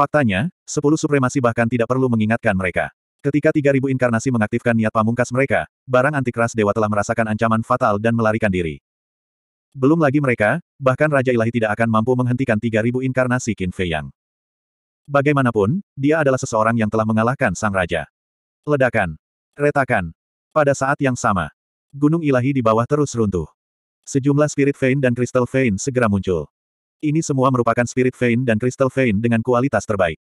Faktanya, sepuluh supremasi bahkan tidak perlu mengingatkan mereka. Ketika 3000 inkarnasi mengaktifkan niat pamungkas mereka, barang antikras dewa telah merasakan ancaman fatal dan melarikan diri. Belum lagi mereka, bahkan Raja Ilahi tidak akan mampu menghentikan 3000 inkarnasi Qin Fei Yang. Bagaimanapun, dia adalah seseorang yang telah mengalahkan sang raja. Ledakan. Retakan. Pada saat yang sama, gunung ilahi di bawah terus runtuh. Sejumlah spirit vein dan kristal vein segera muncul. Ini semua merupakan spirit vein dan crystal vein dengan kualitas terbaik.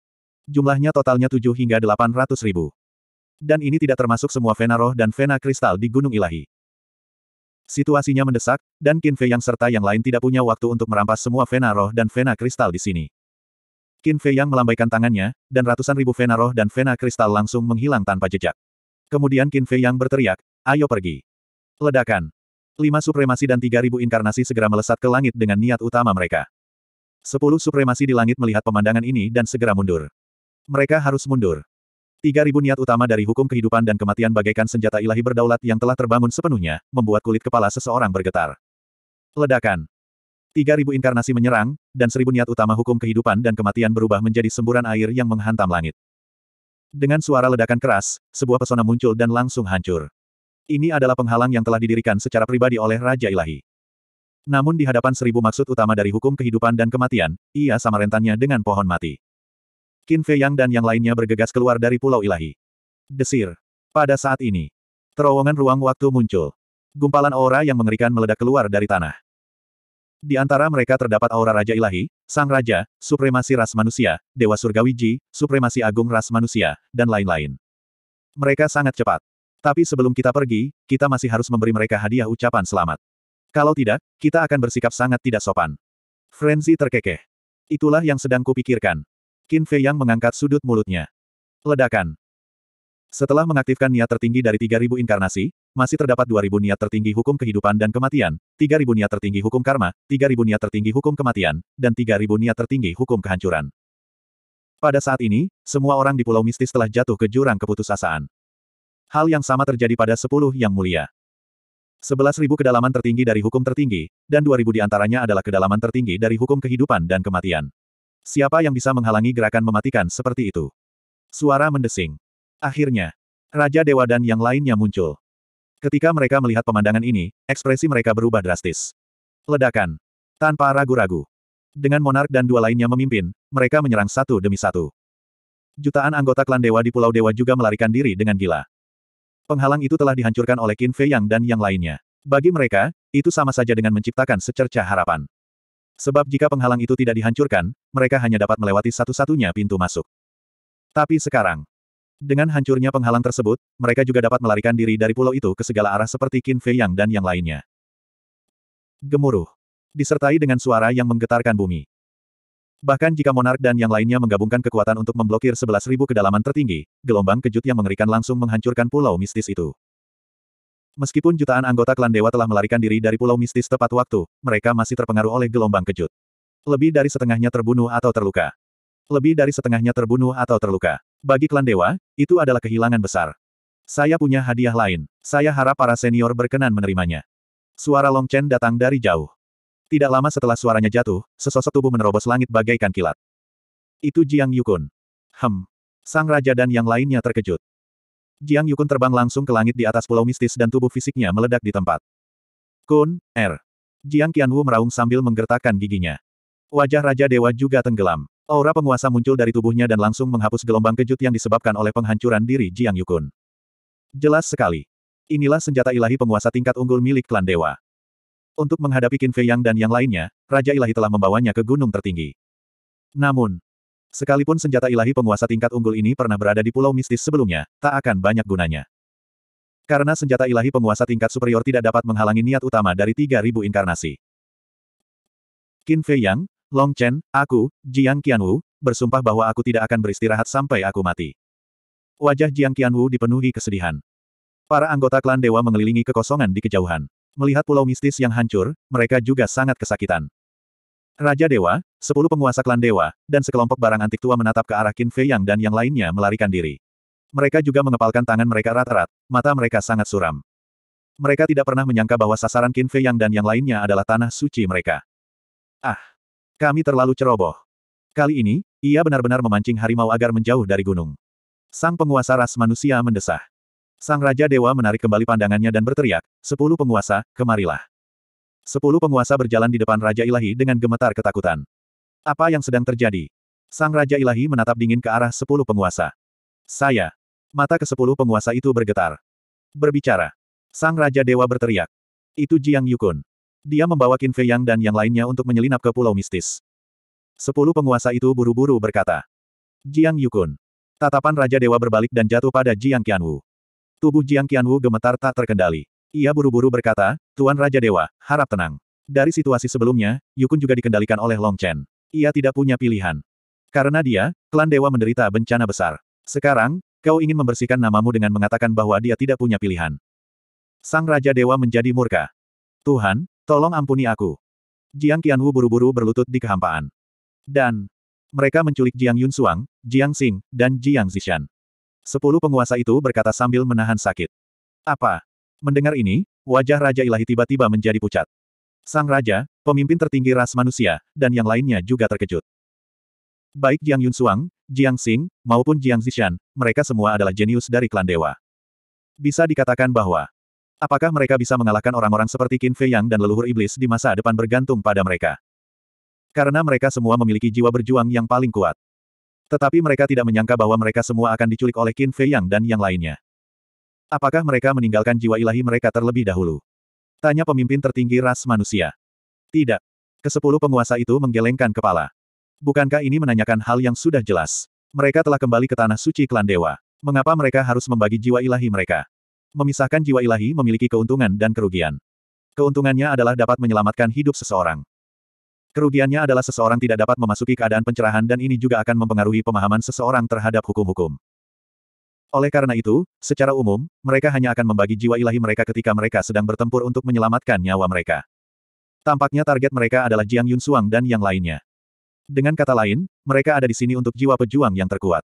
Jumlahnya totalnya 7 hingga 800 ribu. Dan ini tidak termasuk semua vena roh dan vena kristal di Gunung Ilahi. Situasinya mendesak, dan Qin Fei yang serta yang lain tidak punya waktu untuk merampas semua vena roh dan vena kristal di sini. Qin Fei yang melambaikan tangannya, dan ratusan ribu vena roh dan vena kristal langsung menghilang tanpa jejak. Kemudian Qin Fei yang berteriak, ayo pergi. Ledakan. Lima supremasi dan tiga ribu inkarnasi segera melesat ke langit dengan niat utama mereka. Sepuluh supremasi di langit melihat pemandangan ini dan segera mundur. Mereka harus mundur. Tiga ribu niat utama dari hukum kehidupan dan kematian bagaikan senjata ilahi berdaulat yang telah terbangun sepenuhnya, membuat kulit kepala seseorang bergetar. Ledakan. Tiga ribu inkarnasi menyerang, dan seribu niat utama hukum kehidupan dan kematian berubah menjadi semburan air yang menghantam langit. Dengan suara ledakan keras, sebuah pesona muncul dan langsung hancur. Ini adalah penghalang yang telah didirikan secara pribadi oleh Raja Ilahi. Namun di hadapan seribu maksud utama dari hukum kehidupan dan kematian, ia sama rentannya dengan pohon mati. Qin Fei Yang dan yang lainnya bergegas keluar dari pulau ilahi. Desir. Pada saat ini, terowongan ruang waktu muncul. Gumpalan aura yang mengerikan meledak keluar dari tanah. Di antara mereka terdapat aura Raja Ilahi, Sang Raja, Supremasi Ras Manusia, Dewa Surgawi Ji, Supremasi Agung Ras Manusia, dan lain-lain. Mereka sangat cepat. Tapi sebelum kita pergi, kita masih harus memberi mereka hadiah ucapan selamat. Kalau tidak, kita akan bersikap sangat tidak sopan. Frenzy terkekeh. Itulah yang sedang kupikirkan. Qin Fei Yang mengangkat sudut mulutnya. Ledakan. Setelah mengaktifkan niat tertinggi dari 3000 inkarnasi, masih terdapat 2000 niat tertinggi hukum kehidupan dan kematian, 3000 niat tertinggi hukum karma, 3000 niat tertinggi hukum kematian, dan 3000 niat tertinggi hukum kehancuran. Pada saat ini, semua orang di pulau mistis telah jatuh ke jurang keputusasaan. Hal yang sama terjadi pada sepuluh yang mulia. 11.000 kedalaman tertinggi dari hukum tertinggi, dan 2.000 antaranya adalah kedalaman tertinggi dari hukum kehidupan dan kematian. Siapa yang bisa menghalangi gerakan mematikan seperti itu? Suara mendesing. Akhirnya, Raja Dewa dan yang lainnya muncul. Ketika mereka melihat pemandangan ini, ekspresi mereka berubah drastis. Ledakan. Tanpa ragu-ragu. Dengan monark dan dua lainnya memimpin, mereka menyerang satu demi satu. Jutaan anggota klan dewa di Pulau Dewa juga melarikan diri dengan gila. Penghalang itu telah dihancurkan oleh Qin Fei Yang dan yang lainnya. Bagi mereka, itu sama saja dengan menciptakan secerca harapan. Sebab jika penghalang itu tidak dihancurkan, mereka hanya dapat melewati satu-satunya pintu masuk. Tapi sekarang, dengan hancurnya penghalang tersebut, mereka juga dapat melarikan diri dari pulau itu ke segala arah seperti Qin Fei Yang dan yang lainnya. Gemuruh. Disertai dengan suara yang menggetarkan bumi. Bahkan jika monark dan yang lainnya menggabungkan kekuatan untuk memblokir sebelas ribu kedalaman tertinggi, gelombang kejut yang mengerikan langsung menghancurkan pulau mistis itu. Meskipun jutaan anggota klan dewa telah melarikan diri dari pulau mistis tepat waktu, mereka masih terpengaruh oleh gelombang kejut. Lebih dari setengahnya terbunuh atau terluka. Lebih dari setengahnya terbunuh atau terluka. Bagi klan dewa, itu adalah kehilangan besar. Saya punya hadiah lain. Saya harap para senior berkenan menerimanya. Suara Long Chen datang dari jauh. Tidak lama setelah suaranya jatuh, sesosok tubuh menerobos langit bagaikan kilat. Itu Jiang Yukun. Hem. Sang raja dan yang lainnya terkejut. Jiang Yukun terbang langsung ke langit di atas pulau mistis dan tubuh fisiknya meledak di tempat. Kun, Er, Jiang Qianwu meraung sambil menggertakkan giginya. Wajah Raja Dewa juga tenggelam. Aura penguasa muncul dari tubuhnya dan langsung menghapus gelombang kejut yang disebabkan oleh penghancuran diri Jiang Yukun. Jelas sekali. Inilah senjata ilahi penguasa tingkat unggul milik klan dewa. Untuk menghadapi Qin Fei Yang dan yang lainnya, Raja Ilahi telah membawanya ke gunung tertinggi. Namun, sekalipun senjata ilahi penguasa tingkat unggul ini pernah berada di pulau mistis sebelumnya, tak akan banyak gunanya. Karena senjata ilahi penguasa tingkat superior tidak dapat menghalangi niat utama dari 3.000 inkarnasi. Qin Fei Yang, Long Chen, aku, Jiang Qianwu, bersumpah bahwa aku tidak akan beristirahat sampai aku mati. Wajah Jiang Qianwu dipenuhi kesedihan. Para anggota klan dewa mengelilingi kekosongan di kejauhan. Melihat pulau mistis yang hancur, mereka juga sangat kesakitan. Raja Dewa, sepuluh penguasa klan Dewa, dan sekelompok barang antik tua menatap ke arah Qin Fei Yang dan yang lainnya melarikan diri. Mereka juga mengepalkan tangan mereka rat-rat, mata mereka sangat suram. Mereka tidak pernah menyangka bahwa sasaran Qin Fei Yang dan yang lainnya adalah tanah suci mereka. Ah! Kami terlalu ceroboh. Kali ini, ia benar-benar memancing harimau agar menjauh dari gunung. Sang penguasa ras manusia mendesah. Sang Raja Dewa menarik kembali pandangannya dan berteriak, Sepuluh penguasa, kemarilah. Sepuluh penguasa berjalan di depan Raja Ilahi dengan gemetar ketakutan. Apa yang sedang terjadi? Sang Raja Ilahi menatap dingin ke arah sepuluh penguasa. Saya. Mata ke sepuluh penguasa itu bergetar. Berbicara. Sang Raja Dewa berteriak. Itu Jiang Yukun. Dia membawa Qin Fei Yang dan yang lainnya untuk menyelinap ke pulau mistis. Sepuluh penguasa itu buru-buru berkata. Jiang Yukun. Tatapan Raja Dewa berbalik dan jatuh pada Jiang Qianwu. Tubuh Jiang Qianwu gemetar tak terkendali. Ia buru-buru berkata, Tuan Raja Dewa, harap tenang. Dari situasi sebelumnya, Yukun juga dikendalikan oleh Long Chen. Ia tidak punya pilihan. Karena dia, klan dewa menderita bencana besar. Sekarang, kau ingin membersihkan namamu dengan mengatakan bahwa dia tidak punya pilihan. Sang Raja Dewa menjadi murka. Tuhan, tolong ampuni aku. Jiang Qianwu buru-buru berlutut di kehampaan. Dan, mereka menculik Jiang Yunsuang, Jiang Xing, dan Jiang Zishan. Sepuluh penguasa itu berkata sambil menahan sakit. Apa? Mendengar ini, wajah Raja Ilahi tiba-tiba menjadi pucat. Sang Raja, pemimpin tertinggi ras manusia, dan yang lainnya juga terkejut. Baik Jiang Yunsuang, Jiang Xing, maupun Jiang Zishan, mereka semua adalah jenius dari klan dewa. Bisa dikatakan bahwa Apakah mereka bisa mengalahkan orang-orang seperti Qin Fei Yang dan leluhur iblis di masa depan bergantung pada mereka? Karena mereka semua memiliki jiwa berjuang yang paling kuat. Tetapi mereka tidak menyangka bahwa mereka semua akan diculik oleh Qin Fei Yang dan yang lainnya. Apakah mereka meninggalkan jiwa ilahi mereka terlebih dahulu? Tanya pemimpin tertinggi ras manusia. Tidak. Kesepuluh penguasa itu menggelengkan kepala. Bukankah ini menanyakan hal yang sudah jelas? Mereka telah kembali ke tanah suci klan dewa. Mengapa mereka harus membagi jiwa ilahi mereka? Memisahkan jiwa ilahi memiliki keuntungan dan kerugian. Keuntungannya adalah dapat menyelamatkan hidup seseorang. Kerugiannya adalah seseorang tidak dapat memasuki keadaan pencerahan dan ini juga akan mempengaruhi pemahaman seseorang terhadap hukum-hukum. Oleh karena itu, secara umum, mereka hanya akan membagi jiwa ilahi mereka ketika mereka sedang bertempur untuk menyelamatkan nyawa mereka. Tampaknya target mereka adalah Jiang Yun Suang dan yang lainnya. Dengan kata lain, mereka ada di sini untuk jiwa pejuang yang terkuat.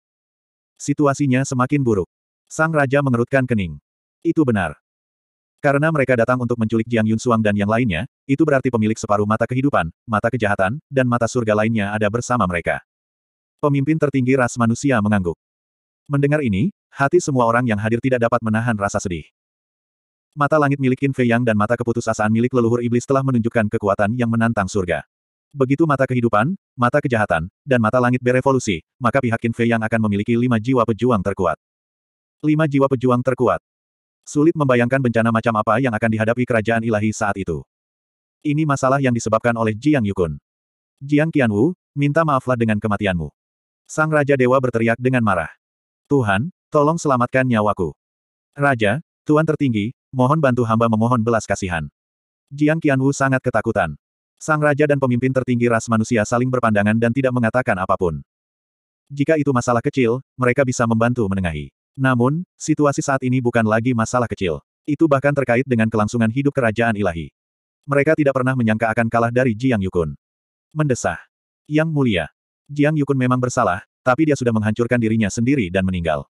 Situasinya semakin buruk. Sang Raja mengerutkan kening. Itu benar. Karena mereka datang untuk menculik Jiang Yun Yunsuang dan yang lainnya, itu berarti pemilik separuh mata kehidupan, mata kejahatan, dan mata surga lainnya ada bersama mereka. Pemimpin tertinggi ras manusia mengangguk. Mendengar ini, hati semua orang yang hadir tidak dapat menahan rasa sedih. Mata langit milik Qin Fei Yang dan mata keputusasaan milik leluhur iblis telah menunjukkan kekuatan yang menantang surga. Begitu mata kehidupan, mata kejahatan, dan mata langit berevolusi, maka pihak Qin Fei Yang akan memiliki lima jiwa pejuang terkuat. Lima jiwa pejuang terkuat. Sulit membayangkan bencana macam apa yang akan dihadapi kerajaan ilahi saat itu. Ini masalah yang disebabkan oleh Jiang Yukun. Jiang Qianwu, minta maaflah dengan kematianmu. Sang Raja Dewa berteriak dengan marah. Tuhan, tolong selamatkan nyawaku. Raja, tuan tertinggi, mohon bantu hamba memohon belas kasihan. Jiang Qianwu sangat ketakutan. Sang Raja dan pemimpin tertinggi ras manusia saling berpandangan dan tidak mengatakan apapun. Jika itu masalah kecil, mereka bisa membantu menengahi. Namun, situasi saat ini bukan lagi masalah kecil. Itu bahkan terkait dengan kelangsungan hidup kerajaan ilahi. Mereka tidak pernah menyangka akan kalah dari Jiang Yukun. Mendesah. Yang mulia. Jiang Yukun memang bersalah, tapi dia sudah menghancurkan dirinya sendiri dan meninggal.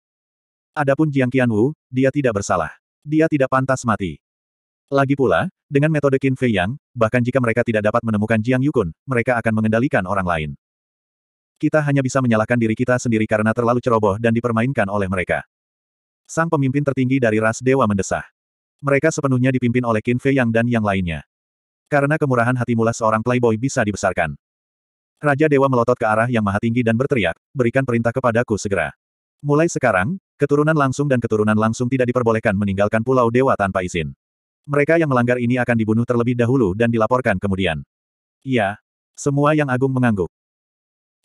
Adapun Jiang Qianwu, dia tidak bersalah. Dia tidak pantas mati. Lagi pula, dengan metode Qin Fei Yang, bahkan jika mereka tidak dapat menemukan Jiang Yukun, mereka akan mengendalikan orang lain. Kita hanya bisa menyalahkan diri kita sendiri karena terlalu ceroboh dan dipermainkan oleh mereka. Sang pemimpin tertinggi dari ras dewa mendesah. Mereka sepenuhnya dipimpin oleh Qin Fei Yang dan yang lainnya. Karena kemurahan hati mula seorang playboy bisa dibesarkan. Raja Dewa melotot ke arah yang maha tinggi dan berteriak, berikan perintah kepadaku segera. Mulai sekarang, keturunan langsung dan keturunan langsung tidak diperbolehkan meninggalkan pulau Dewa tanpa izin. Mereka yang melanggar ini akan dibunuh terlebih dahulu dan dilaporkan kemudian. Iya. Semua yang agung mengangguk.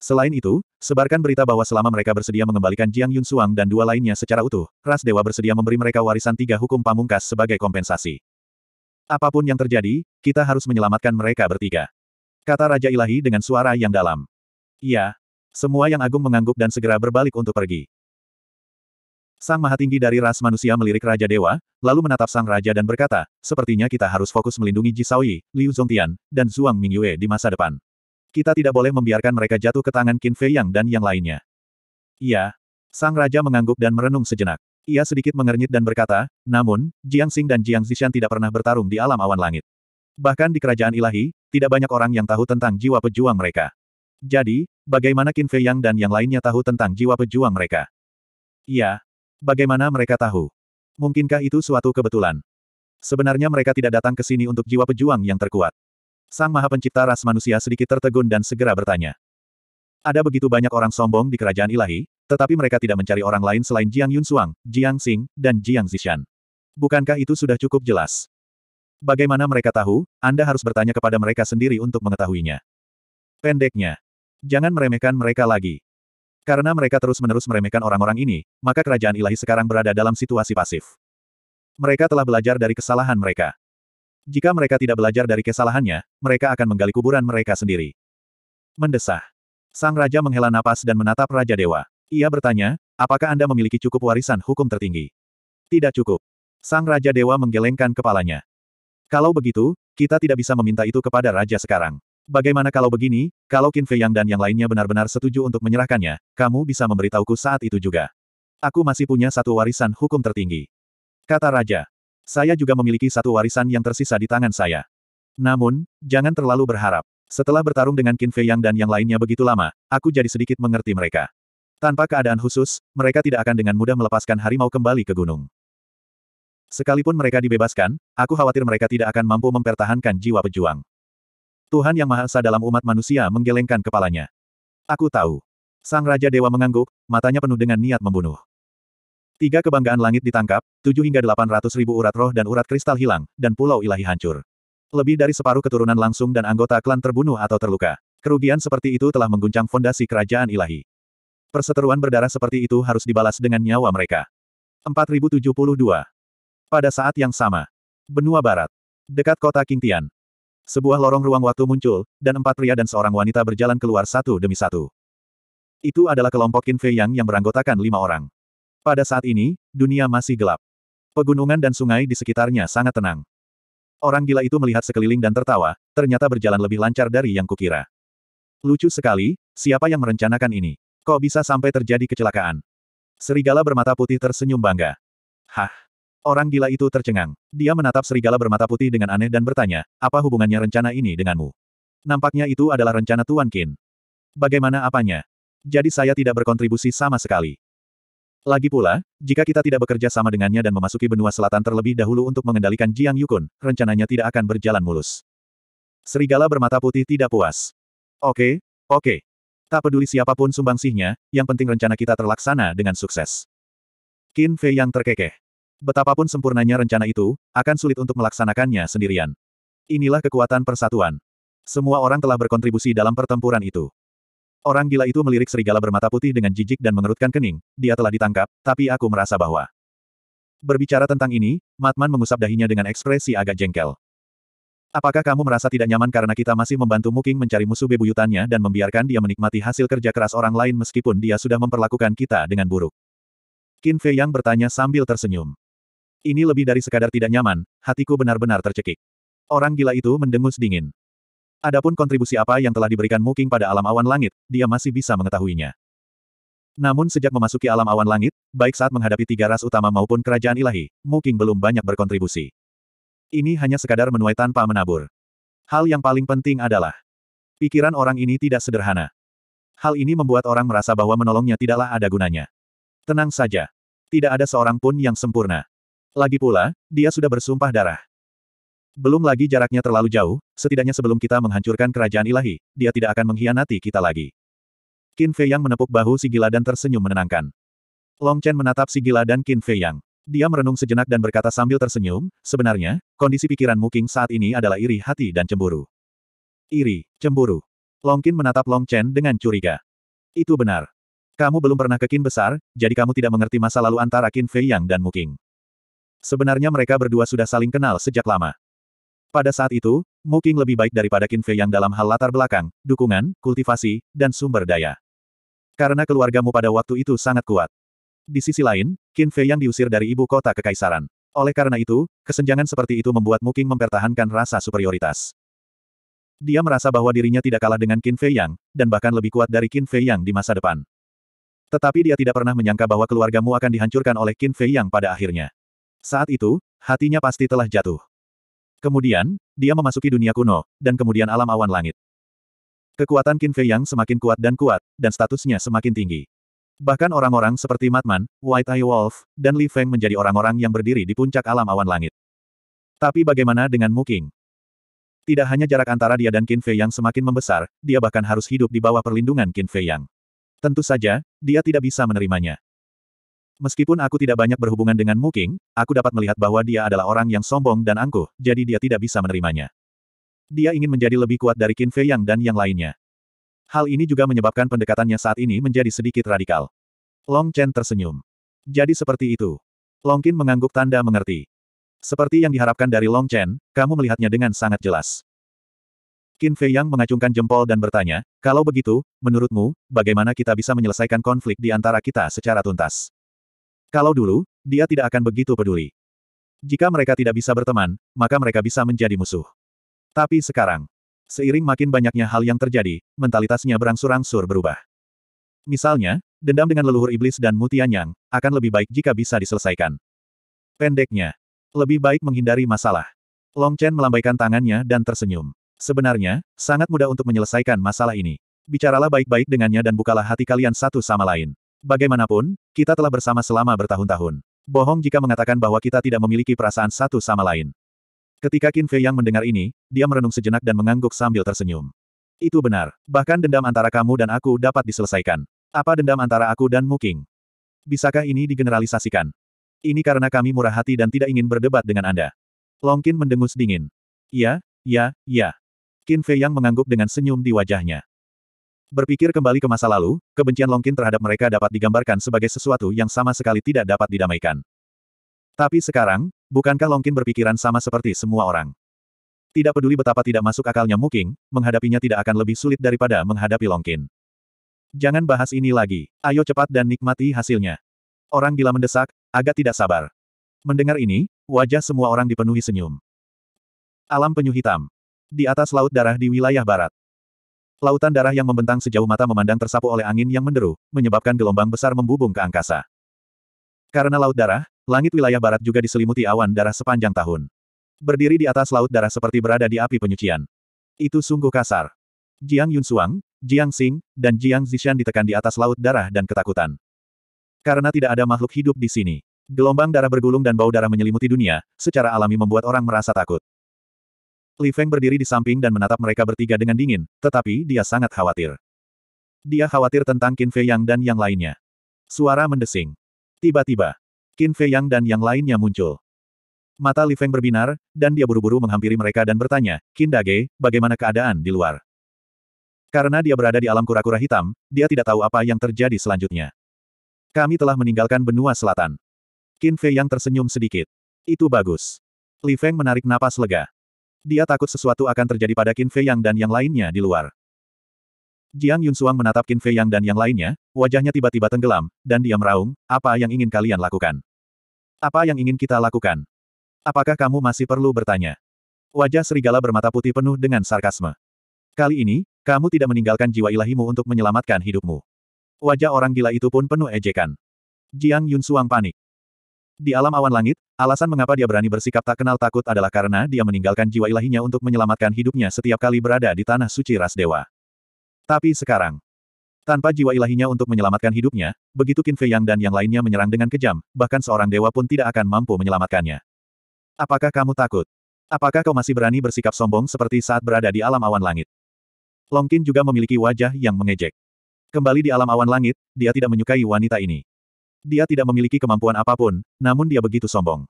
Selain itu, sebarkan berita bahwa selama mereka bersedia mengembalikan Jiang Yunsuang dan dua lainnya secara utuh, ras dewa bersedia memberi mereka warisan tiga hukum pamungkas sebagai kompensasi. Apapun yang terjadi, kita harus menyelamatkan mereka bertiga. Kata Raja Ilahi dengan suara yang dalam. Iya. Semua yang agung mengangguk dan segera berbalik untuk pergi. Sang Maha Tinggi dari ras manusia melirik Raja Dewa, lalu menatap Sang Raja dan berkata, sepertinya kita harus fokus melindungi Ji Shaoyi, Liu Zongtian, dan Zhuang Mingyue di masa depan. Kita tidak boleh membiarkan mereka jatuh ke tangan Qin Fei Yang dan yang lainnya. Iya. Sang Raja mengangguk dan merenung sejenak. Ia sedikit mengernyit dan berkata, namun, Jiang Xing dan Jiang Zishan tidak pernah bertarung di alam awan langit. Bahkan di kerajaan ilahi, tidak banyak orang yang tahu tentang jiwa pejuang mereka. Jadi, bagaimana Qin Fei Yang dan yang lainnya tahu tentang jiwa pejuang mereka? Iya. Bagaimana mereka tahu? Mungkinkah itu suatu kebetulan? Sebenarnya mereka tidak datang ke sini untuk jiwa pejuang yang terkuat. Sang Maha Pencipta ras manusia sedikit tertegun dan segera bertanya. Ada begitu banyak orang sombong di kerajaan ilahi, tetapi mereka tidak mencari orang lain selain Jiang Yunsuang, Jiang Xing, dan Jiang Zishan. Bukankah itu sudah cukup jelas? Bagaimana mereka tahu, Anda harus bertanya kepada mereka sendiri untuk mengetahuinya. Pendeknya. Jangan meremehkan mereka lagi. Karena mereka terus-menerus meremehkan orang-orang ini, maka kerajaan ilahi sekarang berada dalam situasi pasif. Mereka telah belajar dari kesalahan mereka. Jika mereka tidak belajar dari kesalahannya, mereka akan menggali kuburan mereka sendiri. Mendesah. Sang Raja menghela napas dan menatap Raja Dewa. Ia bertanya, apakah Anda memiliki cukup warisan hukum tertinggi? Tidak cukup. Sang Raja Dewa menggelengkan kepalanya. Kalau begitu, kita tidak bisa meminta itu kepada Raja sekarang. Bagaimana kalau begini, kalau Qin Fei Yang dan yang lainnya benar-benar setuju untuk menyerahkannya, kamu bisa memberitahuku saat itu juga. Aku masih punya satu warisan hukum tertinggi. Kata Raja. Saya juga memiliki satu warisan yang tersisa di tangan saya. Namun, jangan terlalu berharap. Setelah bertarung dengan Qin Fei Yang dan yang lainnya begitu lama, aku jadi sedikit mengerti mereka. Tanpa keadaan khusus, mereka tidak akan dengan mudah melepaskan harimau kembali ke gunung. Sekalipun mereka dibebaskan, aku khawatir mereka tidak akan mampu mempertahankan jiwa pejuang. Tuhan Yang Maha Esa dalam umat manusia menggelengkan kepalanya. Aku tahu. Sang Raja Dewa mengangguk, matanya penuh dengan niat membunuh. Tiga kebanggaan langit ditangkap, tujuh hingga delapan ratus ribu urat roh dan urat kristal hilang, dan pulau ilahi hancur. Lebih dari separuh keturunan langsung dan anggota klan terbunuh atau terluka. Kerugian seperti itu telah mengguncang fondasi kerajaan ilahi. Perseteruan berdarah seperti itu harus dibalas dengan nyawa mereka. 4072. Pada saat yang sama. Benua Barat. Dekat kota Kintian. Sebuah lorong ruang waktu muncul, dan empat pria dan seorang wanita berjalan keluar satu demi satu. Itu adalah kelompok Kinfei Yang yang beranggotakan lima orang. Pada saat ini, dunia masih gelap. Pegunungan dan sungai di sekitarnya sangat tenang. Orang gila itu melihat sekeliling dan tertawa, ternyata berjalan lebih lancar dari yang kukira. Lucu sekali, siapa yang merencanakan ini? Kok bisa sampai terjadi kecelakaan? Serigala bermata putih tersenyum bangga. Hah? Orang gila itu tercengang. Dia menatap serigala bermata putih dengan aneh dan bertanya, apa hubungannya rencana ini denganmu? Nampaknya itu adalah rencana Tuan Kin. Bagaimana apanya? Jadi saya tidak berkontribusi sama sekali. Lagi pula, jika kita tidak bekerja sama dengannya dan memasuki benua selatan terlebih dahulu untuk mengendalikan Jiang Yukun, rencananya tidak akan berjalan mulus. Serigala bermata putih tidak puas. Oke, oke. Tak peduli siapapun sumbangsihnya, yang penting rencana kita terlaksana dengan sukses. Qin Fei yang terkekeh. Betapapun sempurnanya rencana itu, akan sulit untuk melaksanakannya sendirian. Inilah kekuatan persatuan. Semua orang telah berkontribusi dalam pertempuran itu. Orang gila itu melirik serigala bermata putih dengan jijik dan mengerutkan kening, dia telah ditangkap, tapi aku merasa bahwa... Berbicara tentang ini, Matman mengusap dahinya dengan ekspresi agak jengkel. Apakah kamu merasa tidak nyaman karena kita masih membantu Muking mencari musuh bebuyutannya dan membiarkan dia menikmati hasil kerja keras orang lain meskipun dia sudah memperlakukan kita dengan buruk? Qin Fei Yang bertanya sambil tersenyum. Ini lebih dari sekadar tidak nyaman, hatiku benar-benar tercekik. Orang gila itu mendengus dingin. Adapun kontribusi apa yang telah diberikan Muking pada alam awan langit, dia masih bisa mengetahuinya. Namun sejak memasuki alam awan langit, baik saat menghadapi tiga ras utama maupun kerajaan ilahi, Muking belum banyak berkontribusi. Ini hanya sekadar menuai tanpa menabur. Hal yang paling penting adalah, pikiran orang ini tidak sederhana. Hal ini membuat orang merasa bahwa menolongnya tidaklah ada gunanya. Tenang saja. Tidak ada seorang pun yang sempurna. Lagi pula, dia sudah bersumpah darah. Belum lagi jaraknya terlalu jauh, setidaknya sebelum kita menghancurkan kerajaan ilahi, dia tidak akan mengkhianati kita lagi. Qin Fei Yang menepuk bahu si gila dan tersenyum menenangkan. Long Chen menatap si gila dan Qin Fei Yang. Dia merenung sejenak dan berkata sambil tersenyum, sebenarnya, kondisi pikiran Muking saat ini adalah iri hati dan cemburu. Iri, cemburu. Long Qin menatap Long Chen dengan curiga. Itu benar. Kamu belum pernah ke Qin besar, jadi kamu tidak mengerti masa lalu antara Qin Fei Yang dan Mu Sebenarnya mereka berdua sudah saling kenal sejak lama. Pada saat itu, Mu lebih baik daripada Qin Fei yang dalam hal latar belakang, dukungan, kultivasi, dan sumber daya. Karena keluargamu pada waktu itu sangat kuat. Di sisi lain, Qin Fei yang diusir dari ibu kota kekaisaran. Oleh karena itu, kesenjangan seperti itu membuat Mu mempertahankan rasa superioritas. Dia merasa bahwa dirinya tidak kalah dengan Qin Fei Yang, dan bahkan lebih kuat dari Qin Fei Yang di masa depan. Tetapi dia tidak pernah menyangka bahwa keluargamu akan dihancurkan oleh Qin Fei Yang pada akhirnya. Saat itu, hatinya pasti telah jatuh. Kemudian, dia memasuki dunia kuno, dan kemudian alam awan langit. Kekuatan Qin Fei Yang semakin kuat dan kuat, dan statusnya semakin tinggi. Bahkan orang-orang seperti Matman, White Eye Wolf, dan Li Feng menjadi orang-orang yang berdiri di puncak alam awan langit. Tapi bagaimana dengan Mu Qing? Tidak hanya jarak antara dia dan Qin Fei Yang semakin membesar, dia bahkan harus hidup di bawah perlindungan Qin Fei Yang. Tentu saja, dia tidak bisa menerimanya. Meskipun aku tidak banyak berhubungan dengan Muking, aku dapat melihat bahwa dia adalah orang yang sombong dan angkuh, jadi dia tidak bisa menerimanya. Dia ingin menjadi lebih kuat dari Qin Fei Yang dan yang lainnya. Hal ini juga menyebabkan pendekatannya saat ini menjadi sedikit radikal. Long Chen tersenyum. Jadi seperti itu. Long Qin mengangguk tanda mengerti. Seperti yang diharapkan dari Long Chen, kamu melihatnya dengan sangat jelas. Qin Fei Yang mengacungkan jempol dan bertanya, kalau begitu, menurutmu, bagaimana kita bisa menyelesaikan konflik di antara kita secara tuntas? Kalau dulu, dia tidak akan begitu peduli. Jika mereka tidak bisa berteman, maka mereka bisa menjadi musuh. Tapi sekarang, seiring makin banyaknya hal yang terjadi, mentalitasnya berangsur-angsur berubah. Misalnya, dendam dengan leluhur iblis dan mutianyang, akan lebih baik jika bisa diselesaikan. Pendeknya, lebih baik menghindari masalah. Long Chen melambaikan tangannya dan tersenyum. Sebenarnya, sangat mudah untuk menyelesaikan masalah ini. Bicaralah baik-baik dengannya dan bukalah hati kalian satu sama lain. Bagaimanapun, kita telah bersama selama bertahun-tahun. Bohong jika mengatakan bahwa kita tidak memiliki perasaan satu sama lain. Ketika Qin Fei Yang mendengar ini, dia merenung sejenak dan mengangguk sambil tersenyum. Itu benar. Bahkan dendam antara kamu dan aku dapat diselesaikan. Apa dendam antara aku dan Muking? Bisakah ini digeneralisasikan? Ini karena kami murah hati dan tidak ingin berdebat dengan Anda. Long Longkin mendengus dingin. Ya, ya, ya. Qin Fei Yang mengangguk dengan senyum di wajahnya. Berpikir kembali ke masa lalu, kebencian Longkin terhadap mereka dapat digambarkan sebagai sesuatu yang sama sekali tidak dapat didamaikan. Tapi sekarang, bukankah Longkin berpikiran sama seperti semua orang? Tidak peduli betapa tidak masuk akalnya Muking, menghadapinya tidak akan lebih sulit daripada menghadapi Longkin. Jangan bahas ini lagi. Ayo cepat dan nikmati hasilnya. Orang gila mendesak, agak tidak sabar. Mendengar ini, wajah semua orang dipenuhi senyum. Alam penyu hitam. Di atas laut darah di wilayah barat. Lautan darah yang membentang sejauh mata memandang tersapu oleh angin yang menderu, menyebabkan gelombang besar membubung ke angkasa. Karena laut darah, langit wilayah barat juga diselimuti awan darah sepanjang tahun. Berdiri di atas laut darah seperti berada di api penyucian. Itu sungguh kasar. Jiang Yunsuang, Jiang Xing, dan Jiang Zishan ditekan di atas laut darah dan ketakutan. Karena tidak ada makhluk hidup di sini. Gelombang darah bergulung dan bau darah menyelimuti dunia, secara alami membuat orang merasa takut. Li Feng berdiri di samping dan menatap mereka bertiga dengan dingin, tetapi dia sangat khawatir. Dia khawatir tentang Qin Fei Yang dan yang lainnya. Suara mendesing. Tiba-tiba, Qin Fei Yang dan yang lainnya muncul. Mata Li Feng berbinar, dan dia buru-buru menghampiri mereka dan bertanya, Qin Dage, bagaimana keadaan di luar? Karena dia berada di alam kura-kura hitam, dia tidak tahu apa yang terjadi selanjutnya. Kami telah meninggalkan benua selatan. Qin Fei Yang tersenyum sedikit. Itu bagus. Li Feng menarik napas lega. Dia takut sesuatu akan terjadi pada Qin Fei Yang dan yang lainnya di luar. Jiang Yun Yunsuang menatap Qin Fei Yang dan yang lainnya, wajahnya tiba-tiba tenggelam, dan dia meraung, apa yang ingin kalian lakukan? Apa yang ingin kita lakukan? Apakah kamu masih perlu bertanya? Wajah serigala bermata putih penuh dengan sarkasme. Kali ini, kamu tidak meninggalkan jiwa ilahimu untuk menyelamatkan hidupmu. Wajah orang gila itu pun penuh ejekan. Jiang Yun Yunsuang panik. Di alam awan langit, alasan mengapa dia berani bersikap tak kenal takut adalah karena dia meninggalkan jiwa ilahinya untuk menyelamatkan hidupnya setiap kali berada di tanah suci ras dewa. Tapi sekarang, tanpa jiwa ilahinya untuk menyelamatkan hidupnya, begitu Qin Fei Yang dan yang lainnya menyerang dengan kejam, bahkan seorang dewa pun tidak akan mampu menyelamatkannya. Apakah kamu takut? Apakah kau masih berani bersikap sombong seperti saat berada di alam awan langit? Long Qin juga memiliki wajah yang mengejek. Kembali di alam awan langit, dia tidak menyukai wanita ini. Dia tidak memiliki kemampuan apapun, namun dia begitu sombong.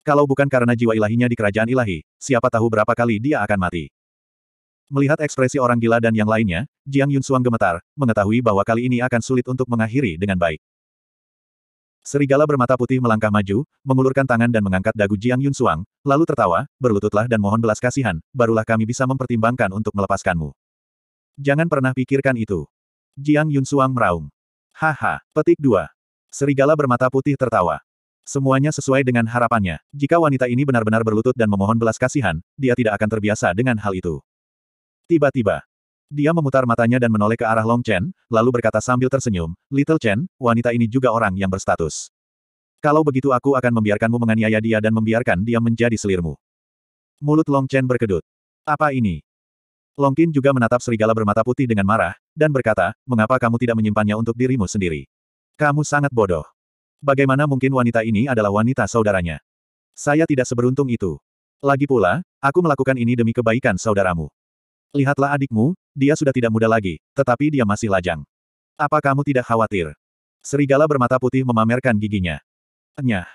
Kalau bukan karena jiwa ilahinya di kerajaan ilahi, siapa tahu berapa kali dia akan mati. Melihat ekspresi orang gila dan yang lainnya, Jiang Yun Yunsuang gemetar, mengetahui bahwa kali ini akan sulit untuk mengakhiri dengan baik. Serigala bermata putih melangkah maju, mengulurkan tangan dan mengangkat dagu Jiang Yun Yunsuang, lalu tertawa, berlututlah dan mohon belas kasihan, barulah kami bisa mempertimbangkan untuk melepaskanmu. Jangan pernah pikirkan itu. Jiang Yun Yunsuang meraung. Haha, petik dua. Serigala bermata putih tertawa. Semuanya sesuai dengan harapannya. Jika wanita ini benar-benar berlutut dan memohon belas kasihan, dia tidak akan terbiasa dengan hal itu. Tiba-tiba, dia memutar matanya dan menoleh ke arah Long Chen, lalu berkata sambil tersenyum, Little Chen, wanita ini juga orang yang berstatus. Kalau begitu aku akan membiarkanmu menganiaya dia dan membiarkan dia menjadi selirmu. Mulut Long Chen berkedut. Apa ini? Long Longkin juga menatap serigala bermata putih dengan marah, dan berkata, mengapa kamu tidak menyimpannya untuk dirimu sendiri? Kamu sangat bodoh. Bagaimana mungkin wanita ini adalah wanita saudaranya? Saya tidak seberuntung itu. Lagi pula, aku melakukan ini demi kebaikan saudaramu. Lihatlah adikmu, dia sudah tidak muda lagi, tetapi dia masih lajang. Apa kamu tidak khawatir? Serigala bermata putih memamerkan giginya. Enyah.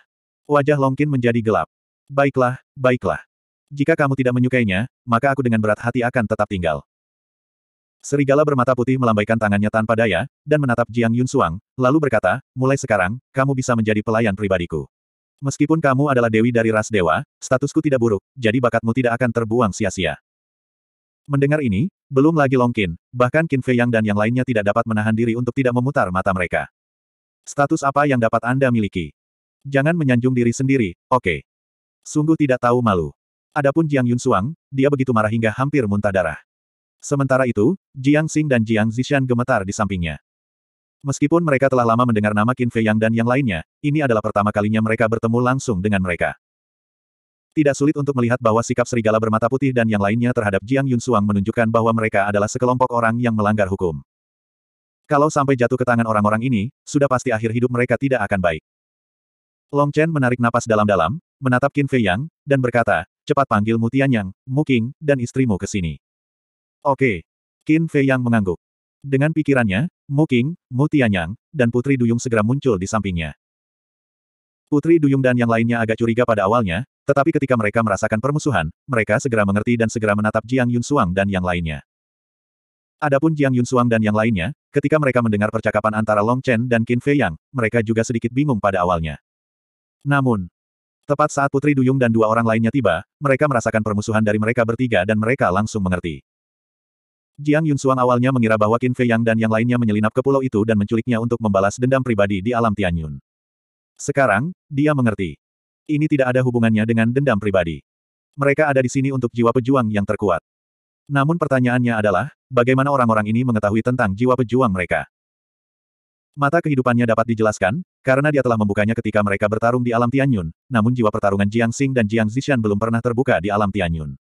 Wajah Longkin menjadi gelap. Baiklah, baiklah. Jika kamu tidak menyukainya, maka aku dengan berat hati akan tetap tinggal. Serigala bermata putih melambaikan tangannya tanpa daya, dan menatap Jiang Yun Suang, lalu berkata, mulai sekarang, kamu bisa menjadi pelayan pribadiku. Meskipun kamu adalah dewi dari ras dewa, statusku tidak buruk, jadi bakatmu tidak akan terbuang sia-sia. Mendengar ini, belum lagi Longkin, bahkan Qin Fei Yang dan yang lainnya tidak dapat menahan diri untuk tidak memutar mata mereka. Status apa yang dapat Anda miliki? Jangan menyanjung diri sendiri, oke. Okay. Sungguh tidak tahu malu. Adapun Jiang Yun Suang, dia begitu marah hingga hampir muntah darah. Sementara itu, Jiang Xing dan Jiang Zishan gemetar di sampingnya. Meskipun mereka telah lama mendengar nama Qin Fei Yang dan yang lainnya, ini adalah pertama kalinya mereka bertemu langsung dengan mereka. Tidak sulit untuk melihat bahwa sikap serigala bermata putih dan yang lainnya terhadap Jiang Yun Yunsuang menunjukkan bahwa mereka adalah sekelompok orang yang melanggar hukum. Kalau sampai jatuh ke tangan orang-orang ini, sudah pasti akhir hidup mereka tidak akan baik. Long Chen menarik napas dalam-dalam, menatap Qin Fei Yang, dan berkata, cepat panggil Mu Tianyang, Mu King, dan istrimu ke sini. Oke. Qin Fei yang mengangguk. Dengan pikirannya, Mu King, Mu Tianyang, dan Putri Duyung segera muncul di sampingnya. Putri Duyung dan yang lainnya agak curiga pada awalnya, tetapi ketika mereka merasakan permusuhan, mereka segera mengerti dan segera menatap Jiang Yun Suang dan yang lainnya. Adapun Jiang Yun Suang dan yang lainnya, ketika mereka mendengar percakapan antara Long Chen dan Qin Fei Yang, mereka juga sedikit bingung pada awalnya. Namun, tepat saat Putri Duyung dan dua orang lainnya tiba, mereka merasakan permusuhan dari mereka bertiga dan mereka langsung mengerti. Jiang Yunsuang awalnya mengira bahwa Qin Fei Yang dan yang lainnya menyelinap ke pulau itu dan menculiknya untuk membalas dendam pribadi di alam Tianyun. Sekarang, dia mengerti. Ini tidak ada hubungannya dengan dendam pribadi. Mereka ada di sini untuk jiwa pejuang yang terkuat. Namun pertanyaannya adalah, bagaimana orang-orang ini mengetahui tentang jiwa pejuang mereka? Mata kehidupannya dapat dijelaskan, karena dia telah membukanya ketika mereka bertarung di alam Tianyun, namun jiwa pertarungan Jiang Xing dan Jiang Zishan belum pernah terbuka di alam Tianyun.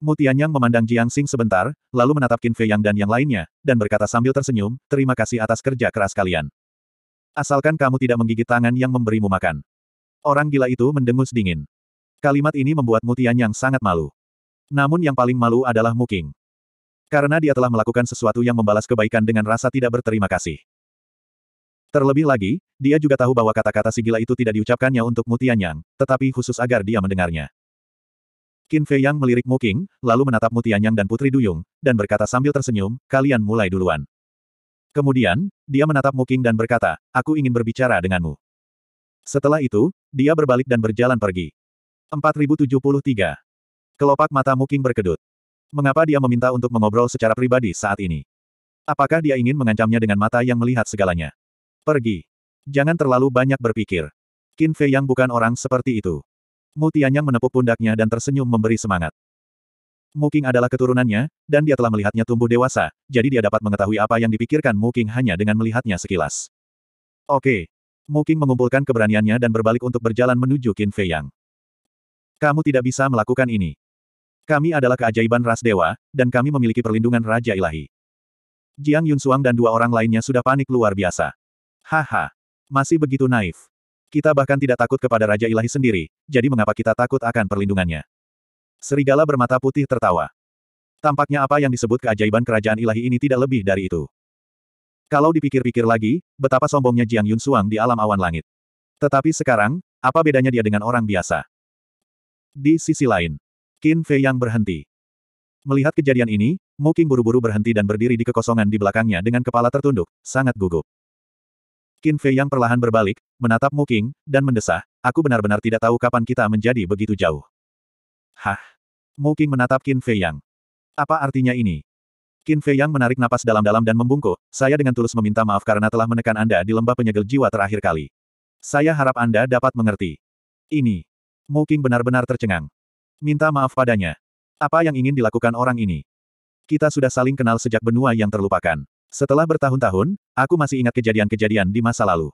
Mu Tianyang memandang Jiang Xing sebentar, lalu menatap Qin Fei Yang dan yang lainnya, dan berkata sambil tersenyum, terima kasih atas kerja keras kalian. Asalkan kamu tidak menggigit tangan yang memberimu makan. Orang gila itu mendengus dingin. Kalimat ini membuat Mu Tianyang sangat malu. Namun yang paling malu adalah Mu Qing. Karena dia telah melakukan sesuatu yang membalas kebaikan dengan rasa tidak berterima kasih. Terlebih lagi, dia juga tahu bahwa kata-kata si gila itu tidak diucapkannya untuk Mu Tianyang, tetapi khusus agar dia mendengarnya. Qin Fei Yang melirik Mu King, lalu menatap Mu Tianyang dan Putri Duyung, dan berkata sambil tersenyum, kalian mulai duluan. Kemudian, dia menatap Mu King dan berkata, aku ingin berbicara denganmu. Setelah itu, dia berbalik dan berjalan pergi. 4073. Kelopak mata Mu King berkedut. Mengapa dia meminta untuk mengobrol secara pribadi saat ini? Apakah dia ingin mengancamnya dengan mata yang melihat segalanya? Pergi. Jangan terlalu banyak berpikir. Qin Fei Yang bukan orang seperti itu. Mu Tianyang menepuk pundaknya dan tersenyum memberi semangat. Muking adalah keturunannya, dan dia telah melihatnya tumbuh dewasa, jadi dia dapat mengetahui apa yang dipikirkan Muking hanya dengan melihatnya sekilas. Oke. Muking mengumpulkan keberaniannya dan berbalik untuk berjalan menuju Qin Fei Yang. Kamu tidak bisa melakukan ini. Kami adalah keajaiban ras dewa, dan kami memiliki perlindungan Raja Ilahi. Jiang Yun Yunsuang dan dua orang lainnya sudah panik luar biasa. Haha. Masih begitu naif. Kita bahkan tidak takut kepada Raja Ilahi sendiri, jadi mengapa kita takut akan perlindungannya? Serigala bermata putih tertawa. Tampaknya apa yang disebut keajaiban kerajaan ilahi ini tidak lebih dari itu. Kalau dipikir-pikir lagi, betapa sombongnya Jiang Yun Suang di alam awan langit. Tetapi sekarang, apa bedanya dia dengan orang biasa? Di sisi lain, Qin Fei yang berhenti. Melihat kejadian ini, Mu King buru-buru berhenti dan berdiri di kekosongan di belakangnya dengan kepala tertunduk, sangat gugup. Qin Fei yang perlahan berbalik, menatap Muking, dan mendesah, aku benar-benar tidak tahu kapan kita menjadi begitu jauh. Hah? Muking menatap Qin Fei yang. Apa artinya ini? Qin Fei yang menarik napas dalam-dalam dan membungkuk, saya dengan tulus meminta maaf karena telah menekan Anda di lembah penyegel jiwa terakhir kali. Saya harap Anda dapat mengerti. Ini. Muking benar-benar tercengang. Minta maaf padanya. Apa yang ingin dilakukan orang ini? Kita sudah saling kenal sejak benua yang terlupakan. Setelah bertahun-tahun, aku masih ingat kejadian-kejadian di masa lalu.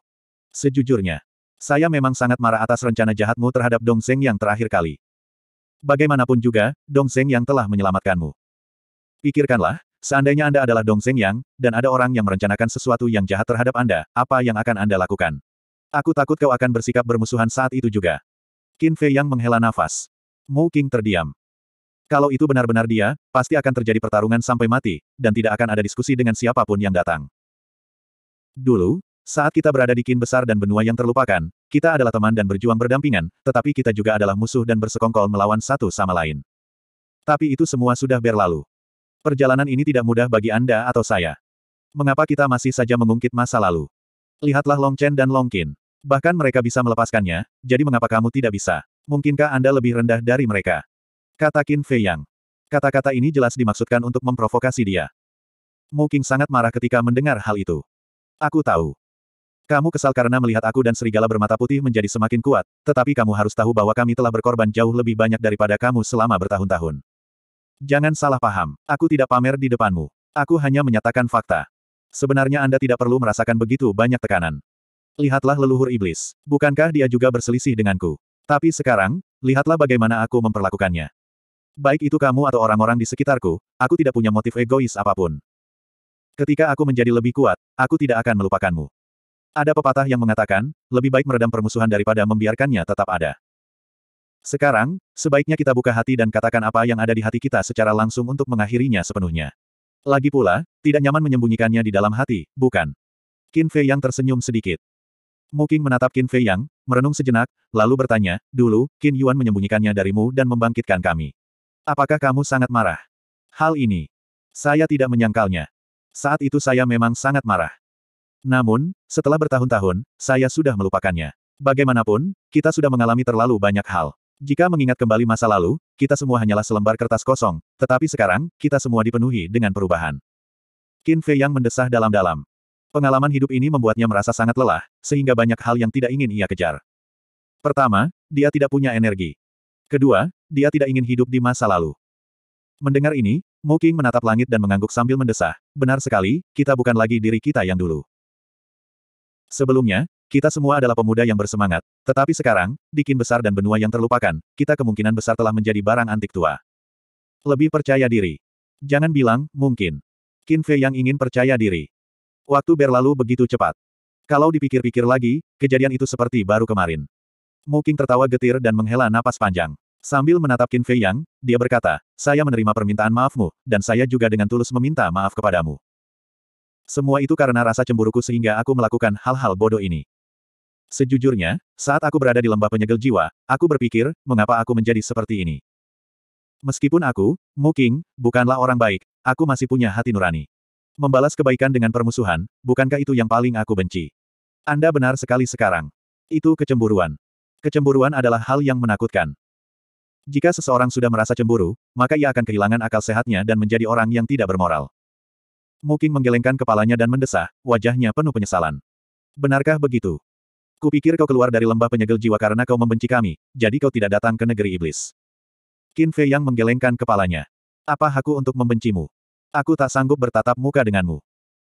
Sejujurnya, saya memang sangat marah atas rencana jahatmu terhadap Dong Seng yang terakhir kali. Bagaimanapun juga, Dong Seng yang telah menyelamatkanmu. Pikirkanlah, seandainya Anda adalah Dong Seng yang, dan ada orang yang merencanakan sesuatu yang jahat terhadap Anda, apa yang akan Anda lakukan? Aku takut kau akan bersikap bermusuhan saat itu juga. Qin Fei yang menghela nafas. Mu King terdiam. Kalau itu benar-benar dia, pasti akan terjadi pertarungan sampai mati, dan tidak akan ada diskusi dengan siapapun yang datang. Dulu, saat kita berada di kin besar dan benua yang terlupakan, kita adalah teman dan berjuang berdampingan, tetapi kita juga adalah musuh dan bersekongkol melawan satu sama lain. Tapi itu semua sudah berlalu. Perjalanan ini tidak mudah bagi Anda atau saya. Mengapa kita masih saja mengungkit masa lalu? Lihatlah Long Chen dan Long Qin. Bahkan mereka bisa melepaskannya, jadi mengapa kamu tidak bisa? Mungkinkah Anda lebih rendah dari mereka? Kata Qin Fei Yang. Kata-kata ini jelas dimaksudkan untuk memprovokasi dia. Mu Qing sangat marah ketika mendengar hal itu. Aku tahu. Kamu kesal karena melihat aku dan serigala bermata putih menjadi semakin kuat, tetapi kamu harus tahu bahwa kami telah berkorban jauh lebih banyak daripada kamu selama bertahun-tahun. Jangan salah paham, aku tidak pamer di depanmu. Aku hanya menyatakan fakta. Sebenarnya Anda tidak perlu merasakan begitu banyak tekanan. Lihatlah leluhur iblis. Bukankah dia juga berselisih denganku? Tapi sekarang, lihatlah bagaimana aku memperlakukannya. Baik itu kamu atau orang-orang di sekitarku, aku tidak punya motif egois apapun. Ketika aku menjadi lebih kuat, aku tidak akan melupakanmu. Ada pepatah yang mengatakan, lebih baik meredam permusuhan daripada membiarkannya tetap ada. Sekarang, sebaiknya kita buka hati dan katakan apa yang ada di hati kita secara langsung untuk mengakhirinya sepenuhnya. Lagi pula, tidak nyaman menyembunyikannya di dalam hati, bukan? Qin Fei Yang tersenyum sedikit. Qing menatap Qin Fei Yang, merenung sejenak, lalu bertanya, dulu, Qin Yuan menyembunyikannya darimu dan membangkitkan kami. Apakah kamu sangat marah? Hal ini. Saya tidak menyangkalnya. Saat itu saya memang sangat marah. Namun, setelah bertahun-tahun, saya sudah melupakannya. Bagaimanapun, kita sudah mengalami terlalu banyak hal. Jika mengingat kembali masa lalu, kita semua hanyalah selembar kertas kosong, tetapi sekarang, kita semua dipenuhi dengan perubahan. Qin Fei yang mendesah dalam-dalam. Pengalaman hidup ini membuatnya merasa sangat lelah, sehingga banyak hal yang tidak ingin ia kejar. Pertama, dia tidak punya energi. Kedua, dia tidak ingin hidup di masa lalu. Mendengar ini, Mo King menatap langit dan mengangguk sambil mendesah, benar sekali, kita bukan lagi diri kita yang dulu. Sebelumnya, kita semua adalah pemuda yang bersemangat, tetapi sekarang, di kin besar dan benua yang terlupakan, kita kemungkinan besar telah menjadi barang antik tua. Lebih percaya diri. Jangan bilang, mungkin. Qin Fei yang ingin percaya diri. Waktu berlalu begitu cepat. Kalau dipikir-pikir lagi, kejadian itu seperti baru kemarin. Qing tertawa getir dan menghela napas panjang. Sambil menatap Qin Fei Yang, dia berkata, saya menerima permintaan maafmu, dan saya juga dengan tulus meminta maaf kepadamu. Semua itu karena rasa cemburuku sehingga aku melakukan hal-hal bodoh ini. Sejujurnya, saat aku berada di lembah penyegel jiwa, aku berpikir, mengapa aku menjadi seperti ini. Meskipun aku, Mu Qing, bukanlah orang baik, aku masih punya hati nurani. Membalas kebaikan dengan permusuhan, bukankah itu yang paling aku benci? Anda benar sekali sekarang. Itu kecemburuan. Kecemburuan adalah hal yang menakutkan. Jika seseorang sudah merasa cemburu, maka ia akan kehilangan akal sehatnya dan menjadi orang yang tidak bermoral. Muking menggelengkan kepalanya dan mendesah, wajahnya penuh penyesalan. Benarkah begitu? Kupikir kau keluar dari lembah penyegel jiwa karena kau membenci kami, jadi kau tidak datang ke negeri iblis. Qin Fei yang menggelengkan kepalanya. Apa aku untuk membencimu? Aku tak sanggup bertatap muka denganmu.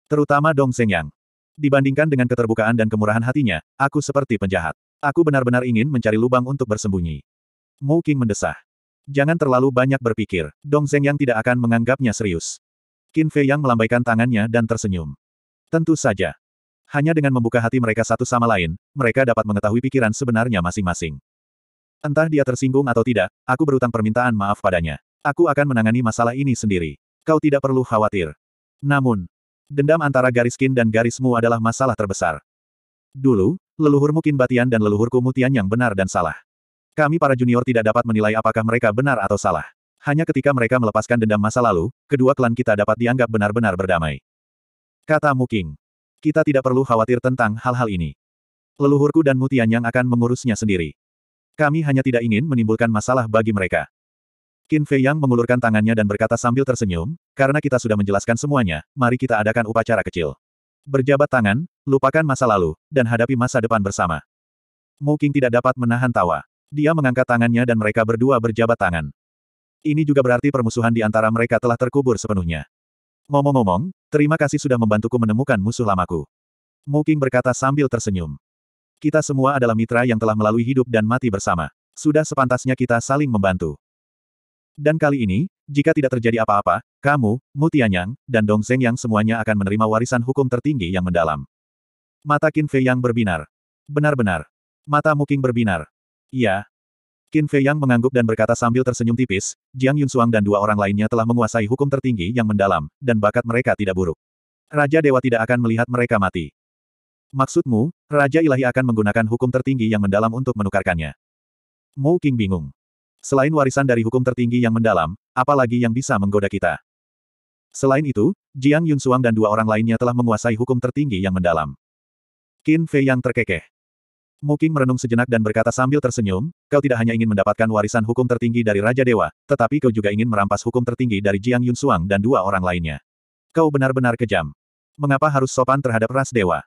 Terutama Dong Yang. Dibandingkan dengan keterbukaan dan kemurahan hatinya, aku seperti penjahat. Aku benar-benar ingin mencari lubang untuk bersembunyi. Mu King mendesah. Jangan terlalu banyak berpikir, Dong Zeng yang tidak akan menganggapnya serius. Qin Fei yang melambaikan tangannya dan tersenyum. Tentu saja. Hanya dengan membuka hati mereka satu sama lain, mereka dapat mengetahui pikiran sebenarnya masing-masing. Entah dia tersinggung atau tidak, aku berutang permintaan maaf padanya. Aku akan menangani masalah ini sendiri. Kau tidak perlu khawatir. Namun, dendam antara garis Qin dan garismu adalah masalah terbesar. Dulu, Leluhur mungkin Batian dan leluhurku Mutian yang benar dan salah. Kami para junior tidak dapat menilai apakah mereka benar atau salah. Hanya ketika mereka melepaskan dendam masa lalu, kedua klan kita dapat dianggap benar-benar berdamai. Kata Muking. Kita tidak perlu khawatir tentang hal-hal ini. Leluhurku dan Mutian yang akan mengurusnya sendiri. Kami hanya tidak ingin menimbulkan masalah bagi mereka. Qin Fei Yang mengulurkan tangannya dan berkata sambil tersenyum, karena kita sudah menjelaskan semuanya, mari kita adakan upacara kecil. Berjabat tangan, lupakan masa lalu, dan hadapi masa depan bersama. Mu tidak dapat menahan tawa. Dia mengangkat tangannya dan mereka berdua berjabat tangan. Ini juga berarti permusuhan di antara mereka telah terkubur sepenuhnya. Ngomong-ngomong, terima kasih sudah membantuku menemukan musuh lamaku. Mu berkata sambil tersenyum. Kita semua adalah mitra yang telah melalui hidup dan mati bersama. Sudah sepantasnya kita saling membantu. Dan kali ini, jika tidak terjadi apa-apa, kamu, Mutianyang, dan Dong Zeng yang semuanya akan menerima warisan hukum tertinggi yang mendalam. Mata Qin Fei Yang berbinar. Benar-benar. Mata Muking berbinar. Iya. Qin Fei Yang mengangguk dan berkata sambil tersenyum tipis, Jiang Yunsuang dan dua orang lainnya telah menguasai hukum tertinggi yang mendalam, dan bakat mereka tidak buruk. Raja Dewa tidak akan melihat mereka mati. Maksudmu, Raja Ilahi akan menggunakan hukum tertinggi yang mendalam untuk menukarkannya? Mu King bingung. Selain warisan dari hukum tertinggi yang mendalam, apalagi yang bisa menggoda kita? Selain itu, Jiang Yunsuang dan dua orang lainnya telah menguasai hukum tertinggi yang mendalam. Qin Fei yang terkekeh. Muking merenung sejenak dan berkata sambil tersenyum, kau tidak hanya ingin mendapatkan warisan hukum tertinggi dari Raja Dewa, tetapi kau juga ingin merampas hukum tertinggi dari Jiang Yunsuang dan dua orang lainnya. Kau benar-benar kejam. Mengapa harus sopan terhadap ras dewa?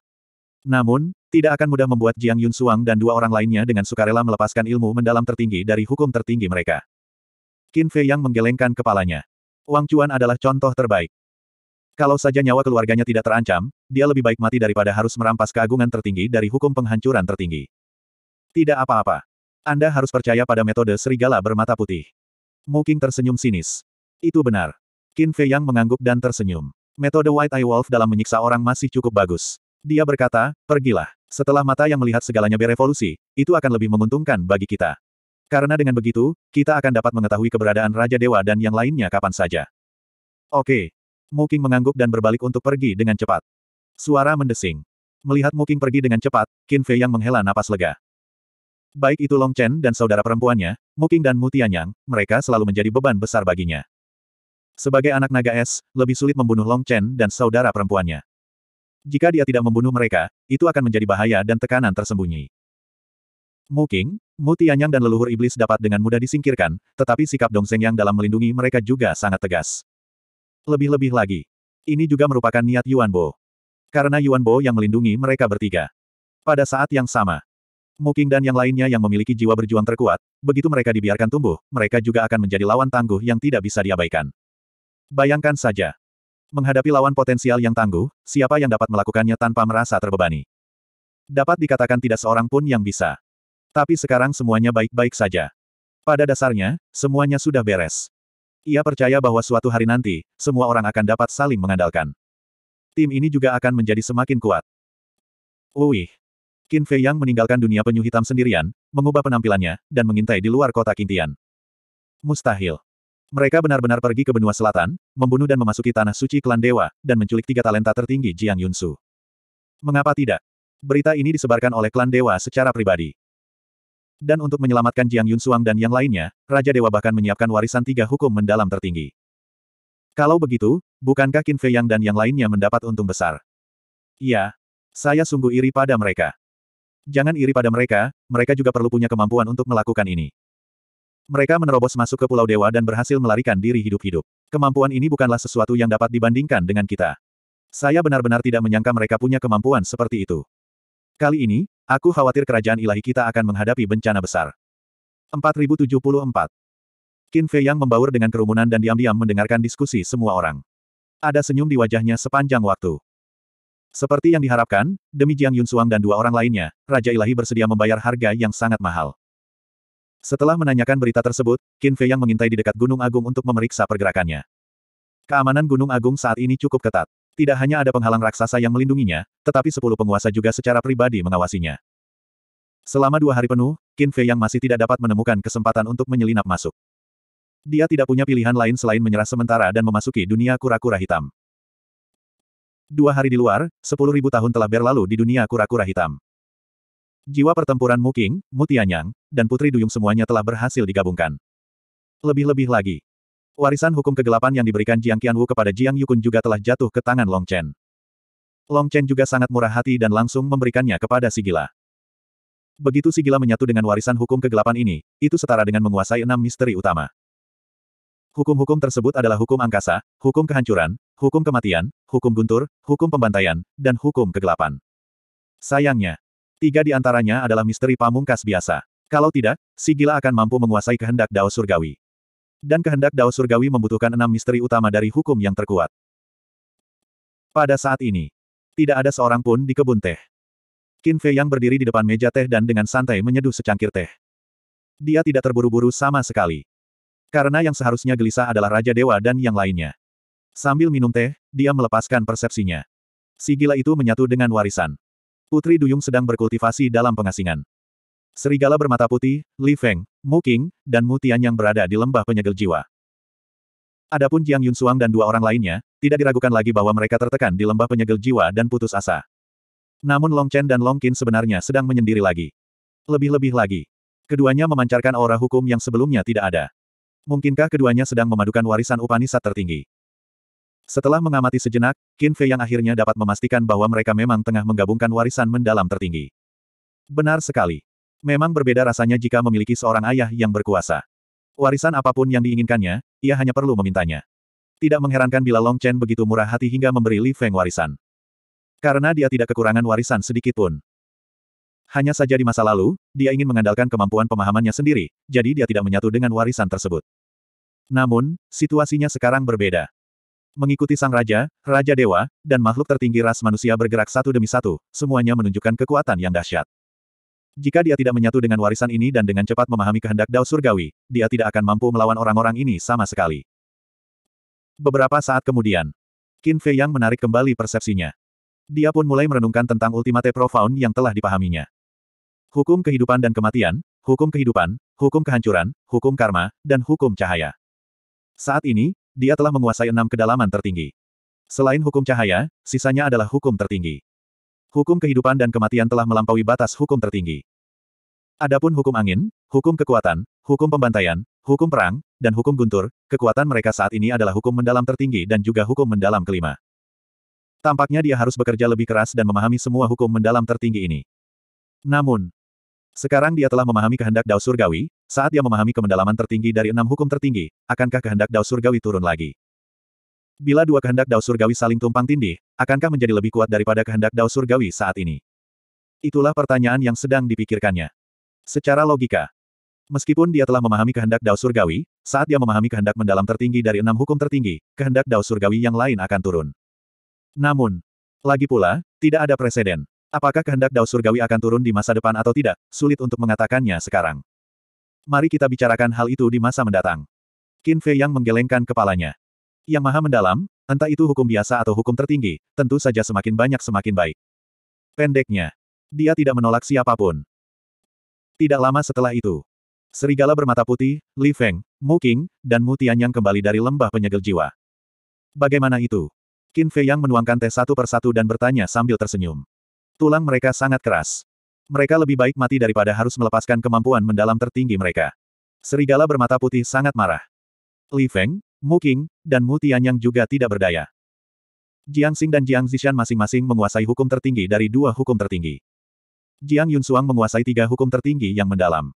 Namun, tidak akan mudah membuat Jiang Yun Suang dan dua orang lainnya dengan sukarela melepaskan ilmu mendalam tertinggi dari hukum tertinggi mereka. Qin Fei yang menggelengkan kepalanya. Wang Chuan adalah contoh terbaik. Kalau saja nyawa keluarganya tidak terancam, dia lebih baik mati daripada harus merampas keagungan tertinggi dari hukum penghancuran tertinggi. Tidak apa-apa. Anda harus percaya pada metode serigala bermata putih. Muking tersenyum sinis. Itu benar. Qin Fei yang mengangguk dan tersenyum. Metode White Eye Wolf dalam menyiksa orang masih cukup bagus. Dia berkata, pergilah. Setelah mata yang melihat segalanya berevolusi, itu akan lebih menguntungkan bagi kita. Karena dengan begitu, kita akan dapat mengetahui keberadaan Raja Dewa dan yang lainnya kapan saja. Oke. Muking mengangguk dan berbalik untuk pergi dengan cepat. Suara mendesing. Melihat Muking pergi dengan cepat, Qin Fei yang menghela napas lega. Baik itu Long Chen dan saudara perempuannya, Muking dan Mutianyang, mereka selalu menjadi beban besar baginya. Sebagai anak naga es, lebih sulit membunuh Long Chen dan saudara perempuannya. Jika dia tidak membunuh mereka, itu akan menjadi bahaya dan tekanan tersembunyi. Muking, Mutianyang dan leluhur iblis dapat dengan mudah disingkirkan, tetapi sikap Dong yang dalam melindungi mereka juga sangat tegas. Lebih-lebih lagi, ini juga merupakan niat Yuanbo, Karena Yuanbo yang melindungi mereka bertiga. Pada saat yang sama, Muking dan yang lainnya yang memiliki jiwa berjuang terkuat, begitu mereka dibiarkan tumbuh, mereka juga akan menjadi lawan tangguh yang tidak bisa diabaikan. Bayangkan saja, Menghadapi lawan potensial yang tangguh, siapa yang dapat melakukannya tanpa merasa terbebani? Dapat dikatakan tidak seorang pun yang bisa. Tapi sekarang semuanya baik-baik saja. Pada dasarnya, semuanya sudah beres. Ia percaya bahwa suatu hari nanti, semua orang akan dapat saling mengandalkan. Tim ini juga akan menjadi semakin kuat. Uih. Qin Fei Yang meninggalkan dunia penyu hitam sendirian, mengubah penampilannya, dan mengintai di luar kota Kintian. Mustahil. Mereka benar-benar pergi ke benua selatan, membunuh dan memasuki tanah suci klan dewa, dan menculik tiga talenta tertinggi Jiang Yunsu. Mengapa tidak? Berita ini disebarkan oleh klan dewa secara pribadi. Dan untuk menyelamatkan Jiang Yunsuang dan yang lainnya, Raja Dewa bahkan menyiapkan warisan tiga hukum mendalam tertinggi. Kalau begitu, bukankah Qin Fei Yang dan yang lainnya mendapat untung besar? Iya. Saya sungguh iri pada mereka. Jangan iri pada mereka, mereka juga perlu punya kemampuan untuk melakukan ini. Mereka menerobos masuk ke Pulau Dewa dan berhasil melarikan diri hidup-hidup. Kemampuan ini bukanlah sesuatu yang dapat dibandingkan dengan kita. Saya benar-benar tidak menyangka mereka punya kemampuan seperti itu. Kali ini, aku khawatir kerajaan ilahi kita akan menghadapi bencana besar. 4074 Qin Fei Yang membaur dengan kerumunan dan diam-diam mendengarkan diskusi semua orang. Ada senyum di wajahnya sepanjang waktu. Seperti yang diharapkan, demi Jiang Yunsuang dan dua orang lainnya, Raja Ilahi bersedia membayar harga yang sangat mahal. Setelah menanyakan berita tersebut, Qin Fei yang mengintai di dekat Gunung Agung untuk memeriksa pergerakannya. Keamanan Gunung Agung saat ini cukup ketat. Tidak hanya ada penghalang raksasa yang melindunginya, tetapi sepuluh penguasa juga secara pribadi mengawasinya. Selama dua hari penuh, Qin Fei yang masih tidak dapat menemukan kesempatan untuk menyelinap masuk. Dia tidak punya pilihan lain selain menyerah sementara dan memasuki dunia kura-kura hitam. Dua hari di luar, sepuluh ribu tahun telah berlalu di dunia kura-kura hitam. Jiwa pertempuran Muking, Mutianyang, dan Putri Duyung semuanya telah berhasil digabungkan. Lebih-lebih lagi. Warisan hukum kegelapan yang diberikan Jiang Qianwu kepada Jiang Yukun juga telah jatuh ke tangan Long Chen. Long Chen juga sangat murah hati dan langsung memberikannya kepada Sigila. Begitu Sigila menyatu dengan warisan hukum kegelapan ini, itu setara dengan menguasai enam misteri utama. Hukum-hukum tersebut adalah hukum angkasa, hukum kehancuran, hukum kematian, hukum guntur, hukum pembantaian, dan hukum kegelapan. Sayangnya, Tiga di antaranya adalah misteri pamungkas biasa. Kalau tidak, si gila akan mampu menguasai kehendak Dao Surgawi. Dan kehendak Dao Surgawi membutuhkan enam misteri utama dari hukum yang terkuat. Pada saat ini, tidak ada seorang pun di kebun teh. Qin Fei yang berdiri di depan meja teh dan dengan santai menyeduh secangkir teh. Dia tidak terburu-buru sama sekali. Karena yang seharusnya gelisah adalah Raja Dewa dan yang lainnya. Sambil minum teh, dia melepaskan persepsinya. Si gila itu menyatu dengan warisan. Putri Duyung sedang berkultivasi dalam pengasingan. Serigala bermata putih, Li Feng, Mu Qing, dan Mu Tian yang berada di lembah penyegel jiwa. Adapun Jiang Yun Suang dan dua orang lainnya, tidak diragukan lagi bahwa mereka tertekan di lembah penyegel jiwa dan putus asa. Namun Long Chen dan Long Qin sebenarnya sedang menyendiri lagi. Lebih-lebih lagi. Keduanya memancarkan aura hukum yang sebelumnya tidak ada. Mungkinkah keduanya sedang memadukan warisan Upanisad tertinggi? Setelah mengamati sejenak, Qin Fei yang akhirnya dapat memastikan bahwa mereka memang tengah menggabungkan warisan mendalam tertinggi. Benar sekali. Memang berbeda rasanya jika memiliki seorang ayah yang berkuasa. Warisan apapun yang diinginkannya, ia hanya perlu memintanya. Tidak mengherankan bila Long Chen begitu murah hati hingga memberi Li Feng warisan. Karena dia tidak kekurangan warisan sedikit pun. Hanya saja di masa lalu, dia ingin mengandalkan kemampuan pemahamannya sendiri, jadi dia tidak menyatu dengan warisan tersebut. Namun, situasinya sekarang berbeda. Mengikuti sang raja, raja dewa, dan makhluk tertinggi ras manusia bergerak satu demi satu, semuanya menunjukkan kekuatan yang dahsyat. Jika dia tidak menyatu dengan warisan ini dan dengan cepat memahami kehendak Dao Surgawi, dia tidak akan mampu melawan orang-orang ini sama sekali. Beberapa saat kemudian, Qin Fei Yang menarik kembali persepsinya. Dia pun mulai merenungkan tentang ultimate profound yang telah dipahaminya. Hukum kehidupan dan kematian, hukum kehidupan, hukum kehancuran, hukum karma, dan hukum cahaya. Saat ini, dia telah menguasai enam kedalaman tertinggi. Selain hukum cahaya, sisanya adalah hukum tertinggi. Hukum kehidupan dan kematian telah melampaui batas hukum tertinggi. Adapun hukum angin, hukum kekuatan, hukum pembantaian, hukum perang, dan hukum guntur, kekuatan mereka saat ini adalah hukum mendalam tertinggi dan juga hukum mendalam kelima. Tampaknya dia harus bekerja lebih keras dan memahami semua hukum mendalam tertinggi ini. Namun, sekarang dia telah memahami kehendak Dao Surgawi, saat dia memahami kemendalaman tertinggi dari enam hukum tertinggi, akankah kehendak Dao Surgawi turun lagi? Bila dua kehendak Dao Surgawi saling tumpang tindih, akankah menjadi lebih kuat daripada kehendak Dao Surgawi saat ini? Itulah pertanyaan yang sedang dipikirkannya. Secara logika, meskipun dia telah memahami kehendak Dao Surgawi, saat dia memahami kehendak mendalam tertinggi dari enam hukum tertinggi, kehendak Dao Surgawi yang lain akan turun. Namun, lagi pula, tidak ada presiden. Apakah kehendak Dao Surgawi akan turun di masa depan atau tidak, sulit untuk mengatakannya sekarang. Mari kita bicarakan hal itu di masa mendatang. Qin Fei yang menggelengkan kepalanya. Yang maha mendalam, entah itu hukum biasa atau hukum tertinggi, tentu saja semakin banyak semakin baik. Pendeknya, dia tidak menolak siapapun. Tidak lama setelah itu, serigala bermata putih, Li Feng, Mu King, dan Mu Tian Yang kembali dari lembah penyegel jiwa. Bagaimana itu? Qin Fei Yang menuangkan teh satu persatu dan bertanya sambil tersenyum. Tulang mereka sangat keras. Mereka lebih baik mati daripada harus melepaskan kemampuan mendalam tertinggi mereka. Serigala bermata putih sangat marah. Li Feng, Mu Qing, dan Mu Tianyang juga tidak berdaya. Jiang Xing dan Jiang Zishan masing-masing menguasai hukum tertinggi dari dua hukum tertinggi. Jiang Yunsuang menguasai tiga hukum tertinggi yang mendalam.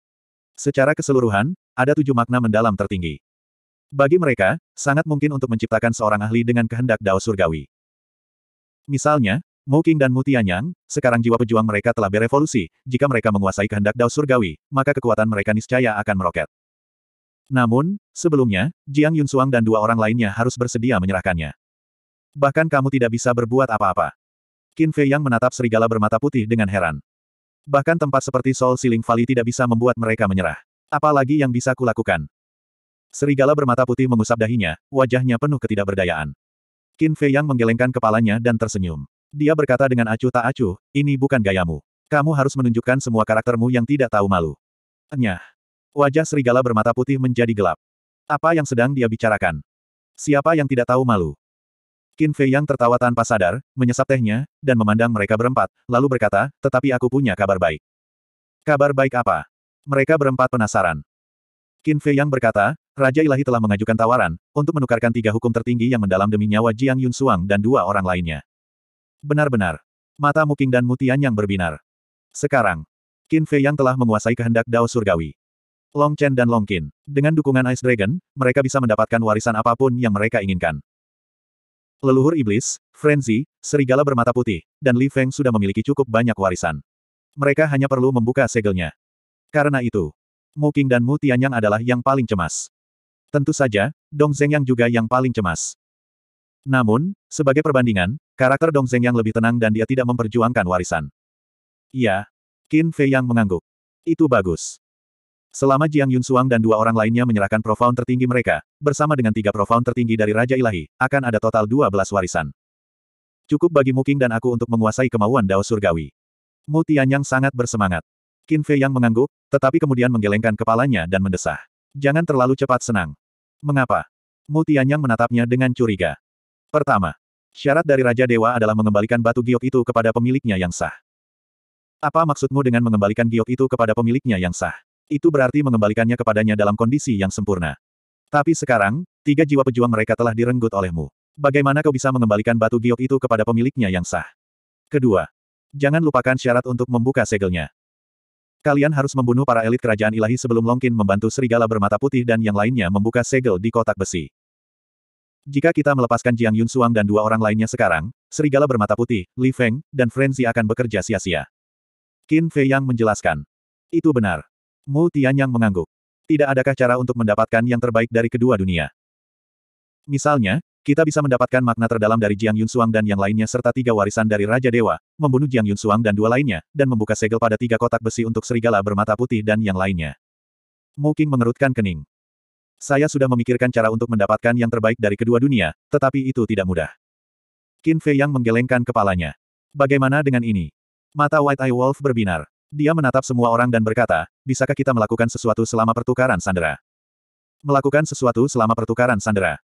Secara keseluruhan, ada tujuh makna mendalam tertinggi. Bagi mereka, sangat mungkin untuk menciptakan seorang ahli dengan kehendak Dao Surgawi. Misalnya, Mo King dan Mutianyang, sekarang jiwa pejuang mereka telah berevolusi, jika mereka menguasai kehendak Dao Surgawi, maka kekuatan mereka niscaya akan meroket. Namun, sebelumnya, Jiang Yun Yunsuang dan dua orang lainnya harus bersedia menyerahkannya. Bahkan kamu tidak bisa berbuat apa-apa. Qin Fei Yang menatap serigala bermata putih dengan heran. Bahkan tempat seperti Soul Siling Valley tidak bisa membuat mereka menyerah. Apalagi yang bisa kulakukan? Serigala bermata putih mengusap dahinya, wajahnya penuh ketidakberdayaan. Qin Fei Yang menggelengkan kepalanya dan tersenyum. Dia berkata dengan acuh tak acuh, ini bukan gayamu. Kamu harus menunjukkan semua karaktermu yang tidak tahu malu. Enyah. Wajah serigala bermata putih menjadi gelap. Apa yang sedang dia bicarakan? Siapa yang tidak tahu malu? Qin Fei yang tertawa tanpa sadar, menyesap tehnya, dan memandang mereka berempat, lalu berkata, tetapi aku punya kabar baik. Kabar baik apa? Mereka berempat penasaran. Qin Fei yang berkata, Raja Ilahi telah mengajukan tawaran, untuk menukarkan tiga hukum tertinggi yang mendalam demi nyawa Jiang Yun Suang dan dua orang lainnya. Benar-benar. Mata Muking dan Mutian yang berbinar. Sekarang, Qin Fei yang telah menguasai kehendak Dao Surgawi. Long Chen dan Long Qin. Dengan dukungan Ice Dragon, mereka bisa mendapatkan warisan apapun yang mereka inginkan. Leluhur Iblis, Frenzy, Serigala Bermata Putih, dan Li Feng sudah memiliki cukup banyak warisan. Mereka hanya perlu membuka segelnya. Karena itu, Muking dan Mu Tianyang adalah yang paling cemas. Tentu saja, Dong Zeng yang juga yang paling cemas. Namun, sebagai perbandingan, Karakter Dong Zeng yang lebih tenang dan dia tidak memperjuangkan warisan. Iya. Qin Fei yang mengangguk. Itu bagus. Selama Jiang Yun Suang dan dua orang lainnya menyerahkan profound tertinggi mereka, bersama dengan tiga profound tertinggi dari Raja Ilahi, akan ada total dua belas warisan. Cukup bagi Muking dan aku untuk menguasai kemauan Dao Surgawi. Mu Tianyang sangat bersemangat. Qin Fei yang mengangguk, tetapi kemudian menggelengkan kepalanya dan mendesah. Jangan terlalu cepat senang. Mengapa? Mu Tianyang menatapnya dengan curiga. Pertama, Syarat dari Raja Dewa adalah mengembalikan batu giok itu kepada pemiliknya yang sah. Apa maksudmu dengan mengembalikan giok itu kepada pemiliknya yang sah? Itu berarti mengembalikannya kepadanya dalam kondisi yang sempurna. Tapi sekarang, tiga jiwa pejuang mereka telah direnggut olehmu. Bagaimana kau bisa mengembalikan batu giok itu kepada pemiliknya yang sah? Kedua, jangan lupakan syarat untuk membuka segelnya. Kalian harus membunuh para elit kerajaan ilahi sebelum Longkin membantu serigala bermata putih dan yang lainnya membuka segel di kotak besi. Jika kita melepaskan Jiang Yun Suang dan dua orang lainnya sekarang, serigala bermata putih, Li Feng, dan Frenzy akan bekerja sia-sia. Qin Fei Yang menjelaskan. Itu benar. Mu Tian Yang mengangguk. Tidak adakah cara untuk mendapatkan yang terbaik dari kedua dunia? Misalnya, kita bisa mendapatkan makna terdalam dari Jiang Yun Suang dan yang lainnya serta tiga warisan dari Raja Dewa, membunuh Jiang Yun Suang dan dua lainnya, dan membuka segel pada tiga kotak besi untuk serigala bermata putih dan yang lainnya. Mu Qing mengerutkan kening. Saya sudah memikirkan cara untuk mendapatkan yang terbaik dari kedua dunia, tetapi itu tidak mudah. Qin Fei yang menggelengkan kepalanya. Bagaimana dengan ini? Mata White Eye Wolf berbinar. Dia menatap semua orang dan berkata, bisakah kita melakukan sesuatu selama pertukaran sandera? Melakukan sesuatu selama pertukaran sandera.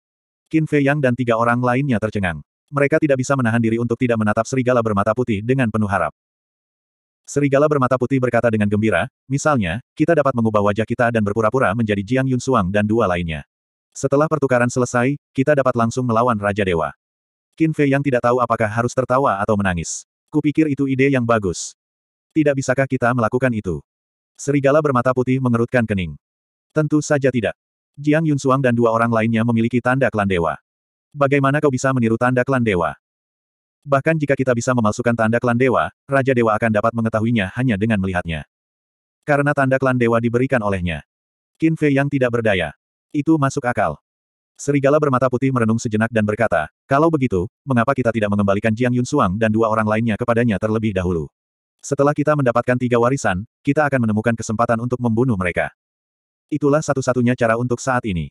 Qin Fei Yang dan tiga orang lainnya tercengang. Mereka tidak bisa menahan diri untuk tidak menatap serigala bermata putih dengan penuh harap. Serigala bermata putih berkata dengan gembira, misalnya, kita dapat mengubah wajah kita dan berpura-pura menjadi Jiang Yun Suang dan dua lainnya. Setelah pertukaran selesai, kita dapat langsung melawan Raja Dewa. Qin Fei yang tidak tahu apakah harus tertawa atau menangis. Kupikir itu ide yang bagus. Tidak bisakah kita melakukan itu? Serigala bermata putih mengerutkan kening. Tentu saja tidak. Jiang Yun Suang dan dua orang lainnya memiliki tanda klan dewa. Bagaimana kau bisa meniru tanda klan dewa? Bahkan jika kita bisa memalsukan tanda klan dewa, Raja Dewa akan dapat mengetahuinya hanya dengan melihatnya. Karena tanda klan dewa diberikan olehnya. Qin Fei yang tidak berdaya. Itu masuk akal. Serigala bermata putih merenung sejenak dan berkata, kalau begitu, mengapa kita tidak mengembalikan Jiang Yun Suang dan dua orang lainnya kepadanya terlebih dahulu? Setelah kita mendapatkan tiga warisan, kita akan menemukan kesempatan untuk membunuh mereka. Itulah satu-satunya cara untuk saat ini.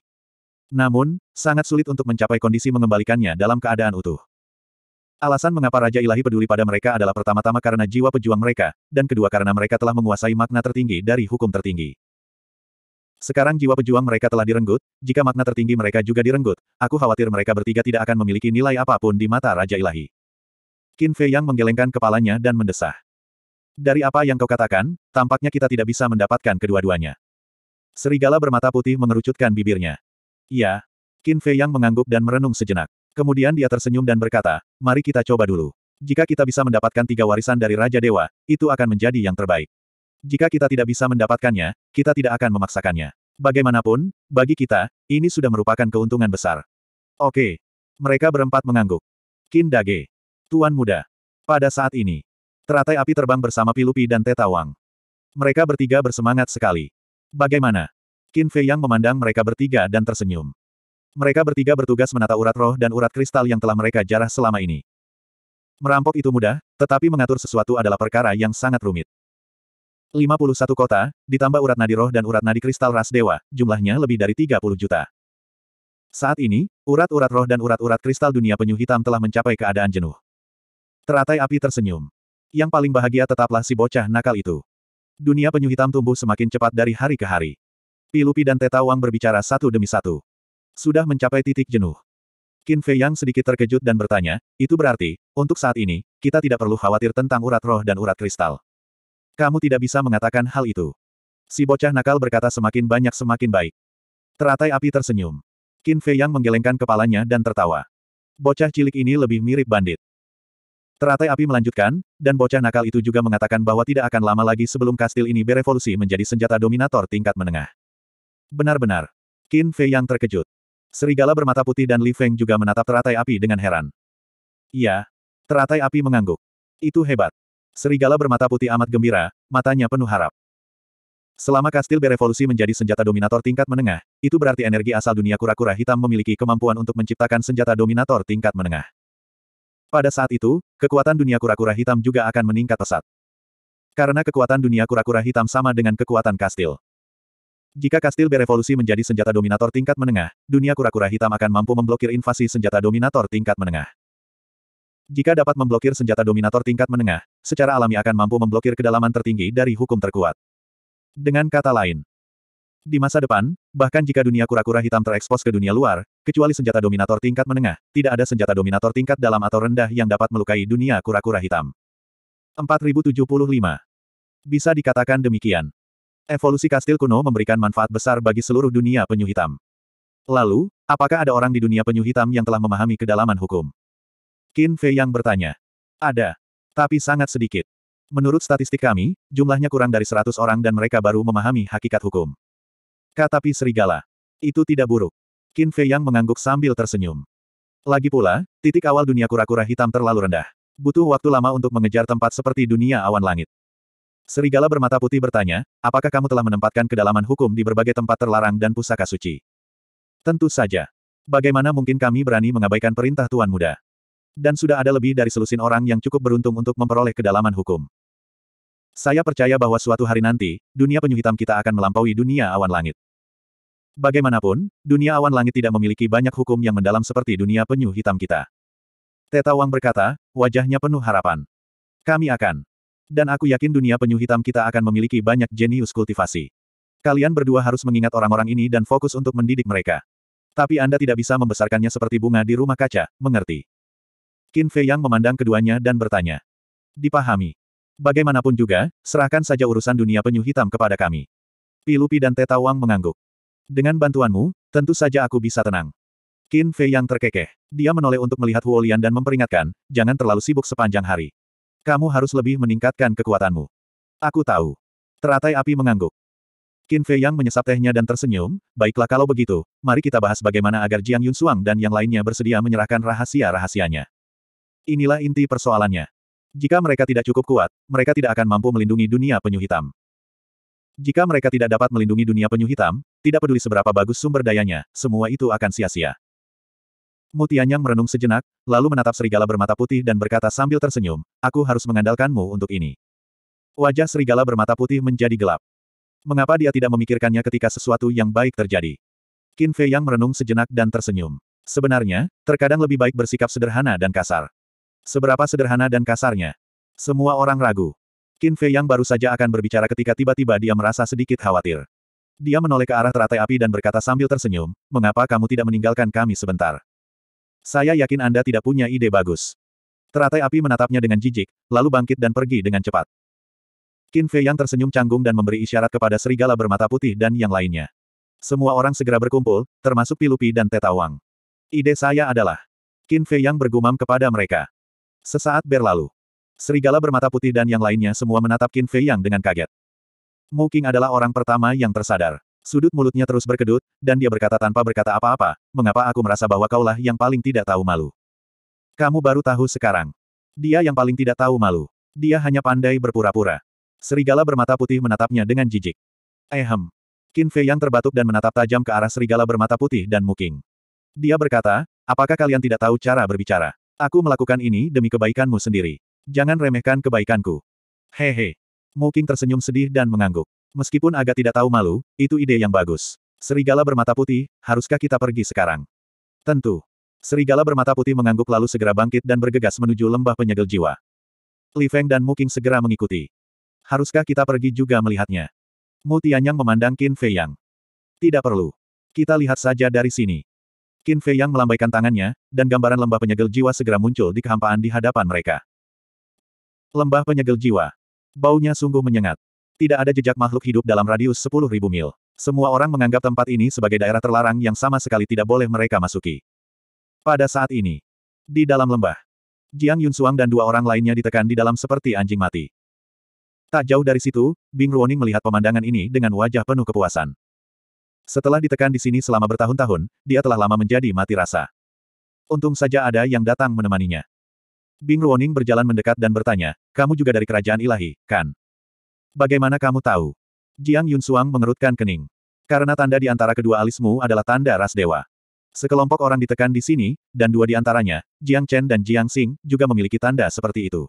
Namun, sangat sulit untuk mencapai kondisi mengembalikannya dalam keadaan utuh. Alasan mengapa Raja Ilahi peduli pada mereka adalah pertama-tama karena jiwa pejuang mereka, dan kedua karena mereka telah menguasai makna tertinggi dari hukum tertinggi. Sekarang jiwa pejuang mereka telah direnggut, jika makna tertinggi mereka juga direnggut, aku khawatir mereka bertiga tidak akan memiliki nilai apapun di mata Raja Ilahi. Qin Fei yang menggelengkan kepalanya dan mendesah. Dari apa yang kau katakan, tampaknya kita tidak bisa mendapatkan kedua-duanya. Serigala bermata putih mengerucutkan bibirnya. Ya. Qin Fei yang mengangguk dan merenung sejenak. Kemudian dia tersenyum dan berkata, mari kita coba dulu. Jika kita bisa mendapatkan tiga warisan dari Raja Dewa, itu akan menjadi yang terbaik. Jika kita tidak bisa mendapatkannya, kita tidak akan memaksakannya. Bagaimanapun, bagi kita, ini sudah merupakan keuntungan besar. Oke. Mereka berempat mengangguk. Kin Dage, Tuan muda. Pada saat ini, teratai api terbang bersama Pilupi dan Tetawang. Mereka bertiga bersemangat sekali. Bagaimana? Kin Fei yang memandang mereka bertiga dan tersenyum. Mereka bertiga bertugas menata urat roh dan urat kristal yang telah mereka jarah selama ini. Merampok itu mudah, tetapi mengatur sesuatu adalah perkara yang sangat rumit. 51 kota, ditambah urat nadi roh dan urat nadi kristal ras dewa, jumlahnya lebih dari 30 juta. Saat ini, urat-urat roh dan urat-urat kristal dunia penyu hitam telah mencapai keadaan jenuh. Teratai api tersenyum. Yang paling bahagia tetaplah si bocah nakal itu. Dunia penyu hitam tumbuh semakin cepat dari hari ke hari. Pilupi dan Tetawang berbicara satu demi satu. Sudah mencapai titik jenuh. Qin Fei Yang sedikit terkejut dan bertanya, itu berarti, untuk saat ini, kita tidak perlu khawatir tentang urat roh dan urat kristal. Kamu tidak bisa mengatakan hal itu. Si bocah nakal berkata semakin banyak semakin baik. Teratai api tersenyum. Qin Fei Yang menggelengkan kepalanya dan tertawa. Bocah cilik ini lebih mirip bandit. Teratai api melanjutkan, dan bocah nakal itu juga mengatakan bahwa tidak akan lama lagi sebelum kastil ini berevolusi menjadi senjata dominator tingkat menengah. Benar-benar. Qin Fei Yang terkejut. Serigala bermata putih dan Li Feng juga menatap teratai api dengan heran. Iya. Teratai api mengangguk. Itu hebat. Serigala bermata putih amat gembira, matanya penuh harap. Selama kastil berevolusi menjadi senjata dominator tingkat menengah, itu berarti energi asal dunia kura-kura hitam memiliki kemampuan untuk menciptakan senjata dominator tingkat menengah. Pada saat itu, kekuatan dunia kura-kura hitam juga akan meningkat pesat. Karena kekuatan dunia kura-kura hitam sama dengan kekuatan kastil. Jika kastil berevolusi menjadi senjata dominator tingkat menengah, dunia kura-kura hitam akan mampu memblokir invasi senjata dominator tingkat menengah. Jika dapat memblokir senjata dominator tingkat menengah, secara alami akan mampu memblokir kedalaman tertinggi dari hukum terkuat. Dengan kata lain, di masa depan, bahkan jika dunia kura-kura hitam terekspos ke dunia luar, kecuali senjata dominator tingkat menengah, tidak ada senjata dominator tingkat dalam atau rendah yang dapat melukai dunia kura-kura hitam. 4075. Bisa dikatakan demikian. Evolusi kastil kuno memberikan manfaat besar bagi seluruh dunia penyu hitam. Lalu, apakah ada orang di dunia penyu hitam yang telah memahami kedalaman hukum? Qin Fei yang bertanya. Ada. Tapi sangat sedikit. Menurut statistik kami, jumlahnya kurang dari 100 orang dan mereka baru memahami hakikat hukum. Kata Pi Serigala. Itu tidak buruk. Qin Fei yang mengangguk sambil tersenyum. Lagi pula, titik awal dunia kura-kura hitam terlalu rendah. Butuh waktu lama untuk mengejar tempat seperti dunia awan langit. Serigala bermata putih bertanya, apakah kamu telah menempatkan kedalaman hukum di berbagai tempat terlarang dan pusaka suci? Tentu saja. Bagaimana mungkin kami berani mengabaikan perintah Tuan Muda? Dan sudah ada lebih dari selusin orang yang cukup beruntung untuk memperoleh kedalaman hukum. Saya percaya bahwa suatu hari nanti, dunia penyu hitam kita akan melampaui dunia awan langit. Bagaimanapun, dunia awan langit tidak memiliki banyak hukum yang mendalam seperti dunia penyu hitam kita. Teta Wang berkata, wajahnya penuh harapan. Kami akan dan aku yakin dunia penyu hitam kita akan memiliki banyak jenius kultivasi. Kalian berdua harus mengingat orang-orang ini dan fokus untuk mendidik mereka. Tapi Anda tidak bisa membesarkannya seperti bunga di rumah kaca, mengerti? Qin Fei Yang memandang keduanya dan bertanya. Dipahami. Bagaimanapun juga, serahkan saja urusan dunia penyu hitam kepada kami. Pilupi dan Teta Wang mengangguk. Dengan bantuanmu, tentu saja aku bisa tenang. Qin Fei yang terkekeh. Dia menoleh untuk melihat Huolian dan memperingatkan, jangan terlalu sibuk sepanjang hari. Kamu harus lebih meningkatkan kekuatanmu. Aku tahu. Teratai api mengangguk. Qin Fei Yang menyesap tehnya dan tersenyum, baiklah kalau begitu, mari kita bahas bagaimana agar Jiang Yun Suang dan yang lainnya bersedia menyerahkan rahasia-rahasianya. Inilah inti persoalannya. Jika mereka tidak cukup kuat, mereka tidak akan mampu melindungi dunia penyu hitam. Jika mereka tidak dapat melindungi dunia penyu hitam, tidak peduli seberapa bagus sumber dayanya, semua itu akan sia-sia. Mutianyang merenung sejenak, lalu menatap serigala bermata putih dan berkata sambil tersenyum, aku harus mengandalkanmu untuk ini. Wajah serigala bermata putih menjadi gelap. Mengapa dia tidak memikirkannya ketika sesuatu yang baik terjadi? Qin Fei Yang merenung sejenak dan tersenyum. Sebenarnya, terkadang lebih baik bersikap sederhana dan kasar. Seberapa sederhana dan kasarnya? Semua orang ragu. Qin Fei Yang baru saja akan berbicara ketika tiba-tiba dia merasa sedikit khawatir. Dia menoleh ke arah teratai api dan berkata sambil tersenyum, mengapa kamu tidak meninggalkan kami sebentar? Saya yakin Anda tidak punya ide bagus. Teratai api menatapnya dengan jijik, lalu bangkit dan pergi dengan cepat. Qin Fei yang tersenyum canggung dan memberi isyarat kepada serigala bermata putih dan yang lainnya. Semua orang segera berkumpul, termasuk Pilupi dan Teta Wang. Ide saya adalah. Qin Fei yang bergumam kepada mereka. Sesaat berlalu. Serigala bermata putih dan yang lainnya semua menatap Qin Fei yang dengan kaget. Mu Qing adalah orang pertama yang tersadar. Sudut mulutnya terus berkedut, dan dia berkata tanpa berkata apa-apa, mengapa aku merasa bahwa kaulah yang paling tidak tahu malu. Kamu baru tahu sekarang. Dia yang paling tidak tahu malu. Dia hanya pandai berpura-pura. Serigala bermata putih menatapnya dengan jijik. Ehem. Qin Fei yang terbatuk dan menatap tajam ke arah serigala bermata putih dan muking. Dia berkata, apakah kalian tidak tahu cara berbicara? Aku melakukan ini demi kebaikanmu sendiri. Jangan remehkan kebaikanku. Hehe. Muking tersenyum sedih dan mengangguk. Meskipun agak tidak tahu malu, itu ide yang bagus. Serigala bermata putih, haruskah kita pergi sekarang? Tentu. Serigala bermata putih mengangguk lalu segera bangkit dan bergegas menuju lembah penyegel jiwa. Li Feng dan Muking segera mengikuti. Haruskah kita pergi juga melihatnya? Mu Tianyang memandang Qin Fei Yang. Tidak perlu. Kita lihat saja dari sini. Qin Fei Yang melambaikan tangannya, dan gambaran lembah penyegel jiwa segera muncul di kehampaan di hadapan mereka. Lembah penyegel jiwa. Baunya sungguh menyengat. Tidak ada jejak makhluk hidup dalam radius sepuluh ribu mil. Semua orang menganggap tempat ini sebagai daerah terlarang yang sama sekali tidak boleh mereka masuki. Pada saat ini, di dalam lembah, Jiang Yunsuang dan dua orang lainnya ditekan di dalam seperti anjing mati. Tak jauh dari situ, Bing Ruoning melihat pemandangan ini dengan wajah penuh kepuasan. Setelah ditekan di sini selama bertahun-tahun, dia telah lama menjadi mati rasa. Untung saja ada yang datang menemaninya. Bing Ruoning berjalan mendekat dan bertanya, kamu juga dari kerajaan ilahi, kan? Bagaimana kamu tahu? Jiang Yunsuang mengerutkan kening. Karena tanda di antara kedua alismu adalah tanda ras dewa. Sekelompok orang ditekan di sini, dan dua di antaranya, Jiang Chen dan Jiang Xing, juga memiliki tanda seperti itu.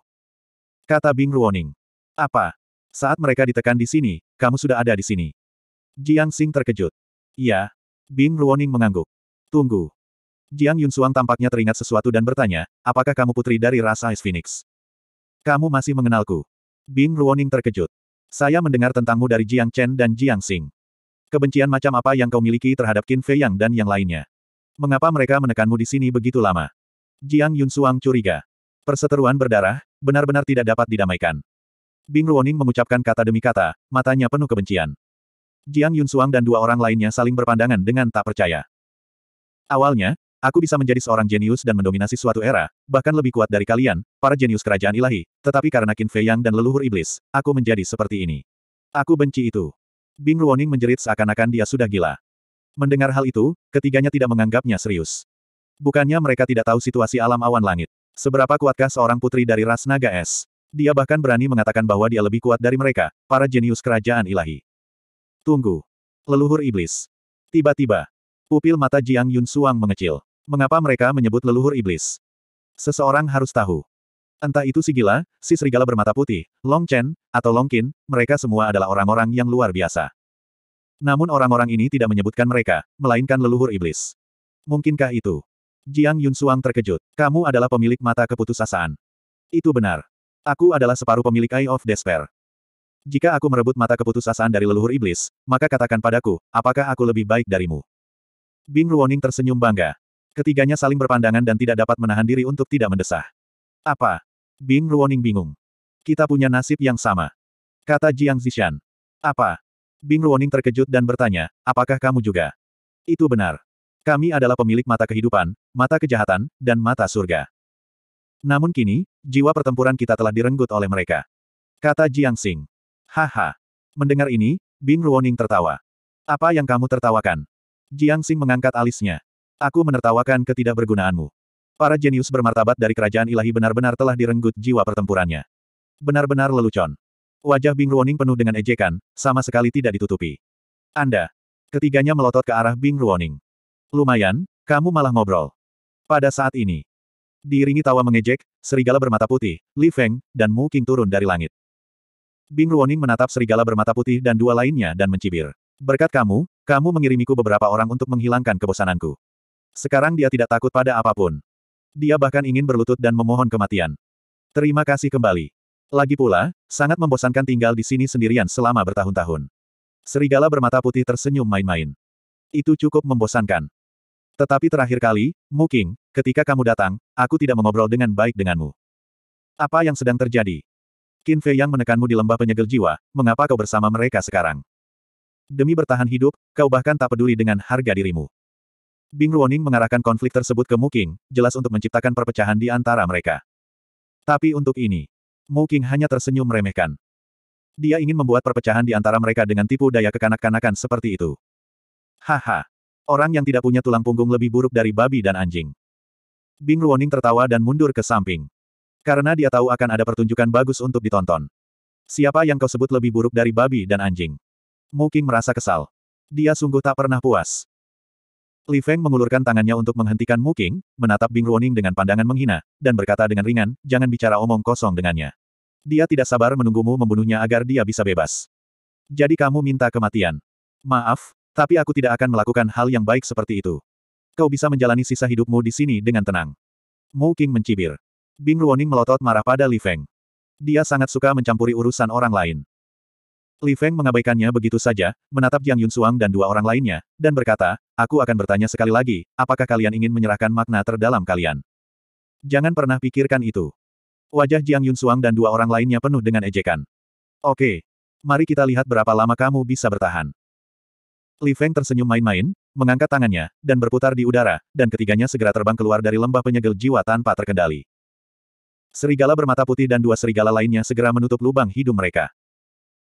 Kata Bing Ruoning. Apa? Saat mereka ditekan di sini, kamu sudah ada di sini. Jiang Xing terkejut. Ya. Bing Ruoning mengangguk. Tunggu. Jiang Yunsuang tampaknya teringat sesuatu dan bertanya, apakah kamu putri dari ras Ice Phoenix? Kamu masih mengenalku. Bing Ruoning terkejut. Saya mendengar tentangmu dari Jiang Chen dan Jiang Xing. Kebencian macam apa yang kau miliki terhadap Qin Fei Yang dan yang lainnya? Mengapa mereka menekanmu di sini begitu lama? Jiang Yun Suang curiga. Perseteruan berdarah, benar-benar tidak dapat didamaikan. Bing Ruoning mengucapkan kata demi kata, matanya penuh kebencian. Jiang Yun Suang dan dua orang lainnya saling berpandangan dengan tak percaya. Awalnya, Aku bisa menjadi seorang jenius dan mendominasi suatu era, bahkan lebih kuat dari kalian, para jenius kerajaan ilahi, tetapi karena Qin Fei Yang dan leluhur iblis, aku menjadi seperti ini. Aku benci itu. Bing Ruoning menjerit seakan-akan dia sudah gila. Mendengar hal itu, ketiganya tidak menganggapnya serius. Bukannya mereka tidak tahu situasi alam awan langit. Seberapa kuatkah seorang putri dari ras naga es? Dia bahkan berani mengatakan bahwa dia lebih kuat dari mereka, para jenius kerajaan ilahi. Tunggu. Leluhur iblis. Tiba-tiba, pupil mata Jiang Yun Suang mengecil. Mengapa mereka menyebut leluhur iblis? Seseorang harus tahu. Entah itu si gila, si serigala bermata putih, Long Chen, atau Long Qin, mereka semua adalah orang-orang yang luar biasa. Namun orang-orang ini tidak menyebutkan mereka, melainkan leluhur iblis. Mungkinkah itu? Jiang Yun Yunsuang terkejut. Kamu adalah pemilik mata keputusasaan. Itu benar. Aku adalah separuh pemilik Eye of Despair. Jika aku merebut mata keputusasaan dari leluhur iblis, maka katakan padaku, apakah aku lebih baik darimu? Bing Ruoning tersenyum bangga. Ketiganya saling berpandangan dan tidak dapat menahan diri untuk tidak mendesah. Apa? Bing Ruoning bingung. Kita punya nasib yang sama. Kata Jiang Zishan. Apa? Bing Ruoning terkejut dan bertanya, apakah kamu juga? Itu benar. Kami adalah pemilik mata kehidupan, mata kejahatan, dan mata surga. Namun kini, jiwa pertempuran kita telah direnggut oleh mereka. Kata Jiang Xing. Haha. Mendengar ini, Bing Ruoning tertawa. Apa yang kamu tertawakan? Jiang Xing mengangkat alisnya. Aku menertawakan ketidakbergunaanmu. Para jenius bermartabat dari kerajaan ilahi benar-benar telah direnggut jiwa pertempurannya. Benar-benar lelucon. Wajah Bing Ruoning penuh dengan ejekan, sama sekali tidak ditutupi. Anda. Ketiganya melotot ke arah Bing Ruoning. Lumayan, kamu malah ngobrol. Pada saat ini. Diiringi tawa mengejek, serigala bermata putih, Li Feng, dan Mu King turun dari langit. Bing Ruoning menatap serigala bermata putih dan dua lainnya dan mencibir. Berkat kamu, kamu mengirimiku beberapa orang untuk menghilangkan kebosananku. Sekarang dia tidak takut pada apapun. Dia bahkan ingin berlutut dan memohon kematian. Terima kasih kembali. Lagi pula, sangat membosankan tinggal di sini sendirian selama bertahun-tahun. Serigala bermata putih tersenyum main-main. Itu cukup membosankan. Tetapi terakhir kali, Muking, ketika kamu datang, aku tidak mengobrol dengan baik denganmu. Apa yang sedang terjadi? Qin Fei yang menekanmu di lembah penyegel jiwa, mengapa kau bersama mereka sekarang? Demi bertahan hidup, kau bahkan tak peduli dengan harga dirimu. Bing Ruoning mengarahkan konflik tersebut ke Muking, jelas untuk menciptakan perpecahan di antara mereka. Tapi untuk ini, Muking hanya tersenyum meremehkan. Dia ingin membuat perpecahan di antara mereka dengan tipu daya kekanak-kanakan seperti itu. Haha. Orang yang tidak punya tulang punggung lebih buruk dari babi dan anjing. Bing Ruoning tertawa dan mundur ke samping. Karena dia tahu akan ada pertunjukan bagus untuk ditonton. Siapa yang kau sebut lebih buruk dari babi dan anjing? Muking merasa kesal. Dia sungguh tak pernah puas. Li Feng mengulurkan tangannya untuk menghentikan Mu King, menatap Bing Ruoning dengan pandangan menghina, dan berkata dengan ringan, jangan bicara omong kosong dengannya. Dia tidak sabar menunggumu membunuhnya agar dia bisa bebas. Jadi kamu minta kematian. Maaf, tapi aku tidak akan melakukan hal yang baik seperti itu. Kau bisa menjalani sisa hidupmu di sini dengan tenang. Mu King mencibir. Bing Ruoning melotot marah pada Li Feng. Dia sangat suka mencampuri urusan orang lain. Li Feng mengabaikannya begitu saja, menatap Jiang Yun Yunsuang dan dua orang lainnya, dan berkata, aku akan bertanya sekali lagi, apakah kalian ingin menyerahkan makna terdalam kalian? Jangan pernah pikirkan itu. Wajah Jiang Yun Yunsuang dan dua orang lainnya penuh dengan ejekan. Oke. Mari kita lihat berapa lama kamu bisa bertahan. Li Feng tersenyum main-main, mengangkat tangannya, dan berputar di udara, dan ketiganya segera terbang keluar dari lembah penyegel jiwa tanpa terkendali. Serigala bermata putih dan dua serigala lainnya segera menutup lubang hidung mereka.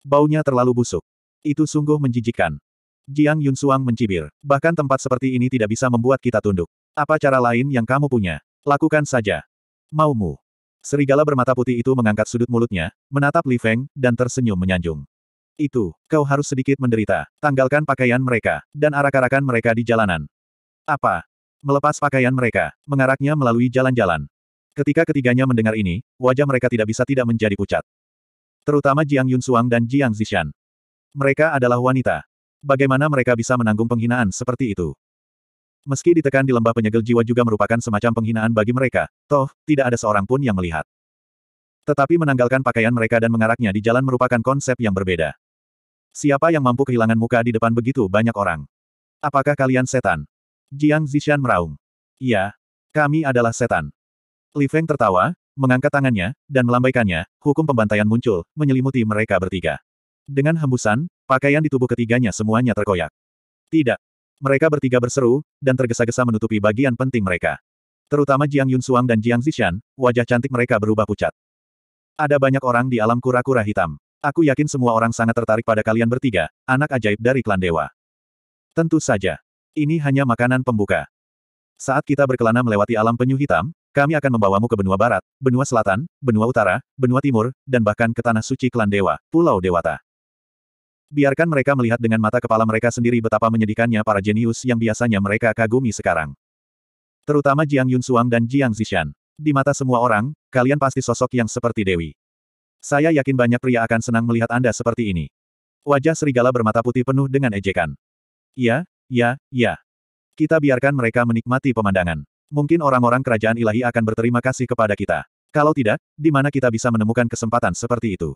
Baunya terlalu busuk. Itu sungguh menjijikan. Jiang Yunsuang mencibir. Bahkan tempat seperti ini tidak bisa membuat kita tunduk. Apa cara lain yang kamu punya? Lakukan saja. Maumu. Serigala bermata putih itu mengangkat sudut mulutnya, menatap Li Feng, dan tersenyum menyanjung. Itu, kau harus sedikit menderita. Tanggalkan pakaian mereka, dan arak-arakan mereka di jalanan. Apa? Melepas pakaian mereka, mengaraknya melalui jalan-jalan. Ketika ketiganya mendengar ini, wajah mereka tidak bisa tidak menjadi pucat. Terutama Jiang Yunsuang dan Jiang Zishan. Mereka adalah wanita. Bagaimana mereka bisa menanggung penghinaan seperti itu? Meski ditekan di lembah penyegel jiwa juga merupakan semacam penghinaan bagi mereka, toh, tidak ada seorang pun yang melihat. Tetapi menanggalkan pakaian mereka dan mengaraknya di jalan merupakan konsep yang berbeda. Siapa yang mampu kehilangan muka di depan begitu banyak orang? Apakah kalian setan? Jiang Zishan meraung. Iya, kami adalah setan. Li Feng tertawa, Mengangkat tangannya, dan melambaikannya, hukum pembantaian muncul, menyelimuti mereka bertiga. Dengan hembusan, pakaian di tubuh ketiganya semuanya terkoyak. Tidak. Mereka bertiga berseru, dan tergesa-gesa menutupi bagian penting mereka. Terutama Jiang Yunsuang dan Jiang Zishan, wajah cantik mereka berubah pucat. Ada banyak orang di alam kura-kura hitam. Aku yakin semua orang sangat tertarik pada kalian bertiga, anak ajaib dari klan dewa. Tentu saja. Ini hanya makanan pembuka. Saat kita berkelana melewati alam penyu hitam, kami akan membawamu ke benua barat, benua selatan, benua utara, benua timur, dan bahkan ke tanah suci klan dewa, Pulau Dewata. Biarkan mereka melihat dengan mata kepala mereka sendiri betapa menyedihkannya para jenius yang biasanya mereka kagumi sekarang. Terutama Jiang Yun Yunsuang dan Jiang Zishan. Di mata semua orang, kalian pasti sosok yang seperti Dewi. Saya yakin banyak pria akan senang melihat Anda seperti ini. Wajah serigala bermata putih penuh dengan ejekan. Ya, ya, ya. Kita biarkan mereka menikmati pemandangan mungkin orang-orang kerajaan ilahi akan berterima kasih kepada kita. Kalau tidak, di mana kita bisa menemukan kesempatan seperti itu?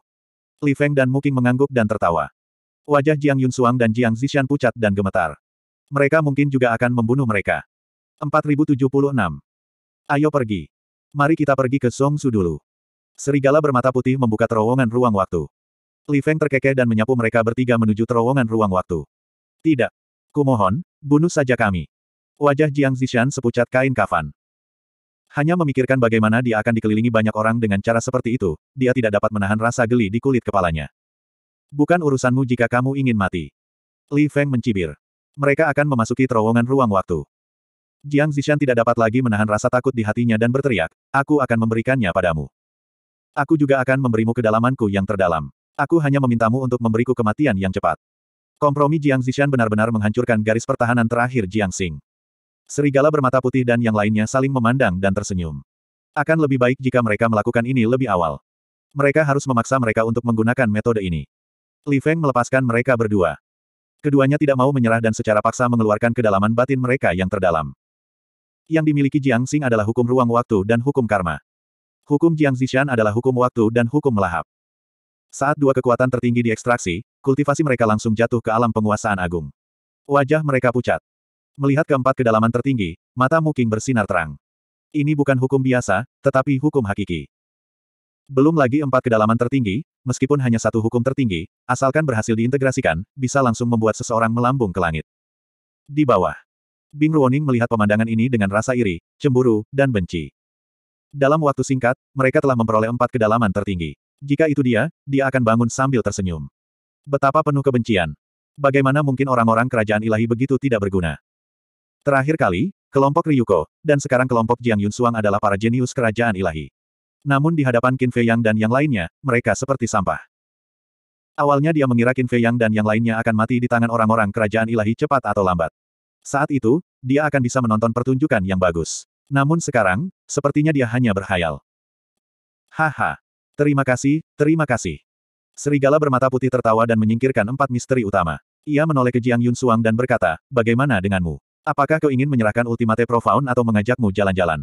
Li Feng dan Muking mengangguk dan tertawa. Wajah Jiang Yun Yunsuang dan Jiang Zishan pucat dan gemetar. Mereka mungkin juga akan membunuh mereka. 4076. Ayo pergi. Mari kita pergi ke Songsu dulu. Serigala bermata putih membuka terowongan ruang waktu. Li Feng terkekeh dan menyapu mereka bertiga menuju terowongan ruang waktu. Tidak. Kumohon, bunuh saja kami. Wajah Jiang Zishan sepucat kain kafan. Hanya memikirkan bagaimana dia akan dikelilingi banyak orang dengan cara seperti itu, dia tidak dapat menahan rasa geli di kulit kepalanya. Bukan urusanmu jika kamu ingin mati. Li Feng mencibir. Mereka akan memasuki terowongan ruang waktu. Jiang Zishan tidak dapat lagi menahan rasa takut di hatinya dan berteriak, aku akan memberikannya padamu. Aku juga akan memberimu kedalamanku yang terdalam. Aku hanya memintamu untuk memberiku kematian yang cepat. Kompromi Jiang Zishan benar-benar menghancurkan garis pertahanan terakhir Jiang Xing. Serigala bermata putih dan yang lainnya saling memandang dan tersenyum. Akan lebih baik jika mereka melakukan ini lebih awal. Mereka harus memaksa mereka untuk menggunakan metode ini. Li Feng melepaskan mereka berdua. Keduanya tidak mau menyerah dan secara paksa mengeluarkan kedalaman batin mereka yang terdalam. Yang dimiliki Jiang Xing adalah hukum ruang waktu dan hukum karma. Hukum Jiang Zishan adalah hukum waktu dan hukum melahap. Saat dua kekuatan tertinggi diekstraksi, kultivasi mereka langsung jatuh ke alam penguasaan agung. Wajah mereka pucat. Melihat keempat kedalaman tertinggi, mata Muking bersinar terang. Ini bukan hukum biasa, tetapi hukum hakiki. Belum lagi empat kedalaman tertinggi, meskipun hanya satu hukum tertinggi, asalkan berhasil diintegrasikan, bisa langsung membuat seseorang melambung ke langit. Di bawah. Bing Ruoning melihat pemandangan ini dengan rasa iri, cemburu, dan benci. Dalam waktu singkat, mereka telah memperoleh empat kedalaman tertinggi. Jika itu dia, dia akan bangun sambil tersenyum. Betapa penuh kebencian. Bagaimana mungkin orang-orang kerajaan ilahi begitu tidak berguna? Terakhir kali, kelompok Ryuko, dan sekarang kelompok Jiang Yun Yunsuang adalah para jenius kerajaan ilahi. Namun di hadapan Qin Fei Yang dan yang lainnya, mereka seperti sampah. Awalnya dia mengira Qin Fei Yang dan yang lainnya akan mati di tangan orang-orang kerajaan ilahi cepat atau lambat. Saat itu, dia akan bisa menonton pertunjukan yang bagus. Namun sekarang, sepertinya dia hanya berhayal. Haha. Terima kasih, terima kasih. Serigala bermata putih tertawa dan menyingkirkan empat misteri utama. Ia menoleh ke Jiang Yun Suang dan berkata, bagaimana denganmu? Apakah kau ingin menyerahkan ultimate profound atau mengajakmu jalan-jalan?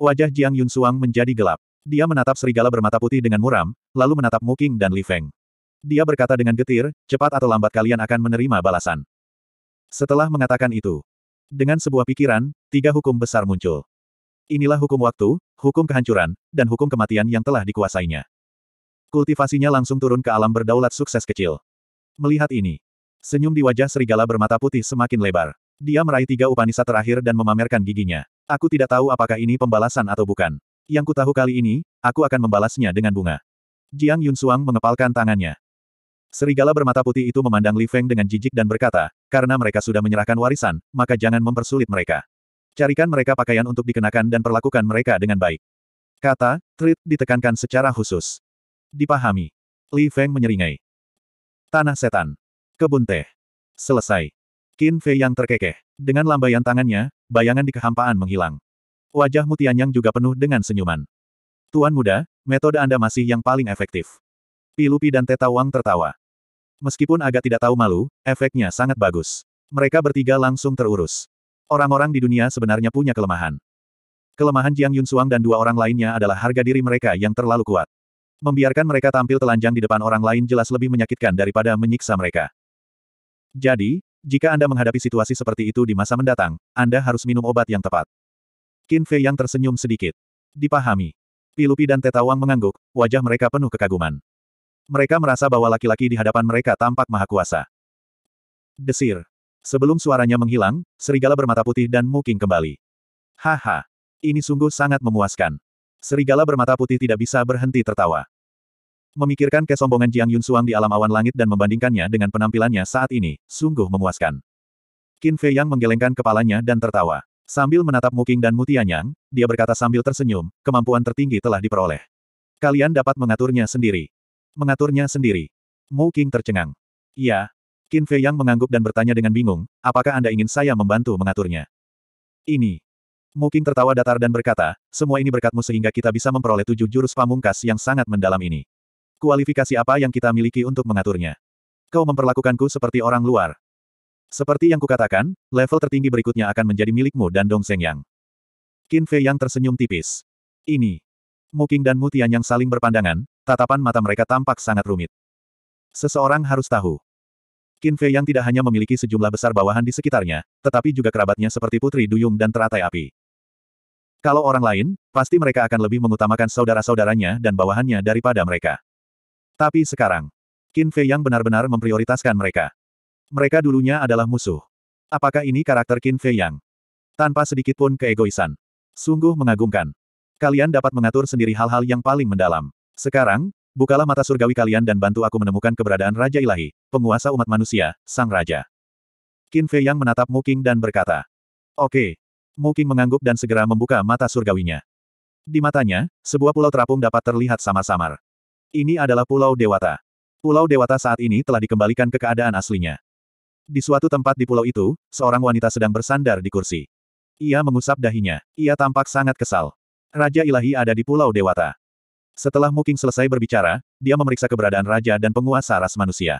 Wajah Jiang Yun Suang menjadi gelap. Dia menatap serigala bermata putih dengan muram, lalu menatap Mu Qing dan Li Feng. Dia berkata dengan getir, cepat atau lambat kalian akan menerima balasan. Setelah mengatakan itu, dengan sebuah pikiran, tiga hukum besar muncul. Inilah hukum waktu, hukum kehancuran, dan hukum kematian yang telah dikuasainya. Kultivasinya langsung turun ke alam berdaulat sukses kecil. Melihat ini, senyum di wajah serigala bermata putih semakin lebar. Dia meraih tiga Upanisa terakhir dan memamerkan giginya. Aku tidak tahu apakah ini pembalasan atau bukan. Yang ku tahu kali ini, aku akan membalasnya dengan bunga. Jiang Yun Yunsuang mengepalkan tangannya. Serigala bermata putih itu memandang Li Feng dengan jijik dan berkata, karena mereka sudah menyerahkan warisan, maka jangan mempersulit mereka. Carikan mereka pakaian untuk dikenakan dan perlakukan mereka dengan baik. Kata, treat ditekankan secara khusus. Dipahami. Li Feng menyeringai. Tanah setan. Kebun teh. Selesai. Qin Fei yang terkekeh. Dengan lambaian tangannya, bayangan di kehampaan menghilang. Wajah Mutianyang juga penuh dengan senyuman. Tuan muda, metode Anda masih yang paling efektif. Pilupi dan Teta Wang tertawa. Meskipun agak tidak tahu malu, efeknya sangat bagus. Mereka bertiga langsung terurus. Orang-orang di dunia sebenarnya punya kelemahan. Kelemahan Jiang Yunsuang dan dua orang lainnya adalah harga diri mereka yang terlalu kuat. Membiarkan mereka tampil telanjang di depan orang lain jelas lebih menyakitkan daripada menyiksa mereka. Jadi, jika Anda menghadapi situasi seperti itu di masa mendatang, Anda harus minum obat yang tepat. Qin Fei yang tersenyum sedikit. Dipahami. Pilupi dan Tetawang mengangguk, wajah mereka penuh kekaguman. Mereka merasa bahwa laki-laki di hadapan mereka tampak maha kuasa. Desir. Sebelum suaranya menghilang, serigala bermata putih dan muking kembali. Haha. Ini sungguh sangat memuaskan. Serigala bermata putih tidak bisa berhenti tertawa. Memikirkan kesombongan Jiang Yun Suang di alam awan langit dan membandingkannya dengan penampilannya saat ini, sungguh memuaskan. Qin Fei Yang menggelengkan kepalanya dan tertawa. Sambil menatap Muking dan Mutianyang, dia berkata sambil tersenyum, kemampuan tertinggi telah diperoleh. Kalian dapat mengaturnya sendiri. Mengaturnya sendiri. Muking tercengang. Iya. Qin Fei Yang mengangguk dan bertanya dengan bingung, apakah Anda ingin saya membantu mengaturnya? Ini. Muking tertawa datar dan berkata, semua ini berkatmu sehingga kita bisa memperoleh tujuh jurus pamungkas yang sangat mendalam ini. Kualifikasi apa yang kita miliki untuk mengaturnya? Kau memperlakukanku seperti orang luar. Seperti yang kukatakan, level tertinggi berikutnya akan menjadi milikmu dan Dong Seng Yang. Qin Fei Yang tersenyum tipis. Ini. Muking dan Mu yang saling berpandangan, tatapan mata mereka tampak sangat rumit. Seseorang harus tahu. Qin Fei Yang tidak hanya memiliki sejumlah besar bawahan di sekitarnya, tetapi juga kerabatnya seperti Putri Duyung dan teratai api. Kalau orang lain, pasti mereka akan lebih mengutamakan saudara-saudaranya dan bawahannya daripada mereka. Tapi sekarang, Qin Fei yang benar-benar memprioritaskan mereka. Mereka dulunya adalah musuh. Apakah ini karakter Qin Fei Yang? Tanpa sedikitpun keegoisan. Sungguh mengagumkan. Kalian dapat mengatur sendiri hal-hal yang paling mendalam. Sekarang, bukalah mata surgawi kalian dan bantu aku menemukan keberadaan Raja Ilahi, penguasa umat manusia, Sang Raja. Qin Fei Yang menatap Muking dan berkata. Oke. Muking mengangguk dan segera membuka mata surgawinya. Di matanya, sebuah pulau terapung dapat terlihat samar-samar. Ini adalah Pulau Dewata. Pulau Dewata saat ini telah dikembalikan ke keadaan aslinya. Di suatu tempat di pulau itu, seorang wanita sedang bersandar di kursi. Ia mengusap dahinya. Ia tampak sangat kesal. Raja Ilahi ada di Pulau Dewata. Setelah Muking selesai berbicara, dia memeriksa keberadaan raja dan penguasa ras manusia.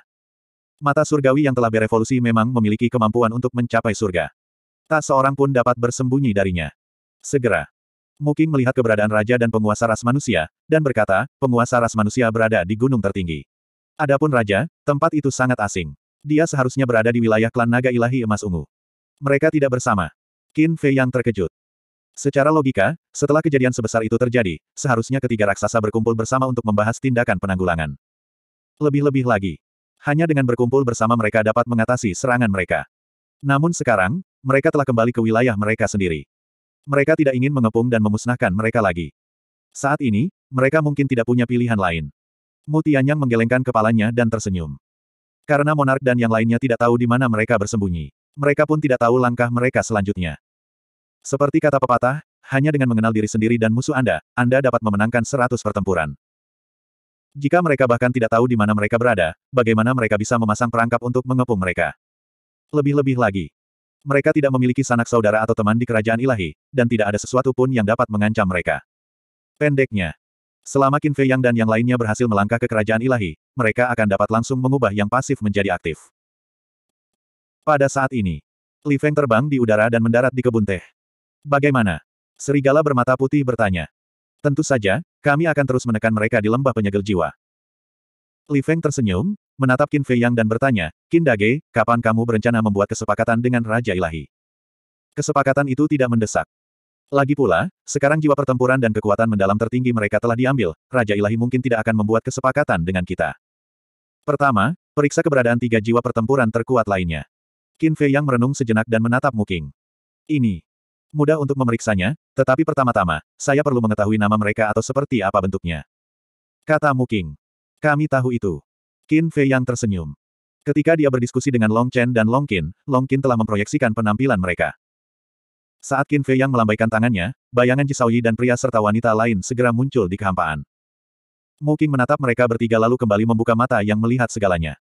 Mata surgawi yang telah berevolusi memang memiliki kemampuan untuk mencapai surga. Tak seorang pun dapat bersembunyi darinya. Segera, Muking melihat keberadaan raja dan penguasa ras manusia, dan berkata, penguasa ras manusia berada di gunung tertinggi. Adapun raja, tempat itu sangat asing. Dia seharusnya berada di wilayah klan naga ilahi emas ungu. Mereka tidak bersama. Qin Fei yang terkejut. Secara logika, setelah kejadian sebesar itu terjadi, seharusnya ketiga raksasa berkumpul bersama untuk membahas tindakan penanggulangan. Lebih-lebih lagi, hanya dengan berkumpul bersama mereka dapat mengatasi serangan mereka. Namun sekarang, mereka telah kembali ke wilayah mereka sendiri. Mereka tidak ingin mengepung dan memusnahkan mereka lagi. Saat ini, mereka mungkin tidak punya pilihan lain. Mutianyang menggelengkan kepalanya dan tersenyum. Karena monark dan yang lainnya tidak tahu di mana mereka bersembunyi. Mereka pun tidak tahu langkah mereka selanjutnya. Seperti kata pepatah, hanya dengan mengenal diri sendiri dan musuh Anda, Anda dapat memenangkan seratus pertempuran. Jika mereka bahkan tidak tahu di mana mereka berada, bagaimana mereka bisa memasang perangkap untuk mengepung mereka? Lebih-lebih lagi, mereka tidak memiliki sanak saudara atau teman di kerajaan ilahi, dan tidak ada sesuatu pun yang dapat mengancam mereka. Pendeknya, selama Qin Fei Yang dan yang lainnya berhasil melangkah ke kerajaan ilahi, mereka akan dapat langsung mengubah yang pasif menjadi aktif. Pada saat ini, Li Feng terbang di udara dan mendarat di kebun teh. Bagaimana? Serigala bermata putih bertanya. Tentu saja, kami akan terus menekan mereka di lembah penyegel jiwa. Li Feng tersenyum, menatap Qin Fei Yang dan bertanya, Qin Dage, kapan kamu berencana membuat kesepakatan dengan Raja Ilahi? Kesepakatan itu tidak mendesak. Lagi pula, sekarang jiwa pertempuran dan kekuatan mendalam tertinggi mereka telah diambil, Raja Ilahi mungkin tidak akan membuat kesepakatan dengan kita. Pertama, periksa keberadaan tiga jiwa pertempuran terkuat lainnya. Qin Fei Yang merenung sejenak dan menatap Muking. Ini mudah untuk memeriksanya, tetapi pertama-tama, saya perlu mengetahui nama mereka atau seperti apa bentuknya. Kata Muking. Kami tahu itu. Qin Fei yang tersenyum. Ketika dia berdiskusi dengan Long Chen dan Long Qin, Long Qin telah memproyeksikan penampilan mereka. Saat Qin Fei yang melambaikan tangannya, bayangan Jisaoyi dan pria serta wanita lain segera muncul di kehampaan. Mu Qing menatap mereka bertiga lalu kembali membuka mata yang melihat segalanya.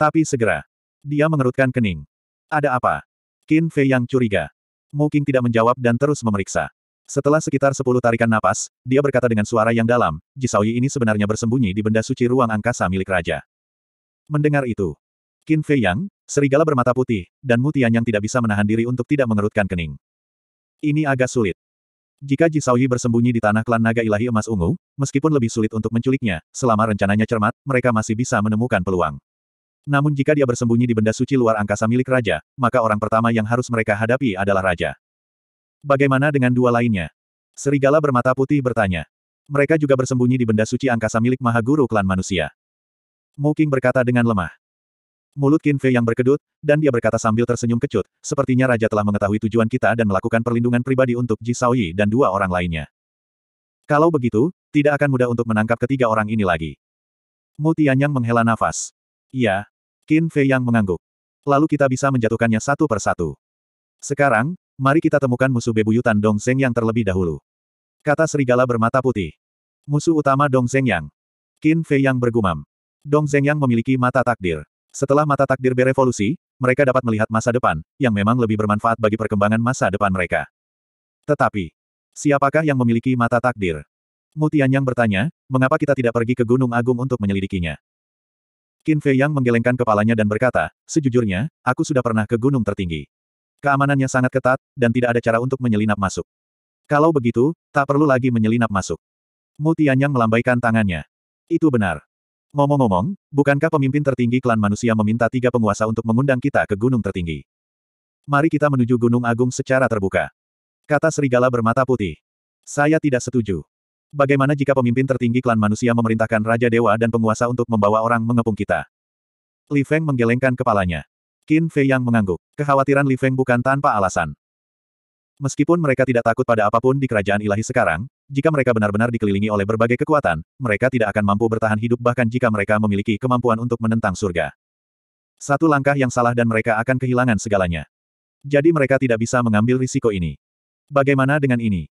Tapi segera, dia mengerutkan kening. Ada apa? Qin Fei yang curiga. Mu Qing tidak menjawab dan terus memeriksa. Setelah sekitar sepuluh tarikan napas, dia berkata dengan suara yang dalam, "Jisaui ini sebenarnya bersembunyi di benda suci ruang angkasa milik raja. Mendengar itu, Qin Fei Yang, serigala bermata putih, dan Mutian yang tidak bisa menahan diri untuk tidak mengerutkan kening. Ini agak sulit. Jika Jisaui bersembunyi di tanah klan naga ilahi emas ungu, meskipun lebih sulit untuk menculiknya, selama rencananya cermat, mereka masih bisa menemukan peluang. Namun jika dia bersembunyi di benda suci luar angkasa milik raja, maka orang pertama yang harus mereka hadapi adalah raja. Bagaimana dengan dua lainnya? Serigala bermata putih bertanya. Mereka juga bersembunyi di benda suci angkasa milik Maha Guru klan manusia. Muking berkata dengan lemah. Mulut Qin Fei yang berkedut, dan dia berkata sambil tersenyum kecut, sepertinya Raja telah mengetahui tujuan kita dan melakukan perlindungan pribadi untuk Ji Xiaoyi dan dua orang lainnya. Kalau begitu, tidak akan mudah untuk menangkap ketiga orang ini lagi. Mu Tianyang menghela nafas. Iya. Qin Fei yang mengangguk. Lalu kita bisa menjatuhkannya satu persatu. Sekarang, Mari kita temukan musuh bebuyutan Dong Seng yang terlebih dahulu. Kata serigala bermata putih. Musuh utama Dong Seng Yang. Qin Fei Yang bergumam. Dong Seng Yang memiliki mata takdir. Setelah mata takdir berevolusi, mereka dapat melihat masa depan, yang memang lebih bermanfaat bagi perkembangan masa depan mereka. Tetapi, siapakah yang memiliki mata takdir? Mutian Yang bertanya, mengapa kita tidak pergi ke Gunung Agung untuk menyelidikinya? Qin Fei Yang menggelengkan kepalanya dan berkata, sejujurnya, aku sudah pernah ke gunung tertinggi. Keamanannya sangat ketat, dan tidak ada cara untuk menyelinap masuk. Kalau begitu, tak perlu lagi menyelinap masuk. Mu Tianyang melambaikan tangannya. Itu benar. Ngomong-ngomong, bukankah pemimpin tertinggi klan manusia meminta tiga penguasa untuk mengundang kita ke gunung tertinggi? Mari kita menuju Gunung Agung secara terbuka. Kata serigala bermata putih. Saya tidak setuju. Bagaimana jika pemimpin tertinggi klan manusia memerintahkan Raja Dewa dan penguasa untuk membawa orang mengepung kita? Li Feng menggelengkan kepalanya. Qin Fei yang mengangguk. Kekhawatiran Li Feng bukan tanpa alasan. Meskipun mereka tidak takut pada apapun di kerajaan ilahi sekarang, jika mereka benar-benar dikelilingi oleh berbagai kekuatan, mereka tidak akan mampu bertahan hidup bahkan jika mereka memiliki kemampuan untuk menentang surga. Satu langkah yang salah dan mereka akan kehilangan segalanya. Jadi mereka tidak bisa mengambil risiko ini. Bagaimana dengan ini?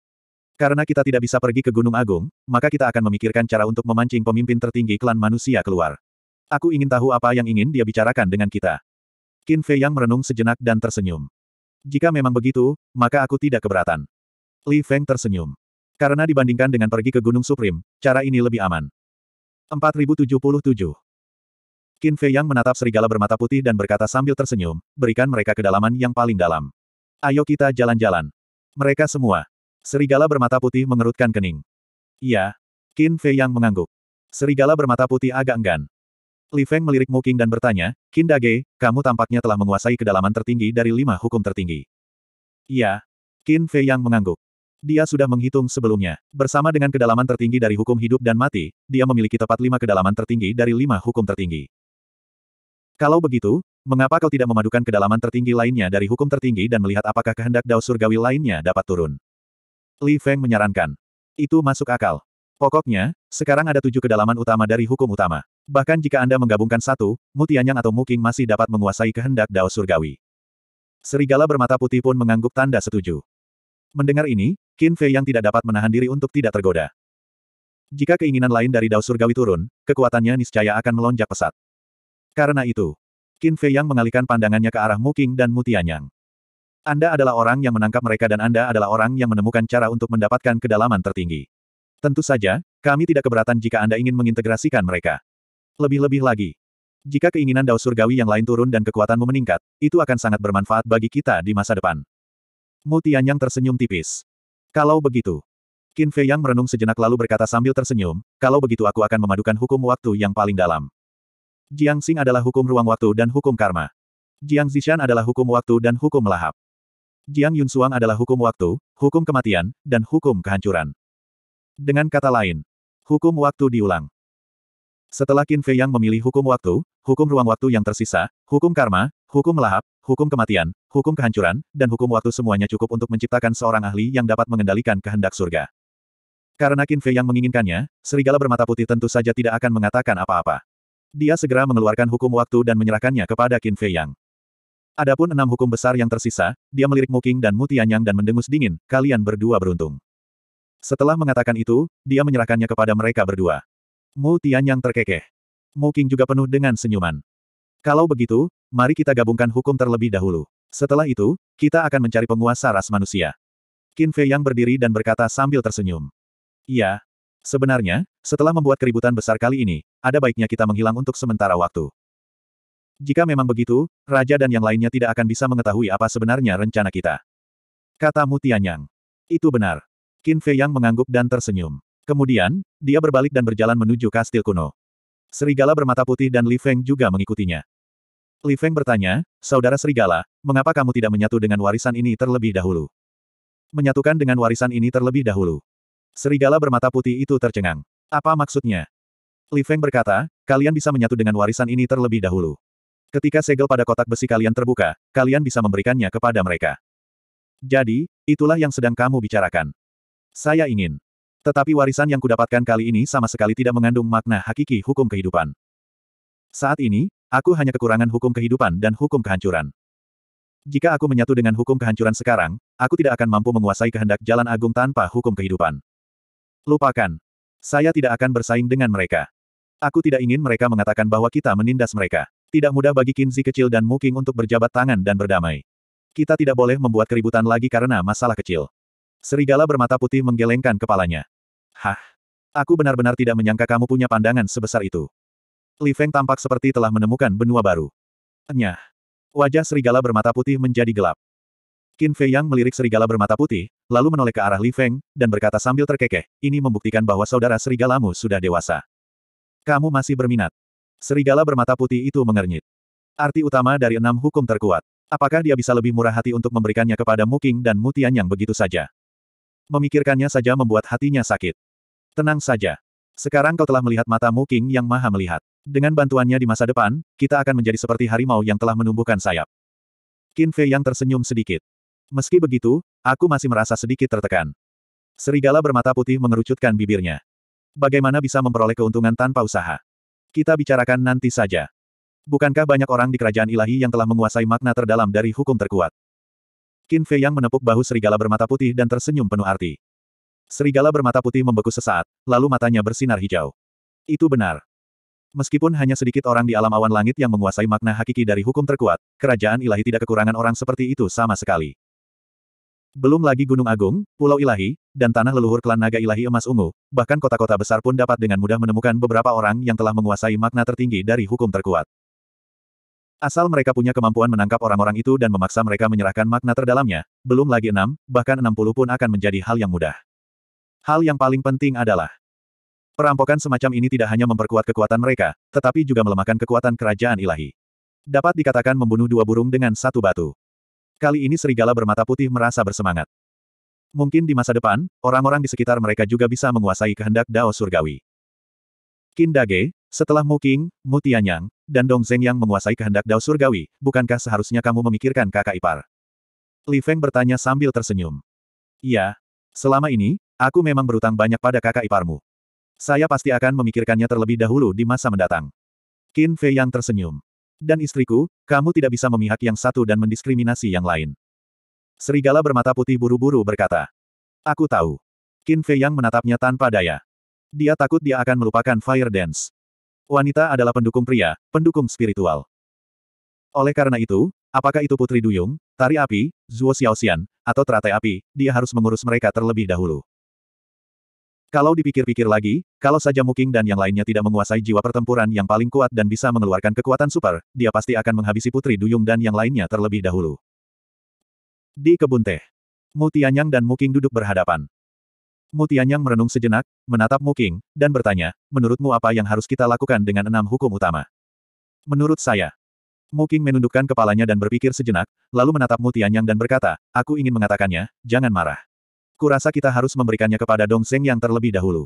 Karena kita tidak bisa pergi ke Gunung Agung, maka kita akan memikirkan cara untuk memancing pemimpin tertinggi klan manusia keluar. Aku ingin tahu apa yang ingin dia bicarakan dengan kita. Qin Fei Yang merenung sejenak dan tersenyum. Jika memang begitu, maka aku tidak keberatan. Li Feng tersenyum. Karena dibandingkan dengan pergi ke Gunung Supreme, cara ini lebih aman. 4077 Qin Fei Yang menatap serigala bermata putih dan berkata sambil tersenyum, berikan mereka kedalaman yang paling dalam. Ayo kita jalan-jalan. Mereka semua. Serigala bermata putih mengerutkan kening. Iya. Qin Fei Yang mengangguk. Serigala bermata putih agak enggan. Li Feng melirik Mu King dan bertanya, Dage, kamu tampaknya telah menguasai kedalaman tertinggi dari lima hukum tertinggi. "Ya," Qin Fei yang mengangguk. Dia sudah menghitung sebelumnya. Bersama dengan kedalaman tertinggi dari hukum hidup dan mati, dia memiliki tepat lima kedalaman tertinggi dari lima hukum tertinggi. Kalau begitu, mengapa kau tidak memadukan kedalaman tertinggi lainnya dari hukum tertinggi dan melihat apakah kehendak dao surgawi lainnya dapat turun? Li Feng menyarankan. Itu masuk akal. Pokoknya, sekarang ada tujuh kedalaman utama dari hukum utama. Bahkan jika Anda menggabungkan satu, Mutianyang atau Muking masih dapat menguasai kehendak Dao Surgawi. Serigala bermata putih pun mengangguk tanda setuju. Mendengar ini, Qin Fei yang tidak dapat menahan diri untuk tidak tergoda. Jika keinginan lain dari Dao Surgawi turun, kekuatannya niscaya akan melonjak pesat. Karena itu, Qin Fei yang mengalihkan pandangannya ke arah Muking dan Mutianyang. Anda adalah orang yang menangkap mereka dan Anda adalah orang yang menemukan cara untuk mendapatkan kedalaman tertinggi. Tentu saja, kami tidak keberatan jika Anda ingin mengintegrasikan mereka. Lebih-lebih lagi, jika keinginan Dao Surgawi yang lain turun dan kekuatanmu meningkat, itu akan sangat bermanfaat bagi kita di masa depan. Mu Tianyang tersenyum tipis. Kalau begitu, Qin Fei Yang merenung sejenak lalu berkata sambil tersenyum, kalau begitu aku akan memadukan hukum waktu yang paling dalam. Jiang Xing adalah hukum ruang waktu dan hukum karma. Jiang Zishan adalah hukum waktu dan hukum lahap. Jiang Yunsuang adalah hukum waktu, hukum kematian, dan hukum kehancuran. Dengan kata lain, hukum waktu diulang. Setelah Qin Fei Yang memilih hukum waktu, hukum ruang waktu yang tersisa, hukum karma, hukum melahap, hukum kematian, hukum kehancuran, dan hukum waktu semuanya cukup untuk menciptakan seorang ahli yang dapat mengendalikan kehendak surga. Karena Qin Fei Yang menginginkannya, serigala bermata putih tentu saja tidak akan mengatakan apa-apa. Dia segera mengeluarkan hukum waktu dan menyerahkannya kepada Qin Fei Yang. Adapun enam hukum besar yang tersisa, dia melirik Muking dan Mutianyang dan mendengus dingin, kalian berdua beruntung. Setelah mengatakan itu, dia menyerahkannya kepada mereka berdua. Mu Tian yang terkekeh. Mu King juga penuh dengan senyuman. Kalau begitu, mari kita gabungkan hukum terlebih dahulu. Setelah itu, kita akan mencari penguasa ras manusia. Qin Fei yang berdiri dan berkata sambil tersenyum. Iya. Sebenarnya, setelah membuat keributan besar kali ini, ada baiknya kita menghilang untuk sementara waktu. Jika memang begitu, Raja dan yang lainnya tidak akan bisa mengetahui apa sebenarnya rencana kita. Kata Mu Tianyang. Itu benar. Qin Fei yang mengangguk dan tersenyum. Kemudian, dia berbalik dan berjalan menuju kastil kuno. Serigala bermata putih dan Li Feng juga mengikutinya. Li Feng bertanya, Saudara Serigala, mengapa kamu tidak menyatu dengan warisan ini terlebih dahulu? Menyatukan dengan warisan ini terlebih dahulu. Serigala bermata putih itu tercengang. Apa maksudnya? Li Feng berkata, kalian bisa menyatu dengan warisan ini terlebih dahulu. Ketika segel pada kotak besi kalian terbuka, kalian bisa memberikannya kepada mereka. Jadi, itulah yang sedang kamu bicarakan. Saya ingin. Tetapi warisan yang kudapatkan kali ini sama sekali tidak mengandung makna hakiki hukum kehidupan. Saat ini, aku hanya kekurangan hukum kehidupan dan hukum kehancuran. Jika aku menyatu dengan hukum kehancuran sekarang, aku tidak akan mampu menguasai kehendak jalan agung tanpa hukum kehidupan. Lupakan. Saya tidak akan bersaing dengan mereka. Aku tidak ingin mereka mengatakan bahwa kita menindas mereka. Tidak mudah bagi Kinzi kecil dan Muking untuk berjabat tangan dan berdamai. Kita tidak boleh membuat keributan lagi karena masalah kecil. Serigala bermata putih menggelengkan kepalanya. Hah? Aku benar-benar tidak menyangka kamu punya pandangan sebesar itu. Li Feng tampak seperti telah menemukan benua baru. Nyah. Wajah serigala bermata putih menjadi gelap. Qin Fei Yang melirik serigala bermata putih, lalu menoleh ke arah Li Feng, dan berkata sambil terkekeh, ini membuktikan bahwa saudara serigalamu sudah dewasa. Kamu masih berminat. Serigala bermata putih itu mengernyit. Arti utama dari enam hukum terkuat. Apakah dia bisa lebih murah hati untuk memberikannya kepada Mu Muking dan Mutian yang begitu saja? Memikirkannya saja membuat hatinya sakit. Tenang saja. Sekarang kau telah melihat matamu King yang maha melihat. Dengan bantuannya di masa depan, kita akan menjadi seperti harimau yang telah menumbuhkan sayap. Qin Fei yang tersenyum sedikit. Meski begitu, aku masih merasa sedikit tertekan. Serigala bermata putih mengerucutkan bibirnya. Bagaimana bisa memperoleh keuntungan tanpa usaha? Kita bicarakan nanti saja. Bukankah banyak orang di kerajaan ilahi yang telah menguasai makna terdalam dari hukum terkuat? Qin Fei yang menepuk bahu serigala bermata putih dan tersenyum penuh arti. Serigala bermata putih membeku sesaat, lalu matanya bersinar hijau. Itu benar. Meskipun hanya sedikit orang di alam awan langit yang menguasai makna hakiki dari hukum terkuat, kerajaan ilahi tidak kekurangan orang seperti itu sama sekali. Belum lagi Gunung Agung, Pulau Ilahi, dan tanah leluhur klan naga ilahi emas ungu, bahkan kota-kota besar pun dapat dengan mudah menemukan beberapa orang yang telah menguasai makna tertinggi dari hukum terkuat. Asal mereka punya kemampuan menangkap orang-orang itu dan memaksa mereka menyerahkan makna terdalamnya, belum lagi enam, bahkan enam puluh pun akan menjadi hal yang mudah. Hal yang paling penting adalah perampokan semacam ini tidak hanya memperkuat kekuatan mereka, tetapi juga melemahkan kekuatan kerajaan ilahi. Dapat dikatakan membunuh dua burung dengan satu batu. Kali ini serigala bermata putih merasa bersemangat. Mungkin di masa depan, orang-orang di sekitar mereka juga bisa menguasai kehendak Dao Surgawi. Kindage, setelah Mu King, Mu Tianyang, dan Dong Zeng yang menguasai kehendak Dao Surgawi, bukankah seharusnya kamu memikirkan kakak ipar? Li Feng bertanya sambil tersenyum. Iya. Selama ini, aku memang berutang banyak pada kakak iparmu. Saya pasti akan memikirkannya terlebih dahulu di masa mendatang. Qin Fei yang tersenyum. Dan istriku, kamu tidak bisa memihak yang satu dan mendiskriminasi yang lain. Serigala bermata putih buru-buru berkata. Aku tahu. Qin Fei yang menatapnya tanpa daya. Dia takut dia akan melupakan Fire Dance. Wanita adalah pendukung pria, pendukung spiritual. Oleh karena itu, apakah itu Putri Duyung, Tari Api, Zuo Xiaoxian, atau Teratai Api, dia harus mengurus mereka terlebih dahulu. Kalau dipikir-pikir lagi, kalau saja Muking dan yang lainnya tidak menguasai jiwa pertempuran yang paling kuat dan bisa mengeluarkan kekuatan super, dia pasti akan menghabisi Putri Duyung dan yang lainnya terlebih dahulu. Di kebun teh, Mu Tianyang dan Muking duduk berhadapan. Mu Tianyang merenung sejenak, menatap Mu King, dan bertanya, menurutmu apa yang harus kita lakukan dengan enam hukum utama? Menurut saya. Mu King menundukkan kepalanya dan berpikir sejenak, lalu menatap Mu Tianyang dan berkata, aku ingin mengatakannya, jangan marah. Kurasa kita harus memberikannya kepada Dong Seng yang terlebih dahulu.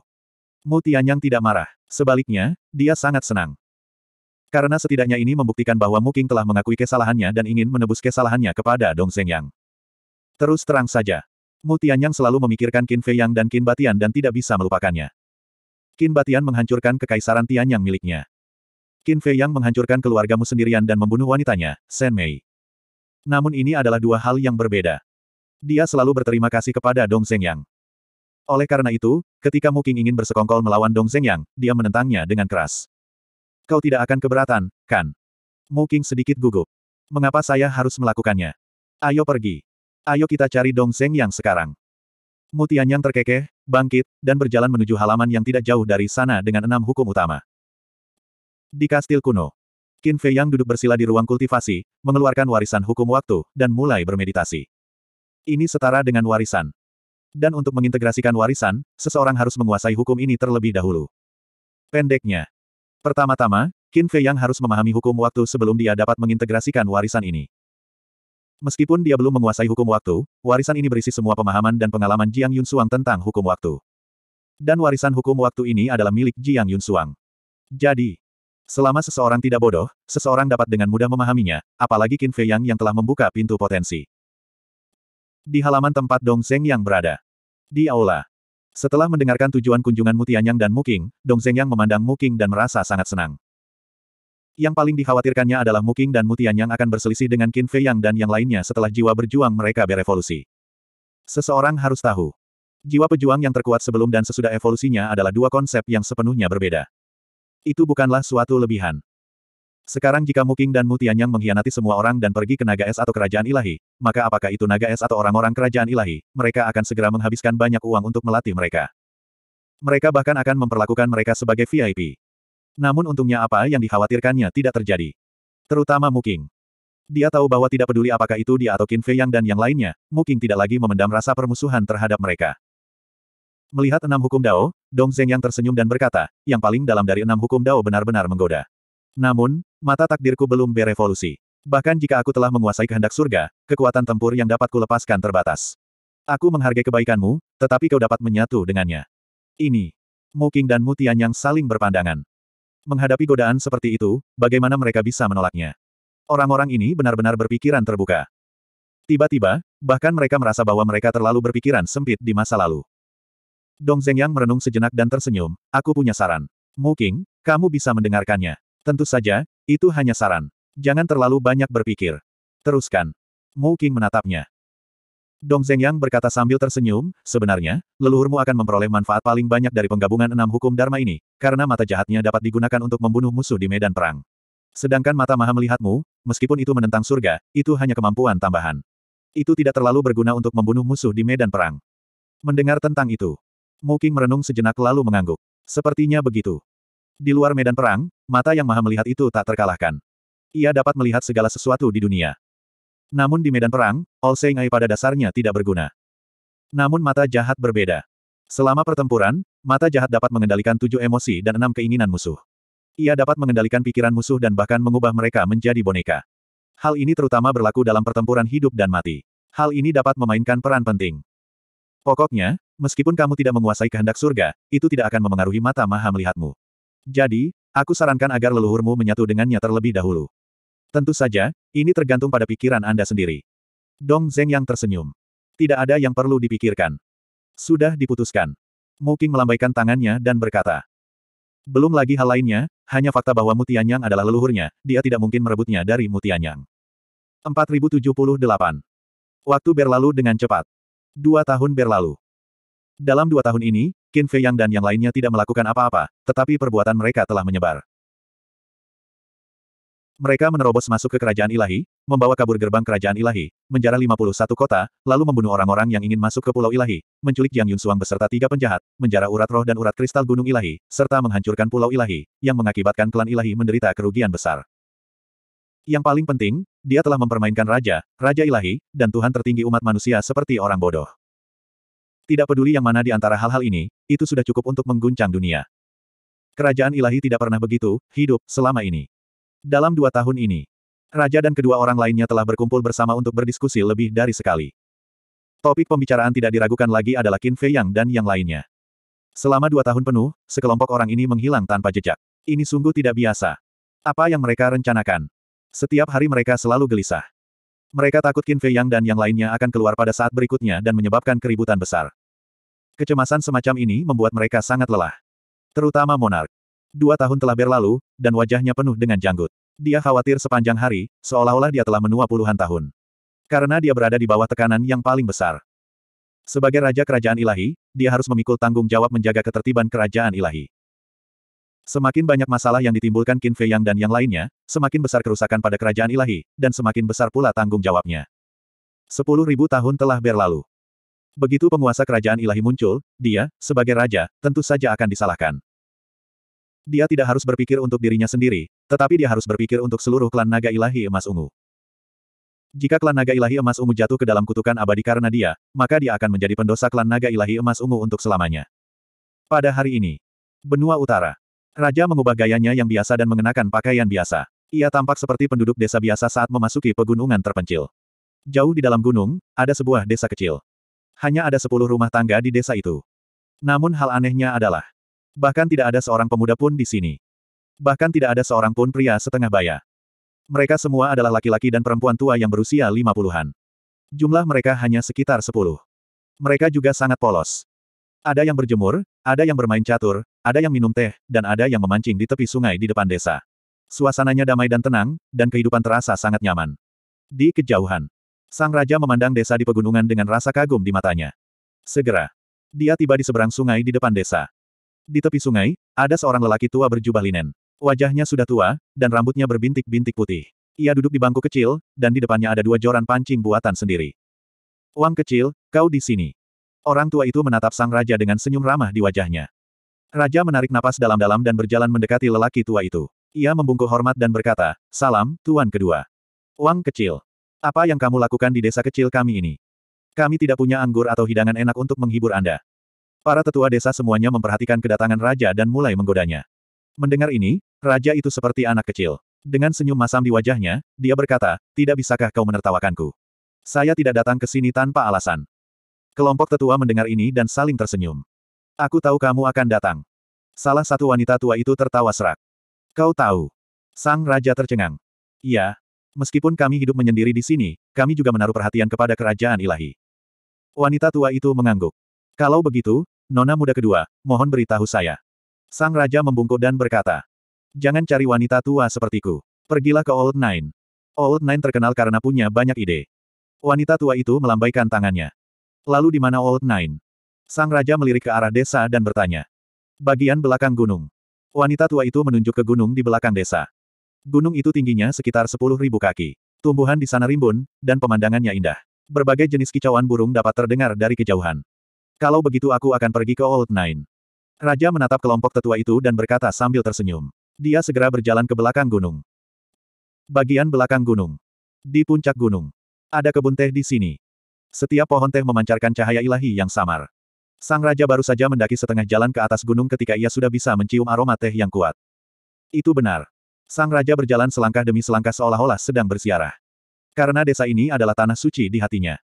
Mu Tianyang tidak marah. Sebaliknya, dia sangat senang. Karena setidaknya ini membuktikan bahwa Mu King telah mengakui kesalahannya dan ingin menebus kesalahannya kepada Dong Seng Yang. Terus terang saja, Mu Tianyang selalu memikirkan Qin Yang dan Qin Batian dan tidak bisa melupakannya. Qin Batian menghancurkan kekaisaran Tianyang miliknya. Qin Yang menghancurkan keluargamu sendirian dan membunuh wanitanya, Shen Mei. Namun ini adalah dua hal yang berbeda. Dia selalu berterima kasih kepada Dong Zhengyang. Oleh karena itu, ketika Mu Qing ingin bersekongkol melawan Dong Zhengyang, dia menentangnya dengan keras. Kau tidak akan keberatan, kan? Mu Qing sedikit gugup. Mengapa saya harus melakukannya? Ayo pergi. Ayo kita cari Dong Seng yang sekarang. Mutian yang terkekeh, bangkit, dan berjalan menuju halaman yang tidak jauh dari sana dengan enam hukum utama. Di kastil kuno, Qin Fei yang duduk bersila di ruang kultivasi, mengeluarkan warisan hukum waktu, dan mulai bermeditasi. Ini setara dengan warisan. Dan untuk mengintegrasikan warisan, seseorang harus menguasai hukum ini terlebih dahulu. Pendeknya. Pertama-tama, Qin Fei yang harus memahami hukum waktu sebelum dia dapat mengintegrasikan warisan ini. Meskipun dia belum menguasai hukum waktu, warisan ini berisi semua pemahaman dan pengalaman Jiang Yun Yunsuang tentang hukum waktu. Dan warisan hukum waktu ini adalah milik Jiang Yun Yunsuang. Jadi, selama seseorang tidak bodoh, seseorang dapat dengan mudah memahaminya, apalagi Qin Fei Yang yang telah membuka pintu potensi. Di halaman tempat Dong Zeng yang berada. Di aula. Setelah mendengarkan tujuan kunjungan Mutianyang dan Muking, Dong Zeng yang memandang Muking dan merasa sangat senang. Yang paling dikhawatirkannya adalah Muking dan Mutian yang akan berselisih dengan Qin Fei Yang dan yang lainnya setelah jiwa berjuang mereka berevolusi. Seseorang harus tahu. Jiwa pejuang yang terkuat sebelum dan sesudah evolusinya adalah dua konsep yang sepenuhnya berbeda. Itu bukanlah suatu lebihan. Sekarang jika Muking dan Mutian Yang mengkhianati semua orang dan pergi ke naga es atau kerajaan ilahi, maka apakah itu naga es atau orang-orang kerajaan ilahi, mereka akan segera menghabiskan banyak uang untuk melatih mereka. Mereka bahkan akan memperlakukan mereka sebagai VIP. Namun untungnya apa yang dikhawatirkannya tidak terjadi. Terutama Muking. Dia tahu bahwa tidak peduli apakah itu dia atau Qin Fei Yang dan yang lainnya, Muking tidak lagi memendam rasa permusuhan terhadap mereka. Melihat enam hukum Dao, Dong Zeng yang tersenyum dan berkata, yang paling dalam dari enam hukum Dao benar-benar menggoda. Namun, mata takdirku belum berevolusi. Bahkan jika aku telah menguasai kehendak surga, kekuatan tempur yang dapat kulepaskan terbatas. Aku menghargai kebaikanmu, tetapi kau dapat menyatu dengannya. Ini. Muking dan Mutian yang saling berpandangan. Menghadapi godaan seperti itu, bagaimana mereka bisa menolaknya? Orang-orang ini benar-benar berpikiran terbuka. Tiba-tiba, bahkan mereka merasa bahwa mereka terlalu berpikiran sempit di masa lalu. Dong Zhengyang merenung sejenak dan tersenyum, aku punya saran. Muking, kamu bisa mendengarkannya. Tentu saja, itu hanya saran. Jangan terlalu banyak berpikir. Teruskan. Muking menatapnya. Dong Zhengyang berkata sambil tersenyum, sebenarnya, leluhurmu akan memperoleh manfaat paling banyak dari penggabungan enam hukum Dharma ini, karena mata jahatnya dapat digunakan untuk membunuh musuh di medan perang. Sedangkan mata maha melihatmu, meskipun itu menentang surga, itu hanya kemampuan tambahan. Itu tidak terlalu berguna untuk membunuh musuh di medan perang. Mendengar tentang itu, Muking merenung sejenak lalu mengangguk. Sepertinya begitu. Di luar medan perang, mata yang maha melihat itu tak terkalahkan. Ia dapat melihat segala sesuatu di dunia. Namun di medan perang, All Eye pada dasarnya tidak berguna. Namun mata jahat berbeda. Selama pertempuran, mata jahat dapat mengendalikan tujuh emosi dan enam keinginan musuh. Ia dapat mengendalikan pikiran musuh dan bahkan mengubah mereka menjadi boneka. Hal ini terutama berlaku dalam pertempuran hidup dan mati. Hal ini dapat memainkan peran penting. Pokoknya, meskipun kamu tidak menguasai kehendak surga, itu tidak akan memengaruhi mata maha melihatmu. Jadi, aku sarankan agar leluhurmu menyatu dengannya terlebih dahulu. Tentu saja, ini tergantung pada pikiran Anda sendiri. Dong Zeng yang tersenyum. Tidak ada yang perlu dipikirkan. Sudah diputuskan. Moking melambaikan tangannya dan berkata. Belum lagi hal lainnya, hanya fakta bahwa Mutianyang adalah leluhurnya, dia tidak mungkin merebutnya dari Mutianyang. 4078. Waktu berlalu dengan cepat. Dua tahun berlalu. Dalam dua tahun ini, Qin Fei Yang dan yang lainnya tidak melakukan apa-apa, tetapi perbuatan mereka telah menyebar. Mereka menerobos masuk ke kerajaan ilahi, membawa kabur gerbang kerajaan ilahi, menjarah 51 kota, lalu membunuh orang-orang yang ingin masuk ke pulau ilahi, menculik Jiang Yunsuang beserta tiga penjahat, menjarah urat roh dan urat kristal gunung ilahi, serta menghancurkan pulau ilahi, yang mengakibatkan klan ilahi menderita kerugian besar. Yang paling penting, dia telah mempermainkan raja, raja ilahi, dan Tuhan tertinggi umat manusia seperti orang bodoh. Tidak peduli yang mana di antara hal-hal ini, itu sudah cukup untuk mengguncang dunia. Kerajaan ilahi tidak pernah begitu hidup selama ini. Dalam dua tahun ini, Raja dan kedua orang lainnya telah berkumpul bersama untuk berdiskusi lebih dari sekali. Topik pembicaraan tidak diragukan lagi adalah Qin Fei Yang dan yang lainnya. Selama dua tahun penuh, sekelompok orang ini menghilang tanpa jejak. Ini sungguh tidak biasa. Apa yang mereka rencanakan? Setiap hari mereka selalu gelisah. Mereka takut Qin Fei Yang dan yang lainnya akan keluar pada saat berikutnya dan menyebabkan keributan besar. Kecemasan semacam ini membuat mereka sangat lelah. Terutama Monark. Dua tahun telah berlalu, dan wajahnya penuh dengan janggut. Dia khawatir sepanjang hari, seolah-olah dia telah menua puluhan tahun. Karena dia berada di bawah tekanan yang paling besar. Sebagai Raja Kerajaan Ilahi, dia harus memikul tanggung jawab menjaga ketertiban Kerajaan Ilahi. Semakin banyak masalah yang ditimbulkan Qin Fei Yang dan yang lainnya, semakin besar kerusakan pada Kerajaan Ilahi, dan semakin besar pula tanggung jawabnya. Sepuluh ribu tahun telah berlalu. Begitu penguasa Kerajaan Ilahi muncul, dia, sebagai raja, tentu saja akan disalahkan. Dia tidak harus berpikir untuk dirinya sendiri, tetapi dia harus berpikir untuk seluruh klan naga ilahi emas ungu. Jika klan naga ilahi emas ungu jatuh ke dalam kutukan abadi karena dia, maka dia akan menjadi pendosa klan naga ilahi emas ungu untuk selamanya. Pada hari ini, benua utara, Raja mengubah gayanya yang biasa dan mengenakan pakaian biasa. Ia tampak seperti penduduk desa biasa saat memasuki pegunungan terpencil. Jauh di dalam gunung, ada sebuah desa kecil. Hanya ada sepuluh rumah tangga di desa itu. Namun hal anehnya adalah, Bahkan tidak ada seorang pemuda pun di sini. Bahkan tidak ada seorang pun pria setengah baya. Mereka semua adalah laki-laki dan perempuan tua yang berusia lima puluhan. Jumlah mereka hanya sekitar sepuluh. Mereka juga sangat polos. Ada yang berjemur, ada yang bermain catur, ada yang minum teh, dan ada yang memancing di tepi sungai di depan desa. Suasananya damai dan tenang, dan kehidupan terasa sangat nyaman. Di kejauhan, sang raja memandang desa di pegunungan dengan rasa kagum di matanya. Segera, dia tiba di seberang sungai di depan desa. Di tepi sungai, ada seorang lelaki tua berjubah linen. Wajahnya sudah tua, dan rambutnya berbintik-bintik putih. Ia duduk di bangku kecil, dan di depannya ada dua joran pancing buatan sendiri. Wang kecil, kau di sini. Orang tua itu menatap sang raja dengan senyum ramah di wajahnya. Raja menarik napas dalam-dalam dan berjalan mendekati lelaki tua itu. Ia membungkuk hormat dan berkata, Salam, Tuan Kedua. Wang kecil. Apa yang kamu lakukan di desa kecil kami ini? Kami tidak punya anggur atau hidangan enak untuk menghibur Anda. Para tetua desa semuanya memperhatikan kedatangan raja dan mulai menggodanya. Mendengar ini, raja itu seperti anak kecil. Dengan senyum masam di wajahnya, dia berkata, tidak bisakah kau menertawakanku? Saya tidak datang ke sini tanpa alasan. Kelompok tetua mendengar ini dan saling tersenyum. Aku tahu kamu akan datang. Salah satu wanita tua itu tertawa serak. Kau tahu. Sang raja tercengang. Iya. Meskipun kami hidup menyendiri di sini, kami juga menaruh perhatian kepada kerajaan ilahi. Wanita tua itu mengangguk. Kalau begitu, nona muda kedua, mohon beritahu saya. Sang Raja membungkuk dan berkata, Jangan cari wanita tua sepertiku. Pergilah ke Old Nine. Old Nine terkenal karena punya banyak ide. Wanita tua itu melambaikan tangannya. Lalu di mana Old Nine? Sang Raja melirik ke arah desa dan bertanya. Bagian belakang gunung. Wanita tua itu menunjuk ke gunung di belakang desa. Gunung itu tingginya sekitar 10.000 kaki. Tumbuhan di sana rimbun, dan pemandangannya indah. Berbagai jenis kicauan burung dapat terdengar dari kejauhan. Kalau begitu aku akan pergi ke Old Nine. Raja menatap kelompok tetua itu dan berkata sambil tersenyum. Dia segera berjalan ke belakang gunung. Bagian belakang gunung. Di puncak gunung. Ada kebun teh di sini. Setiap pohon teh memancarkan cahaya ilahi yang samar. Sang raja baru saja mendaki setengah jalan ke atas gunung ketika ia sudah bisa mencium aroma teh yang kuat. Itu benar. Sang raja berjalan selangkah demi selangkah seolah-olah sedang bersiarah. Karena desa ini adalah tanah suci di hatinya.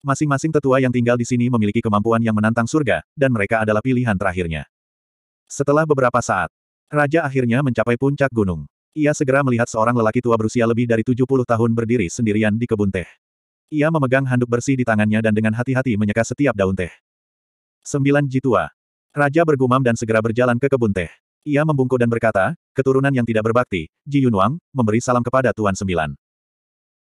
Masing-masing tetua yang tinggal di sini memiliki kemampuan yang menantang surga, dan mereka adalah pilihan terakhirnya. Setelah beberapa saat, Raja akhirnya mencapai puncak gunung. Ia segera melihat seorang lelaki tua berusia lebih dari 70 tahun berdiri sendirian di kebun teh. Ia memegang handuk bersih di tangannya dan dengan hati-hati menyeka setiap daun teh. Sembilan jitua. Raja bergumam dan segera berjalan ke kebun teh. Ia membungkuk dan berkata, keturunan yang tidak berbakti, Ji Yunwang, memberi salam kepada Tuan Sembilan.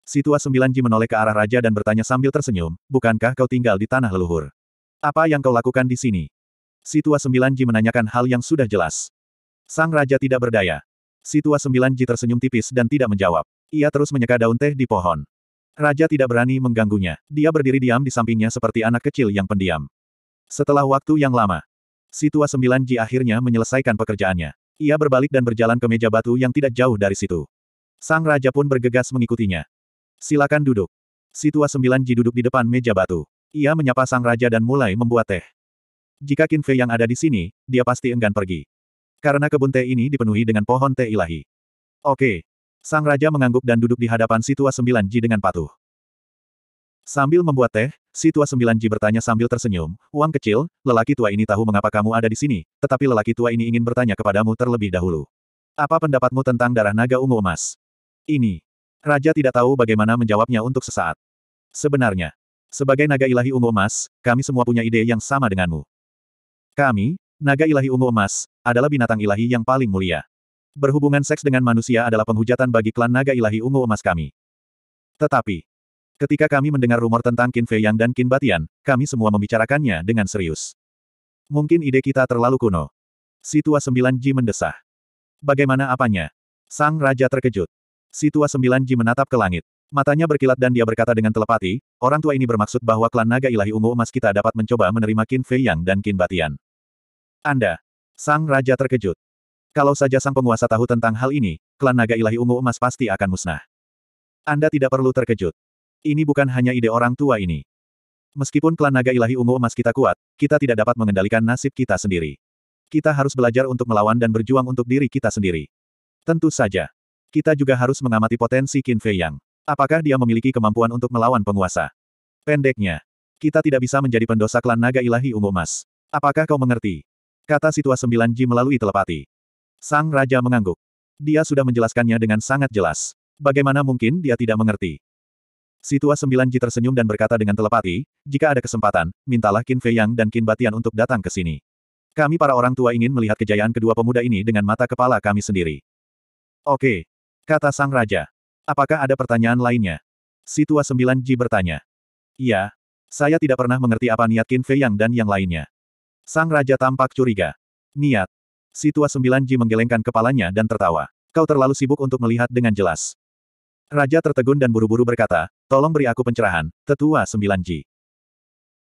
Situa sembilan Ji menoleh ke arah raja dan bertanya sambil tersenyum, bukankah kau tinggal di tanah leluhur? Apa yang kau lakukan di sini? Situa sembilan Ji menanyakan hal yang sudah jelas. Sang raja tidak berdaya. Situa sembilan Ji tersenyum tipis dan tidak menjawab. Ia terus menyeka daun teh di pohon. Raja tidak berani mengganggunya. Dia berdiri diam di sampingnya seperti anak kecil yang pendiam. Setelah waktu yang lama, Situa sembilan Ji akhirnya menyelesaikan pekerjaannya. Ia berbalik dan berjalan ke meja batu yang tidak jauh dari situ. Sang raja pun bergegas mengikutinya. Silakan duduk. Si sembilan ji duduk di depan meja batu. Ia menyapa sang raja dan mulai membuat teh. Jika Qin Fei yang ada di sini, dia pasti enggan pergi. Karena kebun teh ini dipenuhi dengan pohon teh ilahi. Oke. Sang raja mengangguk dan duduk di hadapan si sembilan ji dengan patuh. Sambil membuat teh, si sembilan ji bertanya sambil tersenyum, Uang kecil, lelaki tua ini tahu mengapa kamu ada di sini, tetapi lelaki tua ini ingin bertanya kepadamu terlebih dahulu. Apa pendapatmu tentang darah naga ungu emas? Ini, Raja tidak tahu bagaimana menjawabnya untuk sesaat. Sebenarnya, sebagai naga ilahi ungu emas, kami semua punya ide yang sama denganmu. Kami, naga ilahi ungu emas, adalah binatang ilahi yang paling mulia. Berhubungan seks dengan manusia adalah penghujatan bagi klan naga ilahi ungu emas kami. Tetapi, ketika kami mendengar rumor tentang Qin Fei Yang dan Qin Batian, kami semua membicarakannya dengan serius. Mungkin ide kita terlalu kuno. Situa 9 Ji mendesah. Bagaimana apanya? Sang Raja terkejut. Si tua sembilan Ji menatap ke langit. Matanya berkilat dan dia berkata dengan telepati, orang tua ini bermaksud bahwa klan naga ilahi ungu emas kita dapat mencoba menerima Qin Fei Yang dan Qin Batian. Anda. Sang Raja terkejut. Kalau saja sang penguasa tahu tentang hal ini, klan naga ilahi ungu emas pasti akan musnah. Anda tidak perlu terkejut. Ini bukan hanya ide orang tua ini. Meskipun klan naga ilahi ungu emas kita kuat, kita tidak dapat mengendalikan nasib kita sendiri. Kita harus belajar untuk melawan dan berjuang untuk diri kita sendiri. Tentu saja. Kita juga harus mengamati potensi Qin Fei Yang. Apakah dia memiliki kemampuan untuk melawan penguasa? Pendeknya, kita tidak bisa menjadi pendosa klan naga ilahi ungu emas. Apakah kau mengerti? Kata situa sembilan Ji melalui telepati. Sang Raja mengangguk. Dia sudah menjelaskannya dengan sangat jelas. Bagaimana mungkin dia tidak mengerti? Situa sembilan Ji tersenyum dan berkata dengan telepati, jika ada kesempatan, mintalah Qin Fei Yang dan Qin Batian untuk datang ke sini. Kami para orang tua ingin melihat kejayaan kedua pemuda ini dengan mata kepala kami sendiri. Oke, Kata sang raja. Apakah ada pertanyaan lainnya? situa sembilan Ji bertanya. Iya. Saya tidak pernah mengerti apa niat Qin Fei Yang dan yang lainnya. Sang raja tampak curiga. Niat. situa sembilan Ji menggelengkan kepalanya dan tertawa. Kau terlalu sibuk untuk melihat dengan jelas. Raja tertegun dan buru-buru berkata, tolong beri aku pencerahan, tetua sembilan Ji.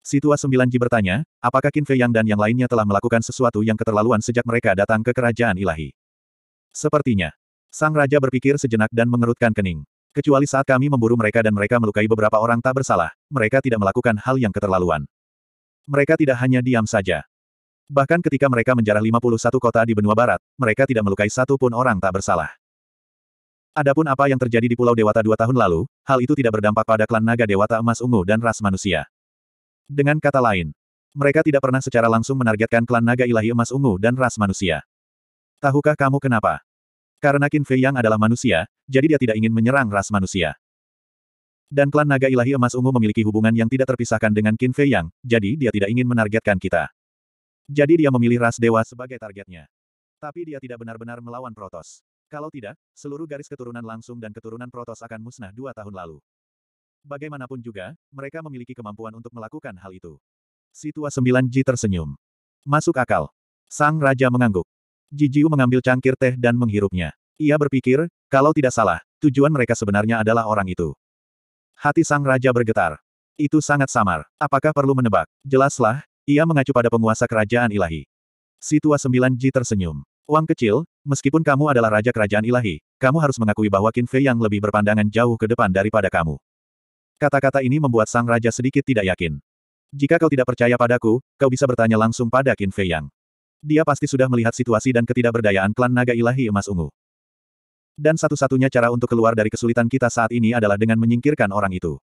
situa sembilan Ji bertanya, apakah Qin Fei Yang dan yang lainnya telah melakukan sesuatu yang keterlaluan sejak mereka datang ke kerajaan ilahi? Sepertinya. Sang Raja berpikir sejenak dan mengerutkan kening. Kecuali saat kami memburu mereka dan mereka melukai beberapa orang tak bersalah, mereka tidak melakukan hal yang keterlaluan. Mereka tidak hanya diam saja. Bahkan ketika mereka menjarah 51 kota di benua barat, mereka tidak melukai satu pun orang tak bersalah. Adapun apa yang terjadi di Pulau Dewata dua tahun lalu, hal itu tidak berdampak pada klan naga Dewata Emas Ungu dan ras manusia. Dengan kata lain, mereka tidak pernah secara langsung menargetkan klan naga ilahi Emas Ungu dan ras manusia. Tahukah kamu kenapa? Karena Qin Fei Yang adalah manusia, jadi dia tidak ingin menyerang ras manusia. Dan klan naga ilahi emas ungu memiliki hubungan yang tidak terpisahkan dengan Qin Fei Yang, jadi dia tidak ingin menargetkan kita. Jadi dia memilih ras dewa sebagai targetnya. Tapi dia tidak benar-benar melawan Protos. Kalau tidak, seluruh garis keturunan langsung dan keturunan Protos akan musnah dua tahun lalu. Bagaimanapun juga, mereka memiliki kemampuan untuk melakukan hal itu. Situa 9G tersenyum. Masuk akal. Sang Raja mengangguk. Jijiu mengambil cangkir teh dan menghirupnya. Ia berpikir, kalau tidak salah, tujuan mereka sebenarnya adalah orang itu. Hati sang raja bergetar. Itu sangat samar. Apakah perlu menebak? Jelaslah, ia mengacu pada penguasa kerajaan ilahi. Situa tua sembilan Ji tersenyum. Uang kecil, meskipun kamu adalah raja kerajaan ilahi, kamu harus mengakui bahwa Qin Fei yang lebih berpandangan jauh ke depan daripada kamu. Kata-kata ini membuat sang raja sedikit tidak yakin. Jika kau tidak percaya padaku, kau bisa bertanya langsung pada Qin Fei yang. Dia pasti sudah melihat situasi dan ketidakberdayaan klan naga ilahi emas ungu. Dan satu-satunya cara untuk keluar dari kesulitan kita saat ini adalah dengan menyingkirkan orang itu.